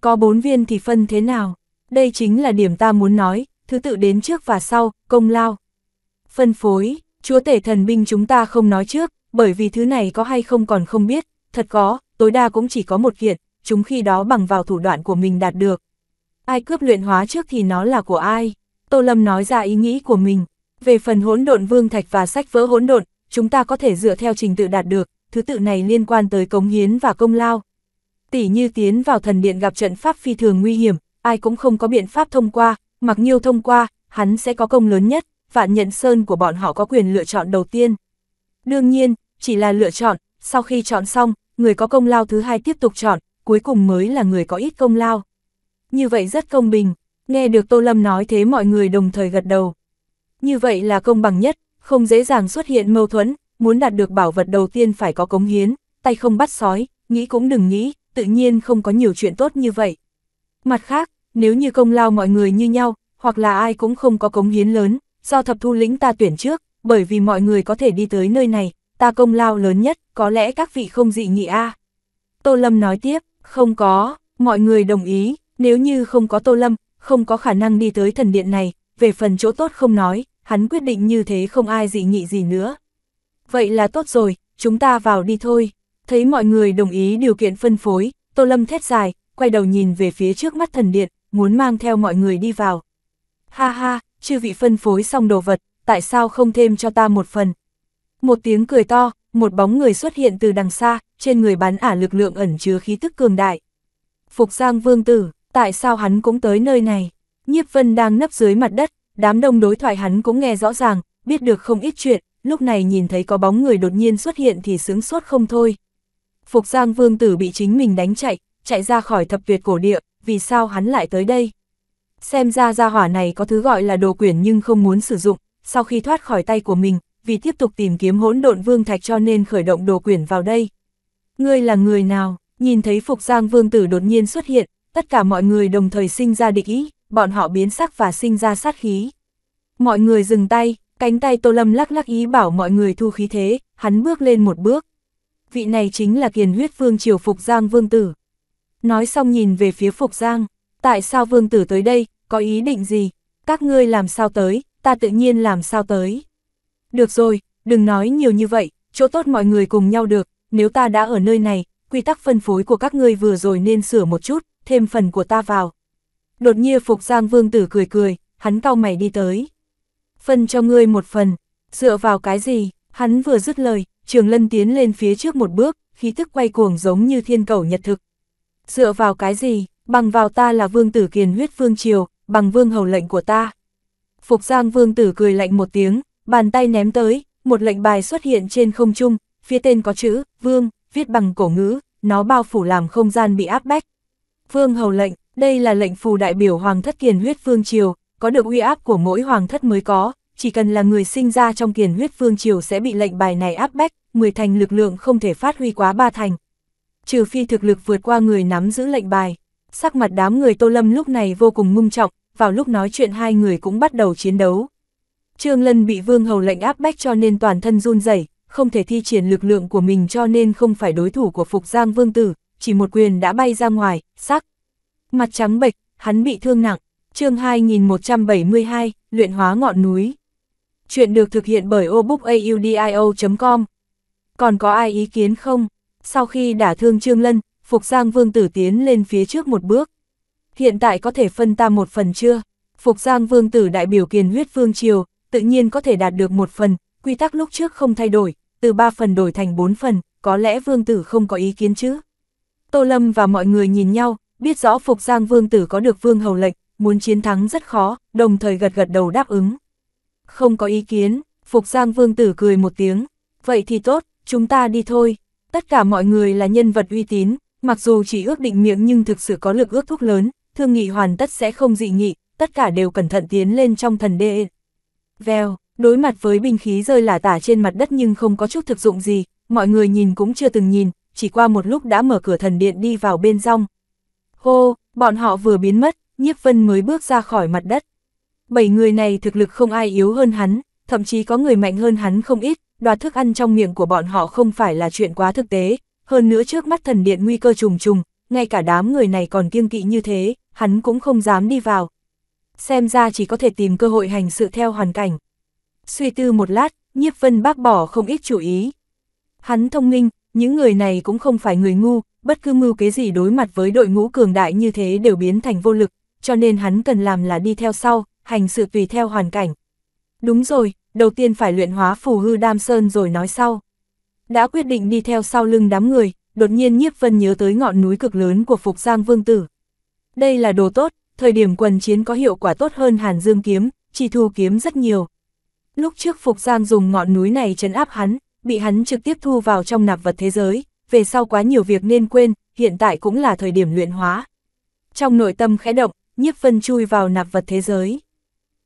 Có bốn viên thì phân thế nào? đây chính là điểm ta muốn nói, thứ tự đến trước và sau, công lao. Phân phối, chúa tể thần binh chúng ta không nói trước, bởi vì thứ này có hay không còn không biết, thật có, tối đa cũng chỉ có một kiện, chúng khi đó bằng vào thủ đoạn của mình đạt được. Ai cướp luyện hóa trước thì nó là của ai? Tô Lâm nói ra ý nghĩ của mình. Về phần hỗn độn vương thạch và sách vỡ hỗn độn, chúng ta có thể dựa theo trình tự đạt được, thứ tự này liên quan tới cống hiến và công lao. Tỷ như tiến vào thần điện gặp trận pháp phi thường nguy hiểm, ai cũng không có biện pháp thông qua, mặc nhiêu thông qua, hắn sẽ có công lớn nhất, vạn nhận sơn của bọn họ có quyền lựa chọn đầu tiên. Đương nhiên, chỉ là lựa chọn, sau khi chọn xong, người có công lao thứ hai tiếp tục chọn, cuối cùng mới là người có ít công lao. Như vậy rất công bình, nghe được Tô Lâm nói thế mọi người đồng thời gật đầu. Như vậy là công bằng nhất, không dễ dàng xuất hiện mâu thuẫn, muốn đạt được bảo vật đầu tiên phải có cống hiến, tay không bắt sói, nghĩ cũng đừng nghĩ, tự nhiên không có nhiều chuyện tốt như vậy. Mặt khác, nếu như công lao mọi người như nhau, hoặc là ai cũng không có cống hiến lớn, do thập thu lĩnh ta tuyển trước, bởi vì mọi người có thể đi tới nơi này, ta công lao lớn nhất, có lẽ các vị không dị nghị a. À. Tô Lâm nói tiếp, không có, mọi người đồng ý, nếu như không có Tô Lâm, không có khả năng đi tới thần điện này, về phần chỗ tốt không nói, hắn quyết định như thế không ai dị nghị gì nữa. Vậy là tốt rồi, chúng ta vào đi thôi. Thấy mọi người đồng ý điều kiện phân phối, Tô Lâm thét dài, quay đầu nhìn về phía trước mắt thần điện, muốn mang theo mọi người đi vào. Ha ha, chư vị phân phối xong đồ vật, tại sao không thêm cho ta một phần? Một tiếng cười to, một bóng người xuất hiện từ đằng xa, trên người bắn ả lực lượng ẩn chứa khí tức cường đại. Phục Giang Vương Tử, tại sao hắn cũng tới nơi này? Nhiếp Vân đang nấp dưới mặt đất, đám đông đối thoại hắn cũng nghe rõ ràng, biết được không ít chuyện, lúc này nhìn thấy có bóng người đột nhiên xuất hiện thì sướng suốt không thôi. Phục Giang Vương Tử bị chính mình đánh chạy, chạy ra khỏi thập Việt cổ địa, vì sao hắn lại tới đây? Xem ra gia hỏa này có thứ gọi là đồ quyển nhưng không muốn sử dụng, sau khi thoát khỏi tay của mình, vì tiếp tục tìm kiếm hỗn độn vương thạch cho nên khởi động đồ quyển vào đây. Ngươi là người nào? Nhìn thấy Phục Giang Vương Tử đột nhiên xuất hiện, tất cả mọi người đồng thời sinh ra địch ý, bọn họ biến sắc và sinh ra sát khí. Mọi người dừng tay, cánh tay Tô Lâm lắc lắc ý bảo mọi người thu khí thế, hắn bước lên một bước. Vị này chính là kiền huyết vương triều Phục Giang Vương Tử nói xong nhìn về phía Phục Giang, tại sao vương tử tới đây, có ý định gì, các ngươi làm sao tới, ta tự nhiên làm sao tới. Được rồi, đừng nói nhiều như vậy, chỗ tốt mọi người cùng nhau được, nếu ta đã ở nơi này, quy tắc phân phối của các ngươi vừa rồi nên sửa một chút, thêm phần của ta vào. Đột nhiên Phục Giang Vương Tử cười cười, hắn cao mày đi tới. Phân cho ngươi một phần, dựa vào cái gì, hắn vừa dứt lời, Trường Lân tiến lên phía trước một bước, khí thức quay cuồng giống như thiên cầu nhật thực, Dựa vào cái gì, bằng vào ta là vương tử kiền huyết vương triều, bằng vương hầu lệnh của ta. Phục Giang vương tử cười lạnh một tiếng, bàn tay ném tới, một lệnh bài xuất hiện trên không trung, phía tên có chữ, vương, viết bằng cổ ngữ, nó bao phủ làm không gian bị áp bách. Vương hầu lệnh, đây là lệnh phù đại biểu hoàng thất kiền huyết vương triều, có được uy áp của mỗi hoàng thất mới có, chỉ cần là người sinh ra trong kiền huyết vương triều sẽ bị lệnh bài này áp bách, 10 thành lực lượng không thể phát huy quá ba thành, trừ phi thực lực vượt qua người nắm giữ lệnh bài. Sắc mặt đám người Tô Lâm lúc này vô cùng ngung trọng, vào lúc nói chuyện hai người cũng bắt đầu chiến đấu. Trương Lân bị Vương Hầu lệnh áp bách cho nên toàn thân run rẩy, không thể thi triển lực lượng của mình cho nên không phải đối thủ của Phục Giang Vương Tử, chỉ một quyền đã bay ra ngoài, sắc. Mặt trắng bệch, hắn bị thương nặng. chương 2172, luyện hóa ngọn núi. Chuyện được thực hiện bởi obookaudio.com. Còn có ai ý kiến không? Sau khi đả thương Trương Lân, Phục Giang Vương Tử tiến lên phía trước một bước. Hiện tại có thể phân ta một phần chưa? Phục Giang Vương Tử đại biểu kiền huyết Vương Triều, tự nhiên có thể đạt được một phần, quy tắc lúc trước không thay đổi, từ ba phần đổi thành bốn phần, có lẽ Vương Tử không có ý kiến chứ? Tô Lâm và mọi người nhìn nhau, biết rõ Phục Giang Vương Tử có được Vương Hầu lệnh, muốn chiến thắng rất khó, đồng thời gật gật đầu đáp ứng. Không có ý kiến, Phục Giang Vương Tử cười một tiếng, vậy thì tốt, chúng ta đi thôi. Tất cả mọi người là nhân vật uy tín, mặc dù chỉ ước định miệng nhưng thực sự có lực ước thúc lớn, thương nghị hoàn tất sẽ không dị nghị, tất cả đều cẩn thận tiến lên trong thần đê. Vèo, đối mặt với binh khí rơi lả tả trên mặt đất nhưng không có chút thực dụng gì, mọi người nhìn cũng chưa từng nhìn, chỉ qua một lúc đã mở cửa thần điện đi vào bên trong. Hô, bọn họ vừa biến mất, nhiếp vân mới bước ra khỏi mặt đất. Bảy người này thực lực không ai yếu hơn hắn, thậm chí có người mạnh hơn hắn không ít, đoạt thức ăn trong miệng của bọn họ không phải là chuyện quá thực tế, hơn nữa trước mắt thần điện nguy cơ trùng trùng, ngay cả đám người này còn kiêng kỵ như thế, hắn cũng không dám đi vào. Xem ra chỉ có thể tìm cơ hội hành sự theo hoàn cảnh. Suy tư một lát, nhiếp vân bác bỏ không ít chủ ý. Hắn thông minh, những người này cũng không phải người ngu, bất cứ mưu kế gì đối mặt với đội ngũ cường đại như thế đều biến thành vô lực, cho nên hắn cần làm là đi theo sau, hành sự tùy theo hoàn cảnh. Đúng rồi, đầu tiên phải luyện hóa phù hư đam sơn rồi nói sau. Đã quyết định đi theo sau lưng đám người, đột nhiên nhiếp vân nhớ tới ngọn núi cực lớn của Phục Giang Vương Tử. Đây là đồ tốt, thời điểm quần chiến có hiệu quả tốt hơn Hàn Dương Kiếm, chỉ thu kiếm rất nhiều. Lúc trước Phục Giang dùng ngọn núi này trấn áp hắn, bị hắn trực tiếp thu vào trong nạp vật thế giới, về sau quá nhiều việc nên quên, hiện tại cũng là thời điểm luyện hóa. Trong nội tâm khẽ động, nhiếp vân chui vào nạp vật thế giới.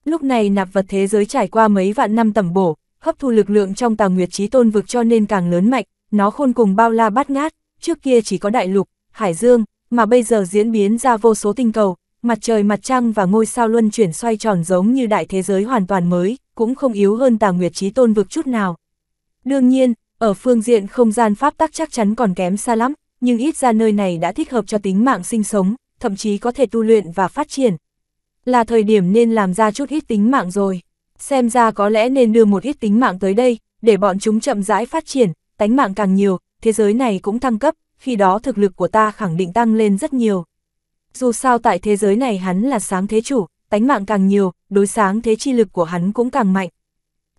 Lúc này nạp vật thế giới trải qua mấy vạn năm tẩm bổ, hấp thu lực lượng trong tà nguyệt trí tôn vực cho nên càng lớn mạnh, nó khôn cùng bao la bát ngát, trước kia chỉ có đại lục, hải dương, mà bây giờ diễn biến ra vô số tinh cầu, mặt trời mặt trăng và ngôi sao luân chuyển xoay tròn giống như đại thế giới hoàn toàn mới, cũng không yếu hơn tà nguyệt trí tôn vực chút nào. Đương nhiên, ở phương diện không gian pháp tắc chắc chắn còn kém xa lắm, nhưng ít ra nơi này đã thích hợp cho tính mạng sinh sống, thậm chí có thể tu luyện và phát triển là thời điểm nên làm ra chút ít tính mạng rồi. Xem ra có lẽ nên đưa một ít tính mạng tới đây, để bọn chúng chậm rãi phát triển, tánh mạng càng nhiều, thế giới này cũng thăng cấp, khi đó thực lực của ta khẳng định tăng lên rất nhiều. Dù sao tại thế giới này hắn là sáng thế chủ, tánh mạng càng nhiều, đối sáng thế chi lực của hắn cũng càng mạnh.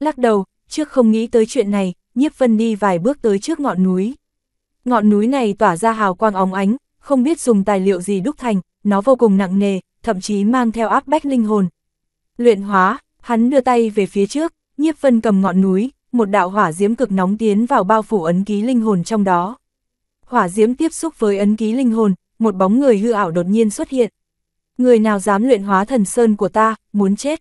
Lắc đầu, trước không nghĩ tới chuyện này, nhiếp vân đi vài bước tới trước ngọn núi. Ngọn núi này tỏa ra hào quang óng ánh, không biết dùng tài liệu gì đúc thành, nó vô cùng nặng nề, thậm chí mang theo áp bách linh hồn. Luyện hóa, hắn đưa tay về phía trước, nhiếp vân cầm ngọn núi, một đạo hỏa diễm cực nóng tiến vào bao phủ ấn ký linh hồn trong đó. Hỏa diễm tiếp xúc với ấn ký linh hồn, một bóng người hư ảo đột nhiên xuất hiện. Người nào dám luyện hóa thần sơn của ta, muốn chết.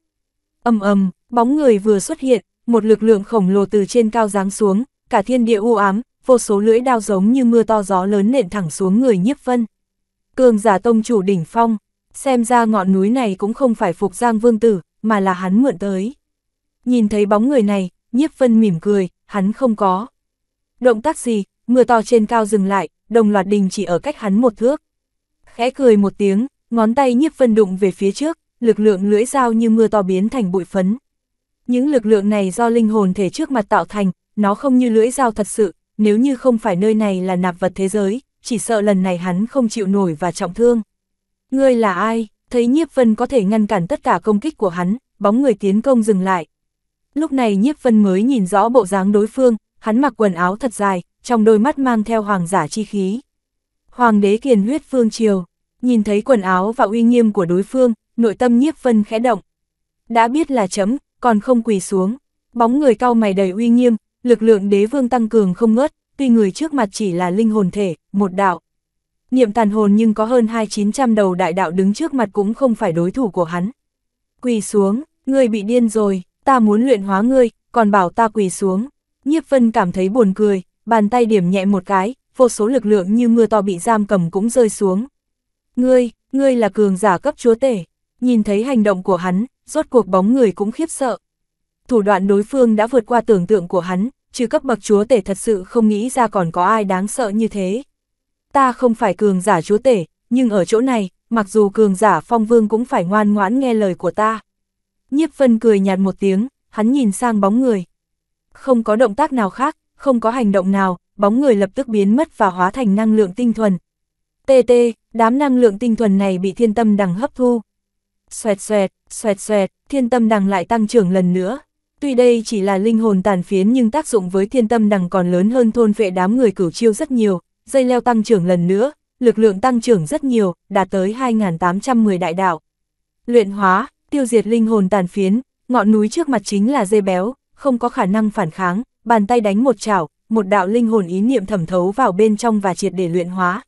Âm ầm bóng người vừa xuất hiện, một lực lượng khổng lồ từ trên cao giáng xuống, cả thiên địa u ám, vô số lưỡi đao giống như mưa to gió lớn nện thẳng xuống người nhiếp vân. Cường giả tông chủ đỉnh phong, Xem ra ngọn núi này cũng không phải phục Giang Vương Tử, mà là hắn mượn tới. Nhìn thấy bóng người này, nhiếp vân mỉm cười, hắn không có. Động tác gì, mưa to trên cao dừng lại, đồng loạt đình chỉ ở cách hắn một thước. Khẽ cười một tiếng, ngón tay nhiếp vân đụng về phía trước, lực lượng lưỡi dao như mưa to biến thành bụi phấn. Những lực lượng này do linh hồn thể trước mặt tạo thành, nó không như lưỡi dao thật sự, nếu như không phải nơi này là nạp vật thế giới, chỉ sợ lần này hắn không chịu nổi và trọng thương. Ngươi là ai? Thấy Nhiếp Vân có thể ngăn cản tất cả công kích của hắn, bóng người tiến công dừng lại. Lúc này Nhiếp Vân mới nhìn rõ bộ dáng đối phương, hắn mặc quần áo thật dài, trong đôi mắt mang theo hoàng giả chi khí. Hoàng đế kiền huyết phương triều, nhìn thấy quần áo và uy nghiêm của đối phương, nội tâm Nhiếp Vân khẽ động. Đã biết là chấm, còn không quỳ xuống. Bóng người cao mày đầy uy nghiêm, lực lượng đế vương tăng cường không ngớt, tuy người trước mặt chỉ là linh hồn thể, một đạo niệm tàn hồn nhưng có hơn hai chín trăm đầu đại đạo đứng trước mặt cũng không phải đối thủ của hắn. Quỳ xuống, ngươi bị điên rồi, ta muốn luyện hóa ngươi, còn bảo ta quỳ xuống. Nhiếp vân cảm thấy buồn cười, bàn tay điểm nhẹ một cái, vô số lực lượng như mưa to bị giam cầm cũng rơi xuống. Ngươi, ngươi là cường giả cấp chúa tể, nhìn thấy hành động của hắn, rốt cuộc bóng người cũng khiếp sợ. Thủ đoạn đối phương đã vượt qua tưởng tượng của hắn, trừ cấp bậc chúa tể thật sự không nghĩ ra còn có ai đáng sợ như thế ta không phải cường giả chúa tể, nhưng ở chỗ này, mặc dù cường giả phong vương cũng phải ngoan ngoãn nghe lời của ta. Nhiếp Phân cười nhạt một tiếng, hắn nhìn sang bóng người. Không có động tác nào khác, không có hành động nào, bóng người lập tức biến mất và hóa thành năng lượng tinh thuần. TT, đám năng lượng tinh thuần này bị thiên tâm đằng hấp thu. Xoẹt xoẹt, xoẹt xoẹt, thiên tâm đằng lại tăng trưởng lần nữa. Tuy đây chỉ là linh hồn tàn phiến nhưng tác dụng với thiên tâm đằng còn lớn hơn thôn vệ đám người cửu chiêu rất nhiều, dây leo tăng trưởng lần nữa, lực lượng tăng trưởng rất nhiều, đạt tới 2.810 đại đạo. Luyện hóa, tiêu diệt linh hồn tàn phiến, ngọn núi trước mặt chính là dê béo, không có khả năng phản kháng, bàn tay đánh một chảo, một đạo linh hồn ý niệm thẩm thấu vào bên trong và triệt để luyện hóa.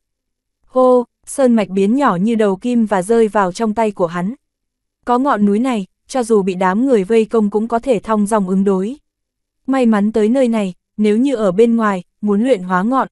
Hô, sơn mạch biến nhỏ như đầu kim và rơi vào trong tay của hắn. Có ngọn núi này, cho dù bị đám người vây công cũng có thể thong dòng ứng đối. May mắn tới nơi này, nếu như ở bên ngoài, muốn luyện hóa ngọn,